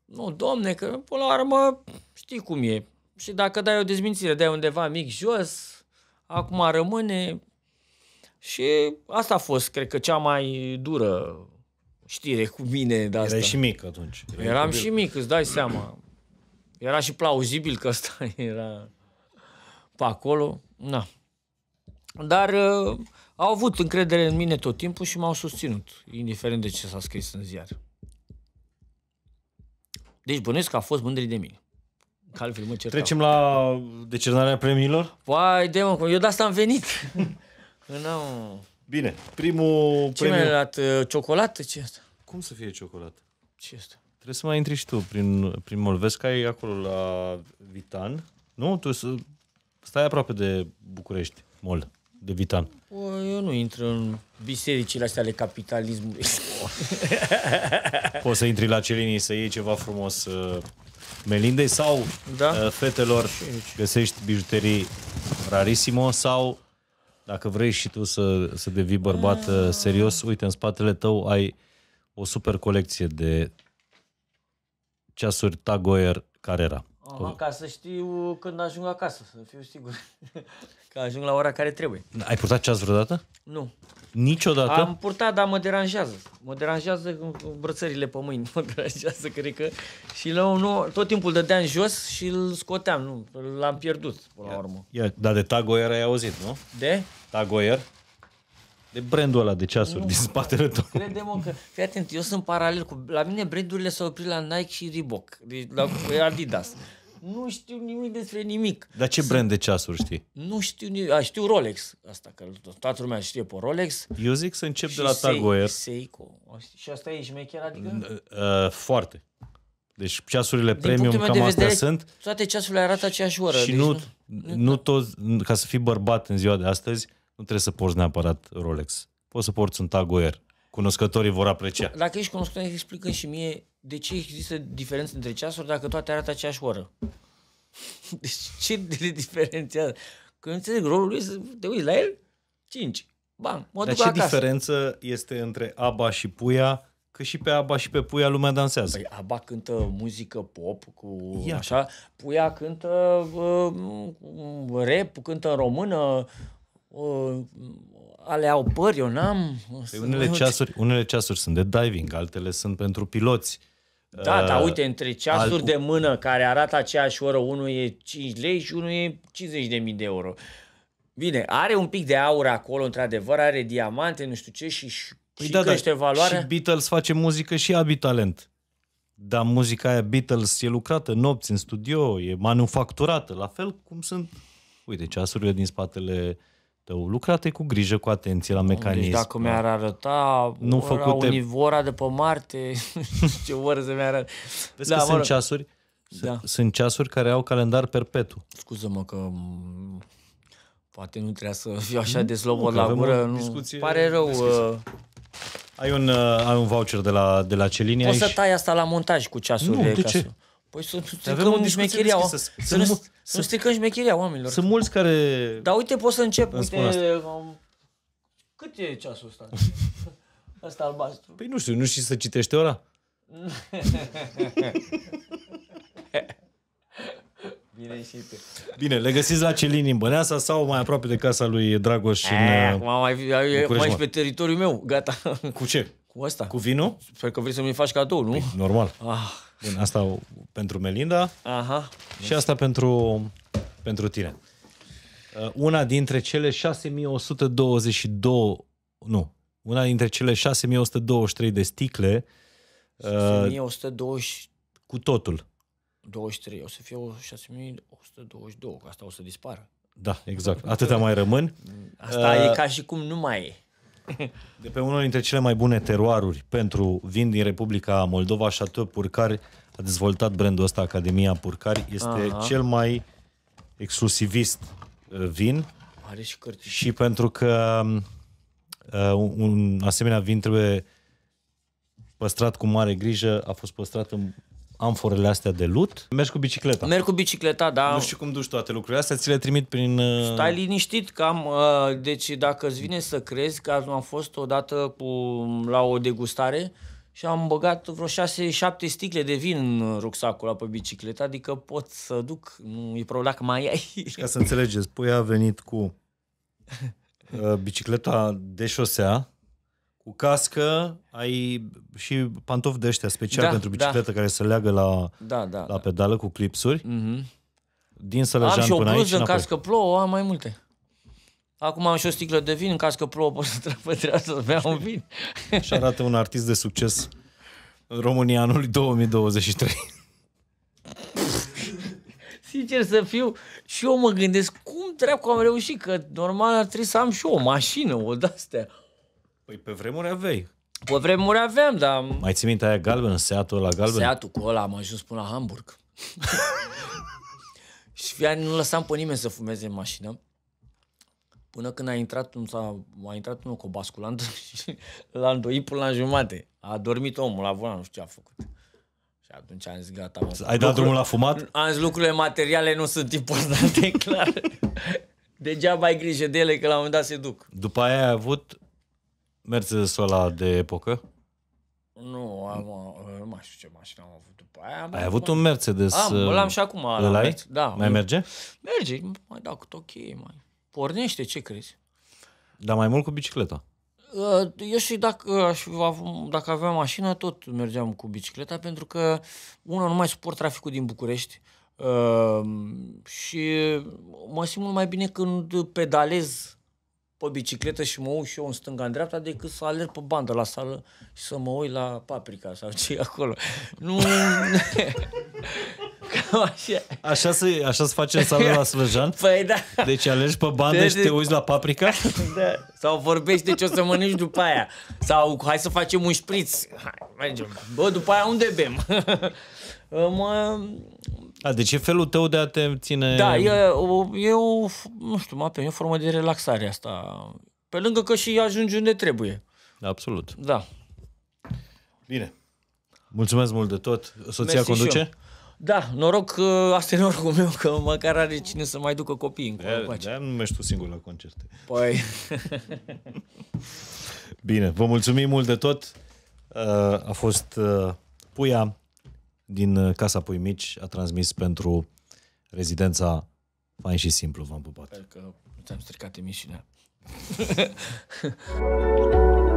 nu, domne, că până la urmă știi cum e. Și dacă dai o dezmințire, dai undeva mic jos, acum rămâne. Și asta a fost, cred că, cea mai dură știre cu mine de asta. Erai și mic atunci. Erai Eram și mic, îți dai seama. Era și plauzibil că asta era pe acolo. Na. Dar uh, au avut încredere în mine tot timpul și m-au susținut, indiferent de ce s-a scris în ziar. Deci bănuiesc că a fost mândri de mine. Calvin, mă Trecem la decernarea premiilor? Păi, de mă, eu de asta am venit. no. Bine, primul Ce premiu... mi-ai dat? Uh, ciocolată? Ce asta? Cum să fie ciocolată? Ce asta? Trebuie să mai intri și tu prin, prin că e acolo la Vitan. Nu? Tu să... stai aproape de București, Mol de vitan. O, eu nu intru în bisericile astea ale capitalismului. Poți să intri la Celinii să iei ceva frumos uh, Melindei sau da? Uh, fetelor găsești bijuterii rarissimo sau dacă vrei și tu să, să devii bărbat uh, ah. serios, uite, în spatele tău ai o super colecție de ceasuri Tag Heuer Carrera. Aha, ca să știu când ajung acasă, să fiu sigur că ajung la ora care trebuie. Da, ai purtat ceas vreodată? Nu. Niciodată? Am purtat, dar mă deranjează. Mă deranjează brățările pe mâini, mă deranjează, cred că. Și la nu, tot timpul dădeam jos și îl scoteam, nu, l-am pierdut, până la urmă. Ia, dar de Tagoyer ai auzit, nu? De? Tagoyer? De brandul ăla de ceasuri nu, din spatele tău. Credem că, fii atent, eu sunt paralel cu... La mine brandurile s-au oprit la Nike și Reebok, de, deci la Adidas. Nu știu nimic despre nimic. Dar ce brand de ceasuri știi? Nu știu nimic. A, știu Rolex. Asta, că toată lumea știe pe Rolex. Eu zic să încep de la Tag Heuer. Seiko. Și asta e șmecher, adică? Ă, foarte. Deci ceasurile Din premium cam astea sunt. Toate ceasurile arată aceeași oră. Și deci nu, nu, nu toți, ca să fii bărbat în ziua de astăzi, nu trebuie să porți neapărat Rolex. Poți să porți un Tag Heuer. Cunoscătorii vor aprecia. Dacă ești cunoscător, explică și mie de ce există diferență între ceasuri dacă toate arată aceeași oră? Deci ce le diferențează? Că înțeleg, rolul lui să te uiți la el, 5. Bam, mă Dar duc ce acasă. diferență este între Aba și Puia? Că și pe Aba și pe Puia lumea dansează. Păi Aba cântă muzică pop, cu Ia. așa. Puia cântă uh, rap, cântă în română, uh, ale au păr, eu n-am. Păi unele, ceasuri, unele ceasuri sunt de diving, altele sunt pentru piloți. Da, uh, dar uite, între ceasuri al... de mână care arată aceeași oră, unul e 5 lei și unul e 50 de mii de euro. Bine, are un pic de aur acolo, într-adevăr, are diamante, nu știu ce, și, și păi da, crește valoarea. Și Beatles face muzică și abi talent. Dar muzica aia Beatles e lucrată nopți în studio, e manufacturată, la fel cum sunt, uite, ceasurile din spatele uh, tău, lucrate cu grijă, cu atenție la mecanism. Deci dacă mi-ar da. arăta nu ora, făcute... univora de pe Marte, ce oră se mi-ar arăta. Vezi da, că sunt ceasuri, da. sunt ceasuri care au calendar perpetu. Scuză-mă că poate nu trebuie să fiu așa de slobod la gură. Nu. Pare rău. Uh, ai un, uh, ai un voucher de la, de la Celinia. Poți aici? să tai asta la montaj cu ceasurile. Nu, de ce? Casă. Păi să stricăm șmecheria, să, să, să, nu, să, să stricăm șmecheria oamenilor. Sunt mulți care... Dar uite, poți să încep. Uite, um, cât e ceasul ăsta? Asta albastru. Păi nu știu, nu știi să citești ora? Bine ieșite. Bine, le găsiți la Celini în Băneasa sau mai aproape de casa lui Dragoș e, în eh, eh, Acum mai, mai și pe teritoriul meu, gata. Cu ce? Cu asta. Cu vinul? Sper că vrei să mi faci cadou, nu? Păi, normal. Ah. Bun, asta pentru Melinda Aha. și asta pentru, pentru tine. Uh, una dintre cele 6122, nu, una dintre cele 6123 de sticle 6120 uh, cu totul. 23, o să fie 6122, că asta o să dispară. Da, exact. Atâta mai rămân. Asta uh, e ca și cum nu mai e. De pe unul dintre cele mai bune teroaruri pentru vin din Republica Moldova, Chateau Purcari, a dezvoltat brandul ăsta Academia Purcari. Este Aha. cel mai exclusivist uh, vin. Are și cărți. Și pentru că um, uh, un asemenea vin trebuie păstrat cu mare grijă, a fost păstrat în amforele astea de lut. Mergi cu bicicleta. Merg cu bicicleta, da. Nu știu cum duci toate lucrurile astea, ți le trimit prin... Uh... Stai liniștit cam, Uh, deci dacă îți vine să crezi că am fost odată cu, la o degustare și am băgat vreo 6-7 sticle de vin în rucsacul ăla pe bicicletă, adică pot să duc, nu e problema dacă mai ai. Și ca să înțelegeți, pui a venit cu uh, bicicleta de șosea, cu cască, ai și pantofi de ăștia special da, pentru da. bicicletă da. care se leagă la, da, da, la da. pedală da. cu clipsuri. Mm-hmm. Din Sălăjan am și o bluză, în cască plouă, am mai multe. Acum am și o sticlă de vin, în caz că plouă, pot să trec pe să beau un vin. și arată un artist de succes România anului 2023. Sincer să fiu, și eu mă gândesc cum treacu am reușit, că normal ar trebui să am și eu o mașină, o de-astea. Păi pe vremuri aveai. Pe vremuri aveam, dar... Mai ții minte aia în seatul la galben? Seatul cu ăla am ajuns până la Hamburg. și nu lăsam pe nimeni să fumeze în mașină. Până când a intrat, a, a intrat unul cu o basculantă și l-a îndoit până la jumate. A dormit omul la volan, nu știu ce a făcut. Și atunci am zis, gata, mă. Ai dat drumul la fumat? Am zis, lucrurile materiale nu sunt importante, clar. Degeaba ai grijă de ele, că la un moment dat se duc. După aia ai avut Mercedes ăla de epocă? Nu, am, uh, nu mai știu ce mașină am avut după aia. Am Ai avut un Mercedes? Am, uh, l am și acum. Îl ai? Da. Mai merge? Merge, mai da, cu ok, mai. Pornește, ce crezi? Dar mai mult cu bicicleta. Uh, eu și dacă, aș, dacă aveam mașină, tot mergeam cu bicicleta, pentru că, una, nu mai suport traficul din București uh, și mă simt mult mai bine când pedalez pe bicicletă și mă uit și eu în stânga, în dreapta, decât să alerg pe bandă la sală și să mă uit la paprika sau ce acolo. Nu... Cam așa. Așa se, așa se face în sală la Slăjan? Păi da. Deci alegi pe bandă deci și te uiți la paprika? Da. Sau vorbește deci ce o să mănânci după aia. Sau hai să facem un șpriț. Hai, mergem. Bă, după aia unde bem? mă... A, deci e felul tău de a te ține... Da, e, o, e o, nu știu, mă, e o formă de relaxare asta. Pe lângă că și ajungi unde trebuie. Absolut. Da. Bine. Mulțumesc mult de tot. Soția Mersi conduce? Și eu. Da, noroc că asta e norocul meu, că măcar are cine să mai ducă copiii în De, nu mergi tu singur la concerte. Păi... Bine, vă mulțumim mult de tot. Ă, a fost ă, Puia din ă, Casa Pui Mici, a transmis pentru rezidența Fain și Simplu, v-am pupat. Sper că nu ți-am stricat emisiunea.